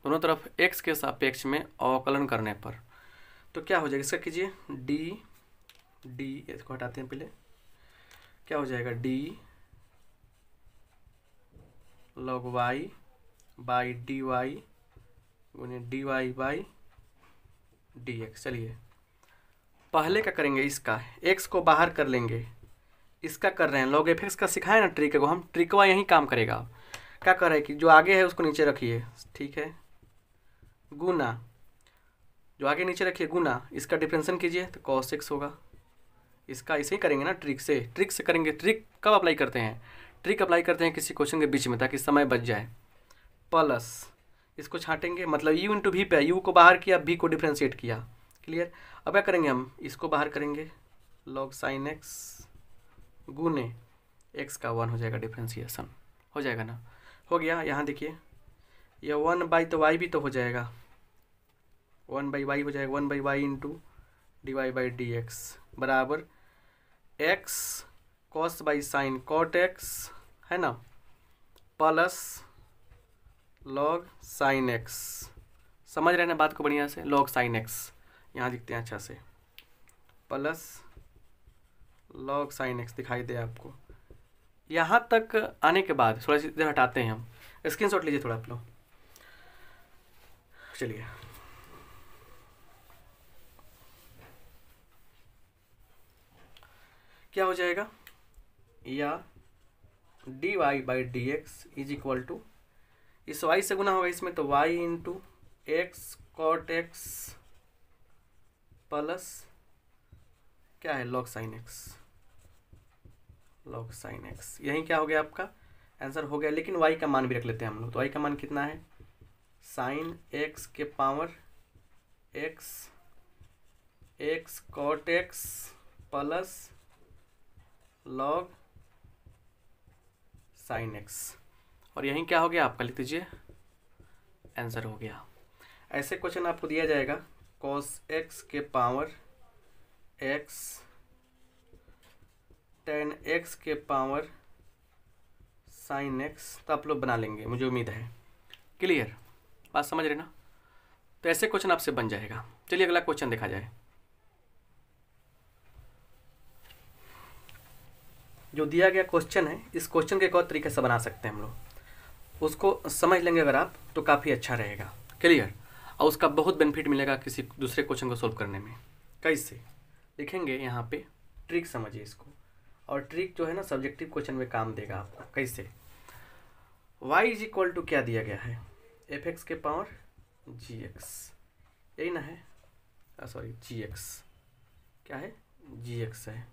दोनों तरफ एक्स के सापेक्ष में अवकलन करने पर तो क्या हो जाएगा इसका कीजिए डी डी इसको हटाते हैं पहले क्या हो जाएगा d log y by D y गुने d Y by D x चलिए पहले क्या करेंगे इसका एक्स को बाहर कर लेंगे इसका कर रहे हैं लॉग एफ एक्स का सिखाए ना ट्रिक को हम ट्रिक यहीं काम करेगा क्या कर रहे हैं कि जो आगे है उसको नीचे रखिए ठीक है गुना जो आगे नीचे रखिए गुना इसका डिफ्रेंसन कीजिए तो कॉस एक्स होगा इसका इसे ही करेंगे ना ट्रिक से ट्रिक से करेंगे ट्रिक कब अप्लाई करते हैं ट्रिक अप्लाई करते हैं किसी क्वेश्चन के बीच में ताकि समय बच जाए प्लस इसको छाटेंगे मतलब यू इंटू भी पे यू को बाहर किया बी को डिफ्रेंशिएट किया क्लियर अब क्या करेंगे हम इसको बाहर करेंगे लॉग साइन एक्स गुने एक्स का वन हो जाएगा डिफ्रेंशिएसन हो जाएगा ना हो गया यहाँ देखिए यह वन बाई तो वाई भी तो हो जाएगा वन बाई वाई हो जाएगा one by y into d Y by D x बराबर x cos by sine cot x है ना प्लस लॉग साइन एक्स समझ रहे हैं बात को बढ़िया से लॉग साइन एक्स यहाँ दिखते हैं अच्छा से प्लस लॉग साइन एक्स दिखाई दे आपको यहाँ तक आने के बाद थोड़ा सी हटाते हैं हम स्क्रीन शॉट लीजिए थोड़ा आप लोग चलिए क्या हो जाएगा या d Y by D x is equal to इस वाई से गुना होगा इसमें तो y into x cot x plus क्या है log sine x log sine x यही क्या हो गया आपका आंसर हो गया लेकिन वाई का मान भी रख लेते हैं हम लोग तो वाई का मान कितना है साइन एक्स के power x x cot x plus log sine x और यहीं क्या हो गया आपका लिख दीजिए आंसर हो गया ऐसे क्वेश्चन आपको दिया जाएगा कॉस एक्स के पावर एक्स टेन एक्स के पावर साइन एक्स तो आप लोग बना लेंगे मुझे उम्मीद है क्लियर बात समझ रहे ना तो ऐसे क्वेश्चन आपसे बन जाएगा चलिए अगला क्वेश्चन देखा जाए जो दिया गया क्वेश्चन है इस क्वेश्चन के एक और तरीके से बना सकते हैं हम लोग उसको समझ लेंगे अगर आप तो काफ़ी अच्छा रहेगा क्लियर और उसका बहुत बेनिफिट मिलेगा किसी दूसरे क्वेश्चन को सॉल्व करने में कैसे लिखेंगे यहाँ पे ट्रिक समझिए इसको और ट्रिक जो है ना सब्जेक्टिव क्वेश्चन में काम देगा आपको कैसे वाई इज इक्वल टू क्या दिया गया है एफ एक्स के पावर जी एक्स यही ना है सॉरी जी एक्स क्या है जी एक्स है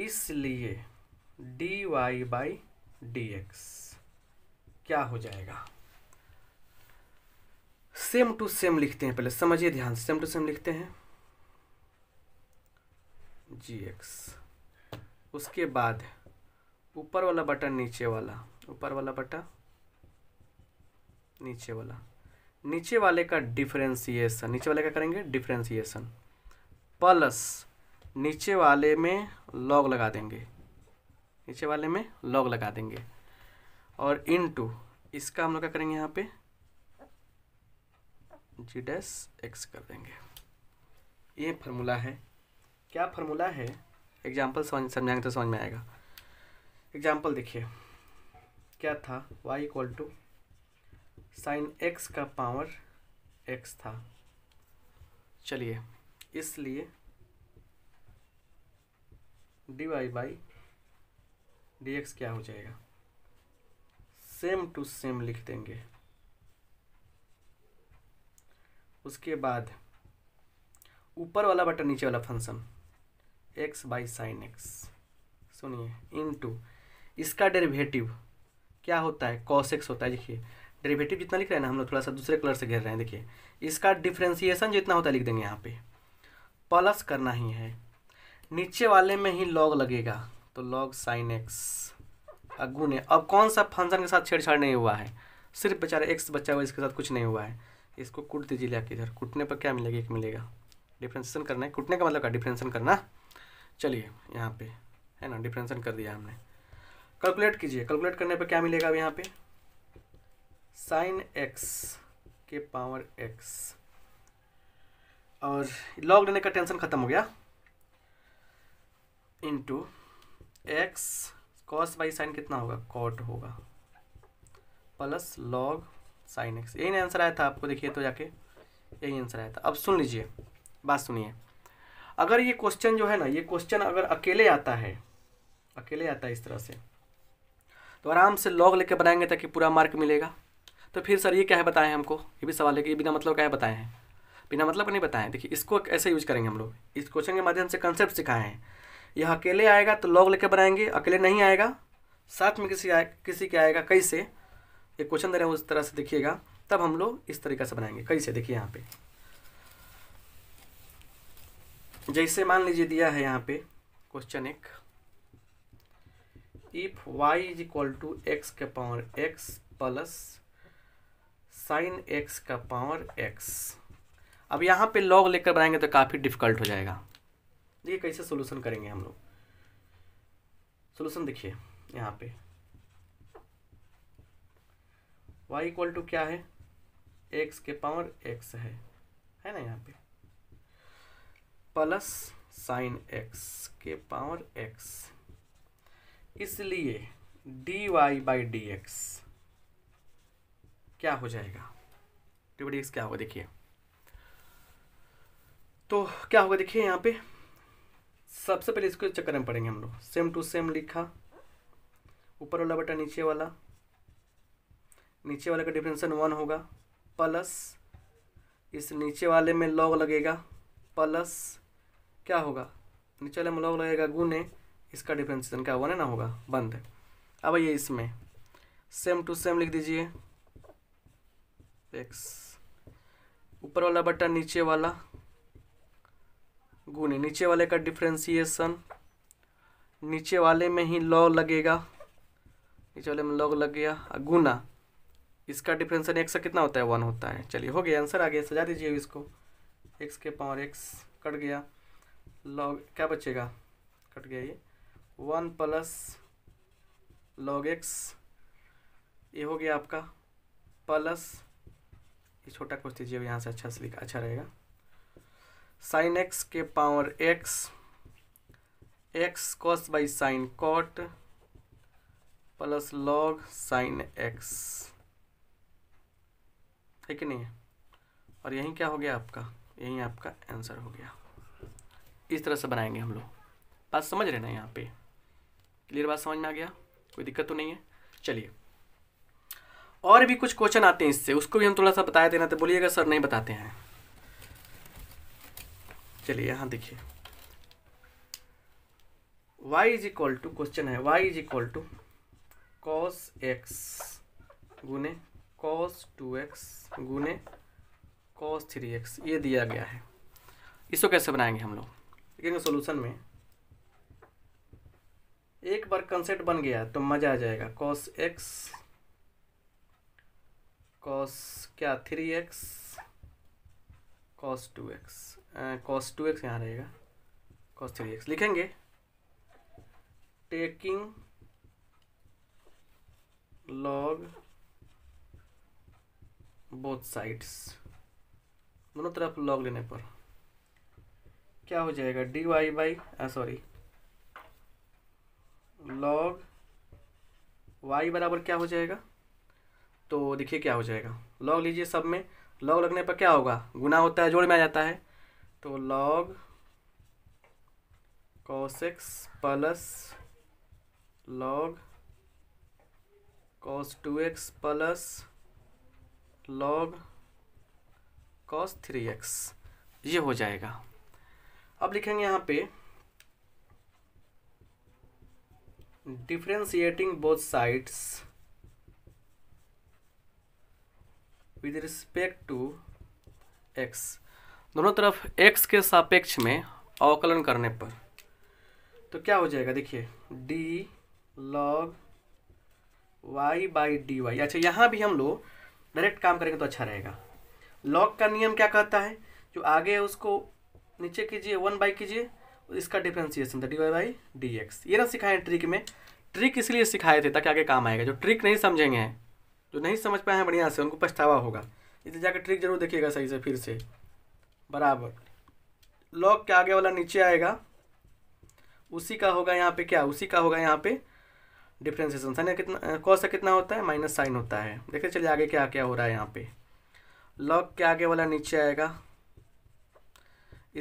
इसलिए D Y by D x क्या हो जाएगा सेम टू सेम लिखते हैं पहले समझिए ध्यान सेम टू सेम लिखते हैं जी एक्स उसके बाद ऊपर वाला बटन नीचे वाला ऊपर वाला बटन नीचे वाला नीचे वाले का डिफ्रेंसिएशन नीचे वाले का करेंगे डिफ्रेंसिएशन प्लस नीचे वाले में लॉग लगा देंगे नीचे वाले में लॉग लगा देंगे और इन टू इसका हम लोग क्या करेंगे यहाँ पे जी डैस एक्स कर देंगे ये फार्मूला है क्या फार्मूला है एग्जाम्पल समझ समझाएंगे तो समझ में आएगा एग्जाम्पल देखिए क्या था y equal to sine x का पावर एक्स था चलिए इसलिए D Y by D x क्या हो जाएगा सेम टू सेम लिख देंगे उसके बाद ऊपर वाला बटन नीचे वाला function x by sine x सुनिए इन टू इसका डेरिवेटिव क्या होता है कॉस एक्स होता है देखिए डेरिवेटिव जितना लिख रहे हैं ना हम लोग थोड़ा सा दूसरे कलर से घेर रहे हैं देखिए इसका डिफ्रेंसिएशन जितना होता है लिख देंगे यहाँ पे प्लस करना ही है नीचे वाले में ही लॉग लगेगा तो लॉग साइन एक्स अगुन अब कौन सा फंक्शन के साथ छेड़छाड़ नहीं हुआ है सिर्फ बेचारा एक्स बच्चा हुआ इसके साथ कुछ नहीं हुआ है इसको कूट दीजिए लिया इधर कूटने पर क्या मिलेगा एक मिलेगा डिफ्रेंसन करना है कूटने का मतलब क्या डिफ्रेंसन करना चलिए यहाँ पे है ना डिफ्रेंसन कर दिया हमने कैलकुलेट कीजिए कैलकुलेट करने पर क्या मिलेगा अब यहाँ पे साइन एक्स के पावर एक्स और लॉग लेने का टेंशन खत्म हो गया into x cos by sine कितना होगा कॉट होगा प्लस लॉग साइन एक्स यही आंसर आया था आपको देखिए तो जाके यही आंसर आया था अब सुन लीजिए बात सुनिए अगर ये क्वेश्चन जो है ना ये क्वेश्चन अगर अकेले आता है अकेले आता है इस तरह से तो आराम से लॉग लेके बनाएंगे ताकि पूरा मार्क मिलेगा तो फिर सर ये क्या है बताएं हमको ये भी सवाल है कि बिना मतलब क्या है बताएं हैं बिना मतलब नहीं बताएं देखिए इसको ऐसे यूज करेंगे हम लोग इस क्वेश्चन के माध्यम से कंसेप्ट सिखाए हैं यह अकेले आएगा तो लॉग लेके बनाएंगे अकेले नहीं आएगा साथ में किसी आए, किसी के आएगा कई से ये क्वेश्चन दे रहे हैं उस तरह से देखिएगा तब हम लोग इस तरीके से बनाएंगे कई से देखिए यहाँ पे जैसे मान लीजिए दिया है यहाँ पे क्वेश्चन एक if y is equal to x का power x plus sine x का पावर एक्स अब यहाँ पे लॉग लेकर बनाएंगे तो काफ़ी डिफिकल्ट हो जाएगा तो ये कैसे सोल्यूशन करेंगे हम लोग सोल्यूशन देखिए यहाँ पे y इक्वल टू क्या है x के पावर x है है ना यहाँ पे प्लस साइन x के पावर x इसलिए dy वाई बाई डी क्या हो जाएगा डी क्या होगा देखिए तो क्या होगा देखिए यहाँ पे सबसे पहले इसको चक्कर में पड़ेंगे हम लोग सेम टू सेम लिखा ऊपर वाला बटा नीचे वाला नीचे वाले का डिफ्रेंसन वन होगा प्लस इस नीचे वाले में लॉग लगेगा प्लस क्या होगा नीचे वाले में लॉग लगेगा गुने इसका डिफ्रेंसन क्या वन है ना होगा बंद है अब ये इसमें सेम टू सेम लिख दीजिए एक्स ऊपर वाला बटा नीचे वाला गुने नीचे वाले का डिफ्रेंसीसन नीचे वाले में ही लॉ लगेगा नीचे वाले में लॉ लग गया गुना इसका डिफ्रेंसन एक्स का कितना होता है वन होता है चलिए हो गया आंसर आ गया सजा दीजिए इसको एक्स के पावर एक्स कट गया लॉग क्या बचेगा कट गया ये वन प्लस लॉग एक्स ये हो गया आपका प्लस ये छोटा कुछ दीजिए यहाँ से अच्छा से लिखा अच्छा रहेगा साइन एक्स के power x x cos by sine cot plus log sine x है कि नहीं और यहीं क्या हो गया आपका यहीं आपका आंसर हो गया इस तरह से बनाएंगे हम लोग बात समझ रहे ना यहाँ पे क्लियर बात समझ में आ गया कोई दिक्कत तो नहीं है चलिए और भी कुछ क्वेश्चन आते हैं इससे उसको भी हम थोड़ा सा बताया देना तो बोलिएगा सर नहीं बताते हैं चलिए यहाँ देखिए y is equal to question है y is equal to cos x गुने कॉस टू एक्स गुने कॉस थ्री एक्स ये दिया गया है इसको कैसे बनाएंगे हम लोग देखेंगे सोल्यूशन में एक बार कंसेप्ट बन गया तो मज़ा आ जाएगा कॉस एक्स कॉस क्या three x cos two x cos two x यहाँ रहेगा कॉस थ्री एक्स लिखेंगे टेकिंग लॉग बोथ साइड्स दोनों तरफ लॉग लेने पर क्या हो जाएगा d Y by sorry log y बराबर क्या हो जाएगा तो देखिए क्या हो जाएगा लॉग लीजिए सब में लॉग लगने पर क्या होगा गुना होता है जोड़ में आ जाता है तो log cos x plus log cos two x plus log cos three x ये हो जाएगा अब लिखेंगे यहाँ पे differentiating both sides with respect to x दोनों तरफ एक्स के सापेक्ष में अवकलन करने पर तो क्या हो जाएगा देखिए d log y by D y अच्छा यहाँ भी हम लोग डायरेक्ट काम करेंगे तो अच्छा रहेगा लॉग का नियम क्या कहता है जो आगे है उसको नीचे कीजिए वन बाई कीजिए इसका डिफ्रेंसिएशन था d Y by D x ये ना सिखाएं ट्रिक में ट्रिक इसलिए सिखाए थे ताकि आगे काम आएगा जो ट्रिक नहीं समझेंगे जो नहीं समझ पाए हैं बढ़िया से उनको पछतावा होगा इसलिए जाकर ट्रिक जरूर देखिएगा सही से फिर से बराबर लॉग के आगे वाला नीचे आएगा उसी का होगा यहाँ पे क्या उसी का होगा यहाँ पे डिफ्रेंसिएशन साइन कितना कौन सा कितना होता है माइनस साइन होता है देखिए चलिए आगे क्या क्या हो रहा है यहाँ पे लॉग के आगे वाला नीचे आएगा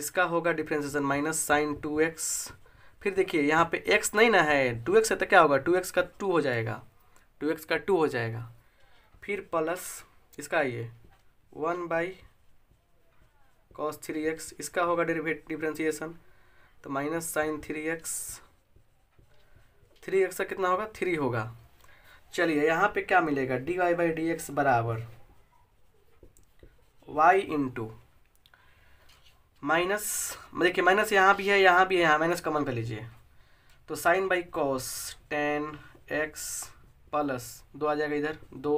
इसका होगा differentiation minus sine two x फिर देखिए यहाँ पे एक्स नहीं ना है टू एक्स है तो क्या होगा टू एक्स का टू हो जाएगा टू एक्स का टू हो जाएगा फिर प्लस इसका आइए one by cos three x इसका होगा डिफ्रेंसीसन तो minus sine three x three x का कितना होगा थ्री होगा चलिए यहाँ पे क्या मिलेगा d Y by D x बराबर वाई इंटू माइनस देखिए माइनस यहाँ भी है यहाँ भी है यहाँ माइनस कमन कर लीजिए तो sine by cos tan x plus दो आ जाएगा इधर दो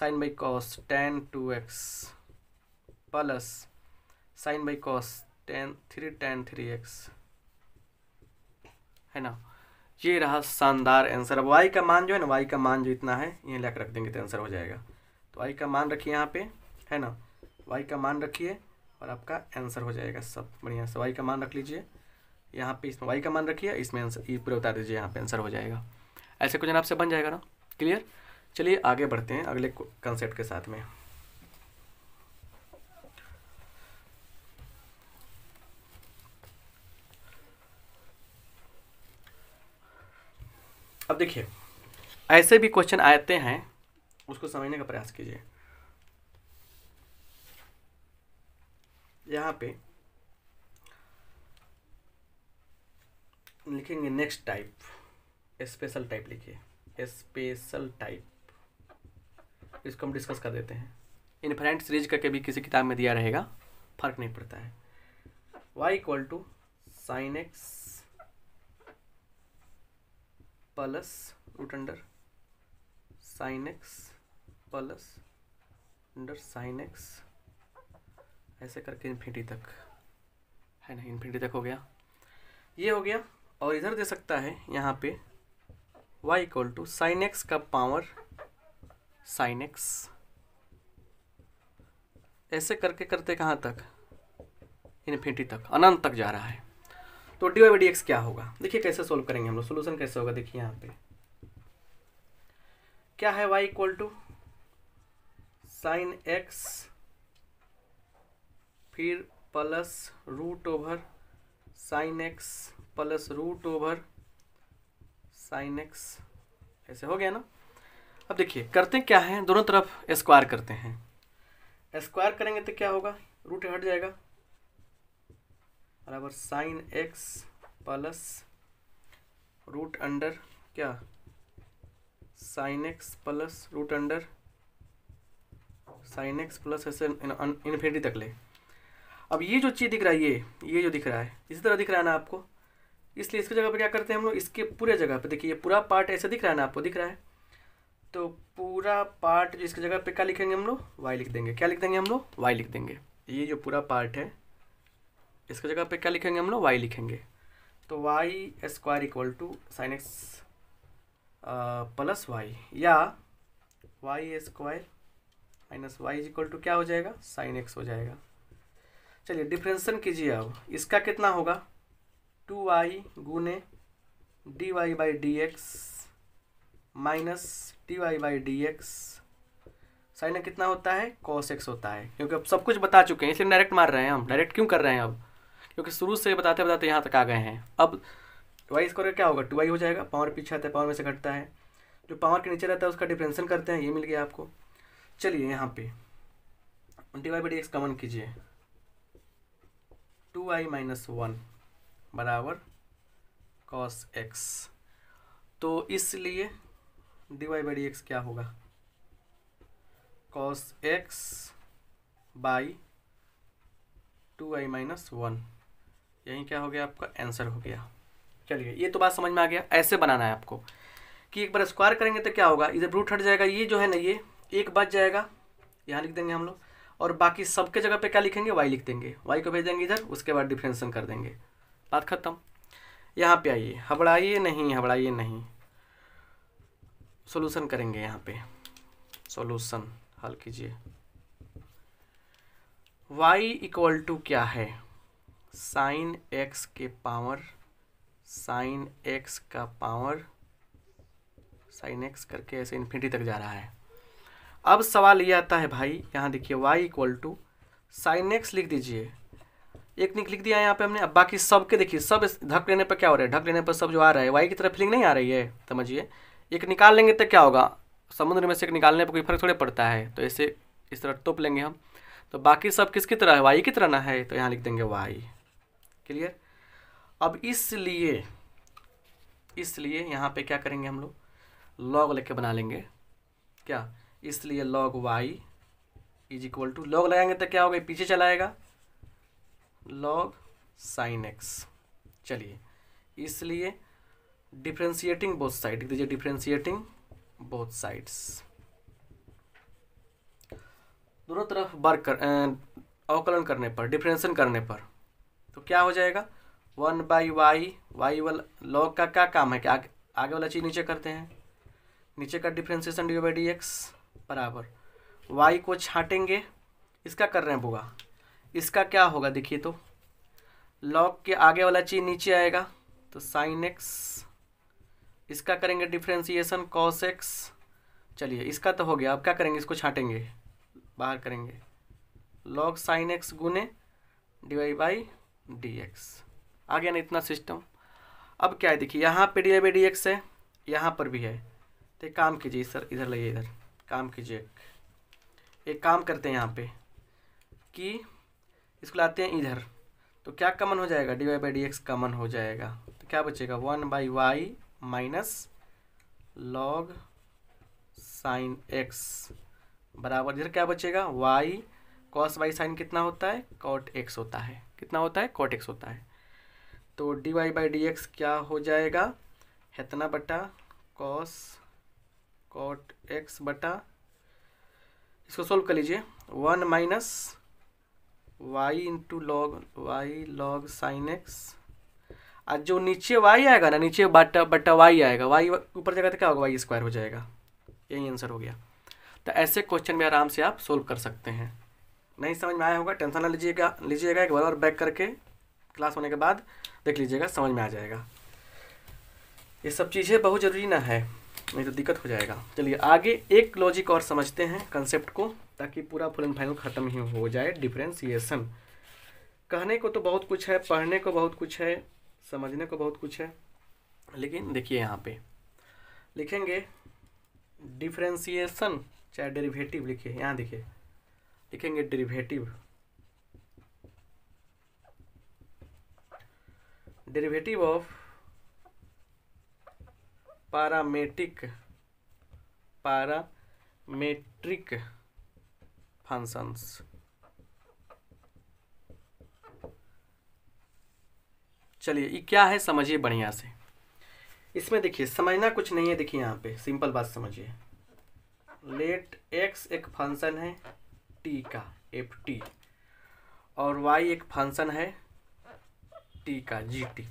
sine by cos tan two x plus sine by cos tan three tan three x है ना ये रहा शानदार आंसर अब वाई का मान जो है ना वाई का मान जो इतना है ये लेकर रख देंगे तो आंसर हो जाएगा तो वाई का मान रखिए यहाँ पे है ना वाई का मान रखिए और आपका आंसर हो जाएगा सब बढ़िया से वाई का मान रख लीजिए यहाँ पे इसमें वाई का मान रखिए इसमें आंसर ये पूरे बता दीजिए यहाँ पे आंसर हो जाएगा ऐसे क्वेश्चन आपसे बन जाएगा ना क्लियर चलिए आगे बढ़ते हैं अगले कंसेप्ट के साथ में अब देखिए ऐसे भी क्वेश्चन आते हैं उसको समझने का प्रयास कीजिए यहाँ पे लिखेंगे नेक्स्ट टाइप स्पेशल टाइप लिखिए स्पेशल टाइप इसको हम डिस्कस कर देते हैं इनफ्रेंट सीरीज का कभी किसी किताब में दिया रहेगा फर्क नहीं पड़ता है y equal to sine x plus root under sine x plus under sine x ऐसे करके इन्फिनिटी तक है ना इन्फिनिटी तक हो गया ये हो गया और इधर दे सकता है यहाँ पे y equal to sine x का पावर साइन एक्स ऐसे करके करते कहाँ तक इन्फिनिटी तक अनंत तक जा रहा है तो D Y by D x क्या होगा देखिए कैसे सोल्व करेंगे हम लोग सोल्यूशन कैसे होगा देखिए यहाँ पे क्या है y equal to sine x फिर plus root over sine x plus root over sine x ऐसे हो गया ना अब देखिए करते क्या है दोनों तरफ स्क्वायर करते हैं स्क्वायर करेंगे तो क्या होगा रूट हट जाएगा बराबर sine x plus root under क्या sine x plus root under sine x plus ऐसे इन्फिनिटी तक ले अब ये जो चीज़ दिख रहा है ये ये जो दिख रहा है इसी तरह दिख रहा है ना आपको इसलिए इसके जगह पर क्या करते हैं हम लोग इसके पूरे जगह पर देखिए ये पूरा पार्ट ऐसे दिख रहा है ना आपको दिख रहा है तो पूरा पार्ट जो इसके जगह पे क्या लिखेंगे हम लोग वाई लिख देंगे क्या लिख देंगे हम लोग वाई लिख देंगे ये जो पूरा पार्ट है इसकी जगह पे क्या लिखेंगे हम लोग वाई लिखेंगे तो y square equal to sine x plus y या y square minus y is equal to क्या हो जाएगा साइन एक्स हो जाएगा चलिए डिफ्रेंसन कीजिए अब इसका कितना होगा टू वाई गुने d Y by D x minus d Y by D x sine कितना होता है कॉस एक्स होता है क्योंकि अब सब कुछ बता चुके हैं इसलिए डायरेक्ट मार रहे हैं हम डायरेक्ट क्यों कर रहे हैं अब क्योंकि शुरू से बताते बताते यहाँ तक आ गए हैं अब वाई स्क्वायर क्या होगा टू वाई हो जाएगा पावर पीछे आता है पावर में से घटता है जो पावर के नीचे रहता है उसका डिफ्रेंसन करते हैं ये मिल गया आपको चलिए यहाँ पे D Y by x common कीजिए टू आई माइनस वन बराबर कॉस एक्स तो इसलिए डी वाई बाई एक्स क्या होगा cos x by two y minus one यही क्या हो गया आपका आंसर हो गया चलिए ये तो बात समझ में आ गया ऐसे बनाना है आपको कि एक बार स्क्वायर करेंगे तो क्या होगा इधर रूट हट जाएगा ये जो है ना ये एक बच जाएगा यहाँ लिख देंगे हम लोग और बाकी सबके जगह पे क्या लिखेंगे वाई लिख देंगे वाई को भेज देंगे इधर उसके बाद डिफ्रेंसन कर देंगे बात ख़त्म यहाँ पे आइए हबड़ाइए नहीं हबड़ाइए नहीं सोल्यूसन करेंगे यहाँ पे सोल्यूसन हल कीजिए y इक्वल टू क्या है साइन एक्स के पावर साइन एक्स का पावर साइन एक्स करके ऐसे इन्फिनिटी तक जा रहा है अब सवाल ये आता है भाई यहाँ देखिए y equal to sine x लिख दीजिए एक निक लिख दिया यहाँ पे हमने अब बाकी सब के देखिए सब ढक लेने पर क्या हो रहा है ढक लेने पर सब जो आ रहा है वाई की तरफ फीलिंग नहीं आ रही है समझिए एक निकाल लेंगे तो क्या होगा समुद्र में से एक निकालने पर कोई फर्क थोड़े पड़ता है तो ऐसे इस तरह टोप लेंगे हम तो बाकी सब किसकी तरह है वाई की तरह ना है तो यहाँ लिख देंगे वाई क्लियर अब इसलिए इसलिए यहाँ पे क्या करेंगे हम लोग लॉग लेके बना लेंगे क्या इसलिए log y is equal to log लगाएंगे तो क्या होगा पीछे चलाएगा लॉग साइन एक्स चलिए इसलिए डिफ्रेंशिएटिंग बोथ साइड लिख दीजिए डिफ्रेंशिएटिंग बोथ साइड्स दोनों तरफ वर्क कर अवकलन करने पर डिफ्रेंशन करने पर तो क्या हो जाएगा वन बाई वाई वाई वाला लॉग का क्या काम है कि आगे आगे वाला चीज़ नीचे करते हैं नीचे का differentiation d by D x बराबर वाई को छाटेंगे इसका कर रहे हैं बुआ इसका क्या होगा देखिए तो लॉग के आगे वाला चीज़ नीचे आएगा तो साइन एक्स इसका करेंगे डिफ्रेंसिएशन कॉस एक्स चलिए इसका तो हो गया अब क्या करेंगे इसको छाटेंगे बाहर करेंगे लॉग साइन एक्स गुने डिवाई बाई डी एक्स आ गया ना इतना सिस्टम अब क्या है देखिए यहाँ पे डी बाई डी एक्स है यहाँ पर भी है तो एक काम कीजिए सर इधर लगे इधर काम कीजिए एक काम करते हैं यहाँ पे कि इसको लाते हैं इधर तो क्या कमन हो जाएगा d Y by D x common हो जाएगा तो क्या बचेगा one by y minus log sine x बराबर इधर क्या बचेगा वाई कॉस वाई साइन कितना होता है कॉट एक्स होता है कितना होता है कॉट एक्स होता है तो D Y by D x क्या हो जाएगा हेतना बटा कॉस कॉट एक्स बटा इसको सोल्व कर लीजिए one minus y into log y log sine x आज जो नीचे वाई आएगा ना नीचे बटा बटा वाई आएगा वाई ऊपर जगह तो क्या होगा वाई स्क्वायर हो जाएगा यही आंसर हो गया तो ऐसे क्वेश्चन में आराम से आप सोल्व कर सकते हैं नहीं समझ में आया होगा टेंशन ना लीजिएगा लीजिएगा एक बार और बैक करके क्लास होने के बाद देख लीजिएगा समझ में आ जाएगा ये सब चीज़ें बहुत ज़रूरी ना है नहीं तो दिक्कत हो जाएगा चलिए आगे एक लॉजिक और समझते हैं कंसेप्ट को ताकि पूरा फुल एंड फाइनल ख़त्म ही हो जाए डिफ्रेंसीसन कहने को तो बहुत कुछ है पढ़ने को बहुत कुछ है समझने को बहुत कुछ है लेकिन देखिए यहाँ पे लिखेंगे डिफ्रेंसीसन चाहे डेरिवेटिव लिखिए यहाँ देखिए लिखेंगे derivative derivative of parametric parametric functions चलिए ये क्या है समझिए बढ़िया से इसमें देखिए समझना कुछ नहीं है देखिए यहाँ पे सिंपल बात समझिए लेट एक्स एक फंक्शन है टी का एफ टी और वाई एक फंक्शन है टी का जी टी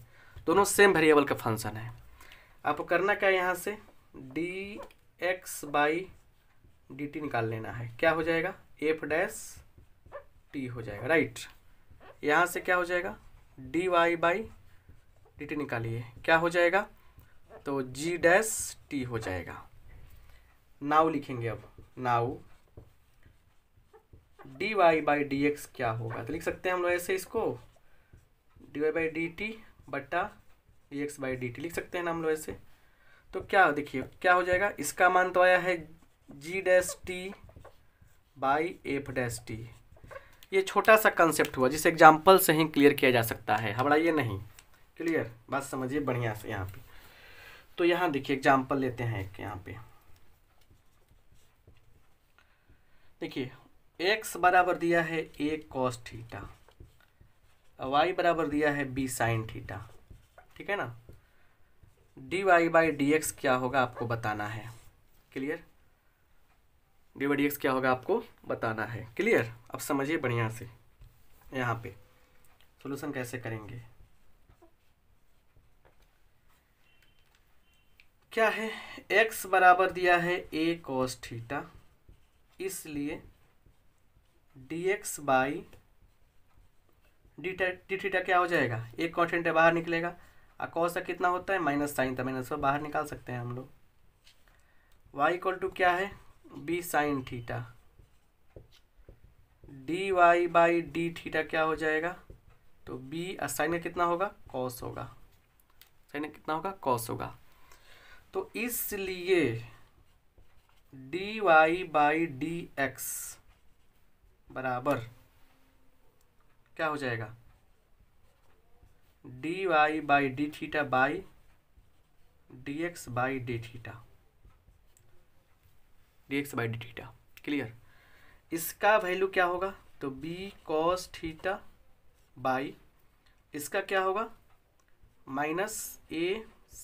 दोनों सेम वेरिएबल का फंक्शन है आपको करना क्या है यहाँ से d x by D t निकाल लेना है क्या हो जाएगा एफ डैश टी हो जाएगा राइट यहाँ से क्या हो जाएगा d Y by D t निकालिए क्या हो जाएगा तो जी डैश टी हो जाएगा नाव लिखेंगे अब now d Y by D x क्या होगा तो लिख सकते हैं हम लोग ऐसे इसको d Y by D t बट्टा d x by D t लिख सकते हैं ना हम लोग ऐसे तो क्या देखिए क्या हो जाएगा इसका मान तो आया है g dash t by f dash t ये छोटा सा कंसेप्ट हुआ जिसे एग्जाम्पल से ही क्लियर किया जा सकता है ये नहीं क्लियर बात समझिए बढ़िया से यहाँ पे तो यहाँ देखिए एग्जाम्पल लेते हैं एक यहाँ पे देखिए एक्स बराबर दिया है ए कॉस थीटा वाई बराबर दिया है बी साइन थीटा ठीक है ना d Y by D x क्या होगा आपको बताना है clear d y d x क्या होगा आपको बताना है क्लियर अब समझिए बढ़िया से यहाँ पे सोल्यूशन कैसे करेंगे क्या है एक्स बराबर दिया है ए कॉस थीटा इसलिए d x by d theta क्या हो जाएगा एक कॉन्टेंट है बाहर निकलेगा और कौन का कितना होता है माइनस साइन था माइनस बाहर निकाल सकते हैं हम लोग वाई इक्वल टू क्या है b sine theta d Y by d theta क्या हो जाएगा तो बी साइन का कितना होगा कॉस होगा साइन का कितना होगा कॉस होगा तो इसलिए D Y by D x बराबर क्या हो जाएगा d Y by d theta by D x by d theta d x by d theta clear इसका वैल्यू क्या होगा तो बी कॉस थीटा बाई इसका क्या होगा माइनस ए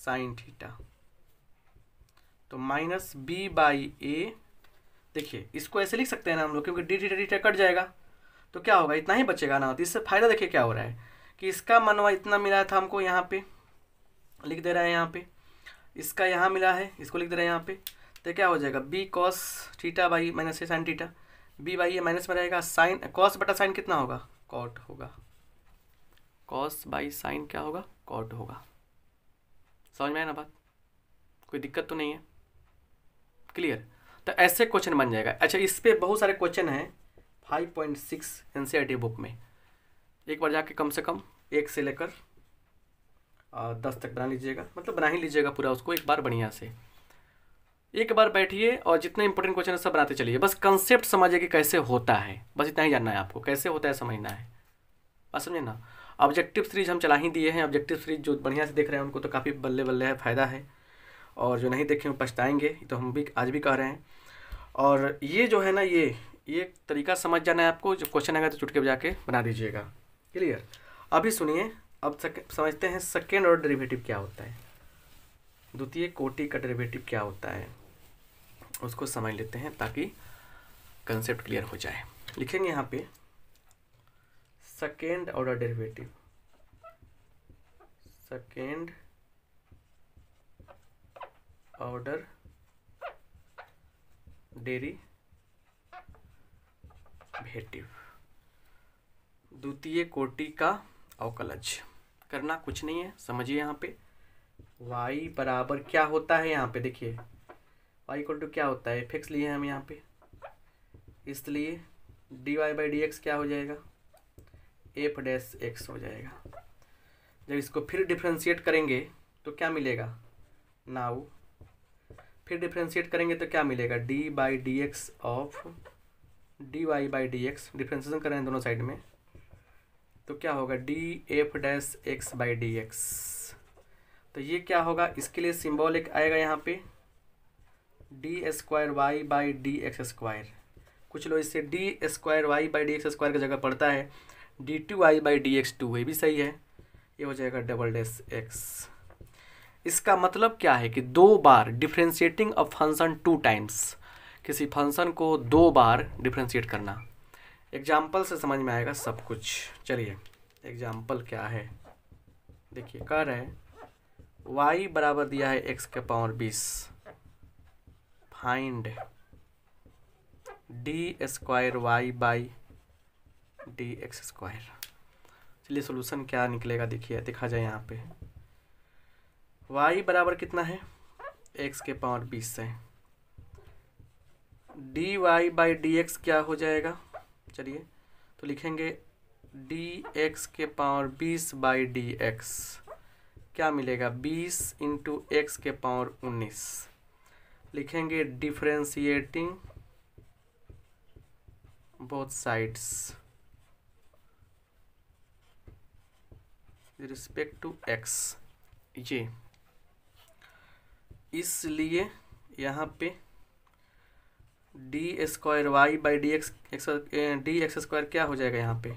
साइन थीटा तो माइनस बी बाई ए देखिए इसको ऐसे लिख सकते हैं ना हम लोग क्योंकि डी डी डी कट जाएगा तो क्या होगा इतना ही बचेगा ना तो इससे फ़ायदा देखिए क्या हो रहा है कि इसका मनवा इतना मिला था हमको यहाँ पे लिख दे रहा है यहाँ पे इसका यहाँ मिला है इसको लिख दे रहा है यहाँ पे तो क्या हो जाएगा b cos theta by minus a sine theta b by ये माइनस में रहेगा साइन कॉस बटा साइन कितना होगा कॉट होगा कॉस बाई साइन क्या होगा कॉट होगा समझ में आया ना बात कोई दिक्कत तो नहीं है क्लियर तो ऐसे क्वेश्चन बन जाएगा अच्छा इस पर बहुत सारे क्वेश्चन हैं five point six N book में एक बार जाके कम से कम एक से लेकर दस तक बना लीजिएगा मतलब बना ही लीजिएगा पूरा उसको एक बार बढ़िया से एक बार बैठिए और जितने इंपॉर्टेंट क्वेश्चन है सब बनाते चलिए बस कंसेप्ट समझिए कि कैसे होता है बस इतना ही जानना है आपको कैसे होता है समझना है बस समझे ना ऑब्जेक्टिव सीरीज हम चला ही दिए हैं ऑब्जेक्टिव सीरीज जो बढ़िया से देख रहे हैं उनको तो काफ़ी बल्ले बल्ले है फ़ायदा है और जो नहीं देखे वो पछताएंगे तो हम भी आज भी कह रहे हैं और ये जो है ना ये ये तरीका समझ जाना है आपको जो क्वेश्चन आएगा तो चुटके बजा के बना दीजिएगा क्लियर अभी सुनिए अब सक, समझते हैं सेकेंड ऑर्डर डेरिवेटिव क्या होता है द्वितीय कोटि का डेरिवेटिव क्या होता है उसको समझ लेते हैं ताकि कंसेप्ट क्लियर हो जाए लिखेंगे यहाँ पे second order derivative second order डेरी द्वितीय कोटि का अवकलज करना कुछ नहीं है समझिए यहाँ पे y बराबर क्या होता है यहाँ पे देखिए y इक्वल टू क्या होता है फिक्स लिए हम यहाँ पे इसलिए D Y by D x क्या हो जाएगा एफ डैस एक्स हो जाएगा जब इसको फिर डिफ्रेंशिएट करेंगे तो क्या मिलेगा नाउ फिर डिफ्रेंशिएट करेंगे तो क्या मिलेगा d by D x of d Y by D x differentiation करें दोनों साइड में तो क्या होगा d f dash x by D x तो ये क्या होगा इसके लिए सिम्बॉल एक आएगा यहाँ पे d square y by D x square कुछ लोग इससे d square y by D x square की जगह पड़ता है d two y by D x two ये भी सही है ये हो जाएगा डबल डैश एक्स इसका मतलब क्या है कि दो बार differentiating a function two times किसी फंक्शन को दो बार डिफ्रेंशिएट करना एग्जाम्पल से समझ में आएगा सब कुछ चलिए एग्जाम्पल क्या है देखिए कह रहे हैं वाई बराबर दिया है एक्स के पावर बीस find d square y by D x square चलिए सोल्यूशन क्या निकलेगा देखिए दिखा जाए यहाँ पे वाई बराबर कितना है एक्स के पावर बीस से d Y by D x क्या हो जाएगा चलिए तो लिखेंगे डी एक्स के पावर बीस बाई डी एक्स क्या मिलेगा बीस इंटू एक्स के पावर उन्नीस लिखेंगे differentiating both sides respect to x ये इसलिए यहाँ पे d square y by D x x d x square क्या हो जाएगा यहाँ पे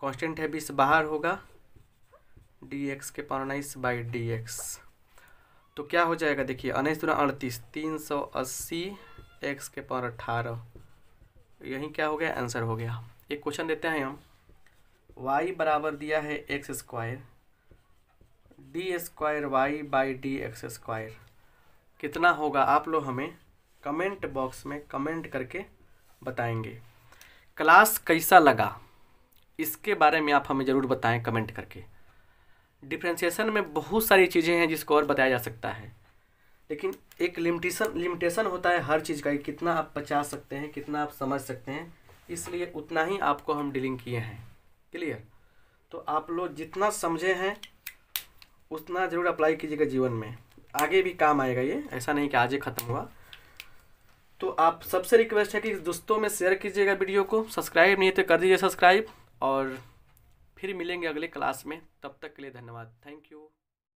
कांस्टेंट है बीस बाहर होगा डी एक्स के पावर उन्नीस बाई डी एक्स तो क्या हो जाएगा देखिए उन्नीस दूर अड़तीस तीन सौ अस्सी एक्स के पावर अट्ठारह यही क्या हो गया आंसर हो गया एक क्वेश्चन देते हैं हम वाई बराबर दिया है x square d square y by D x square कितना होगा आप लोग हमें कमेंट बॉक्स में कमेंट करके बताएंगे क्लास कैसा लगा इसके बारे में आप हमें ज़रूर बताएं कमेंट करके डिफ्रेंसीसन में बहुत सारी चीज़ें हैं जिसको और बताया जा सकता है लेकिन एक लिमिटेशन लिमिटेशन होता है हर चीज़ का कितना आप बचा सकते हैं कितना आप समझ सकते हैं इसलिए उतना ही आपको हम डीलिंग किए हैं क्लियर तो आप लोग जितना समझे हैं उतना ज़रूर अप्लाई कीजिएगा जीवन में आगे भी काम आएगा ये ऐसा नहीं कि आज ही ख़त्म हुआ तो आप सबसे रिक्वेस्ट है कि दोस्तों में शेयर कीजिएगा वीडियो को सब्सक्राइब नहीं तो कर दीजिए सब्सक्राइब और फिर मिलेंगे अगले क्लास में तब तक के लिए धन्यवाद थैंक यू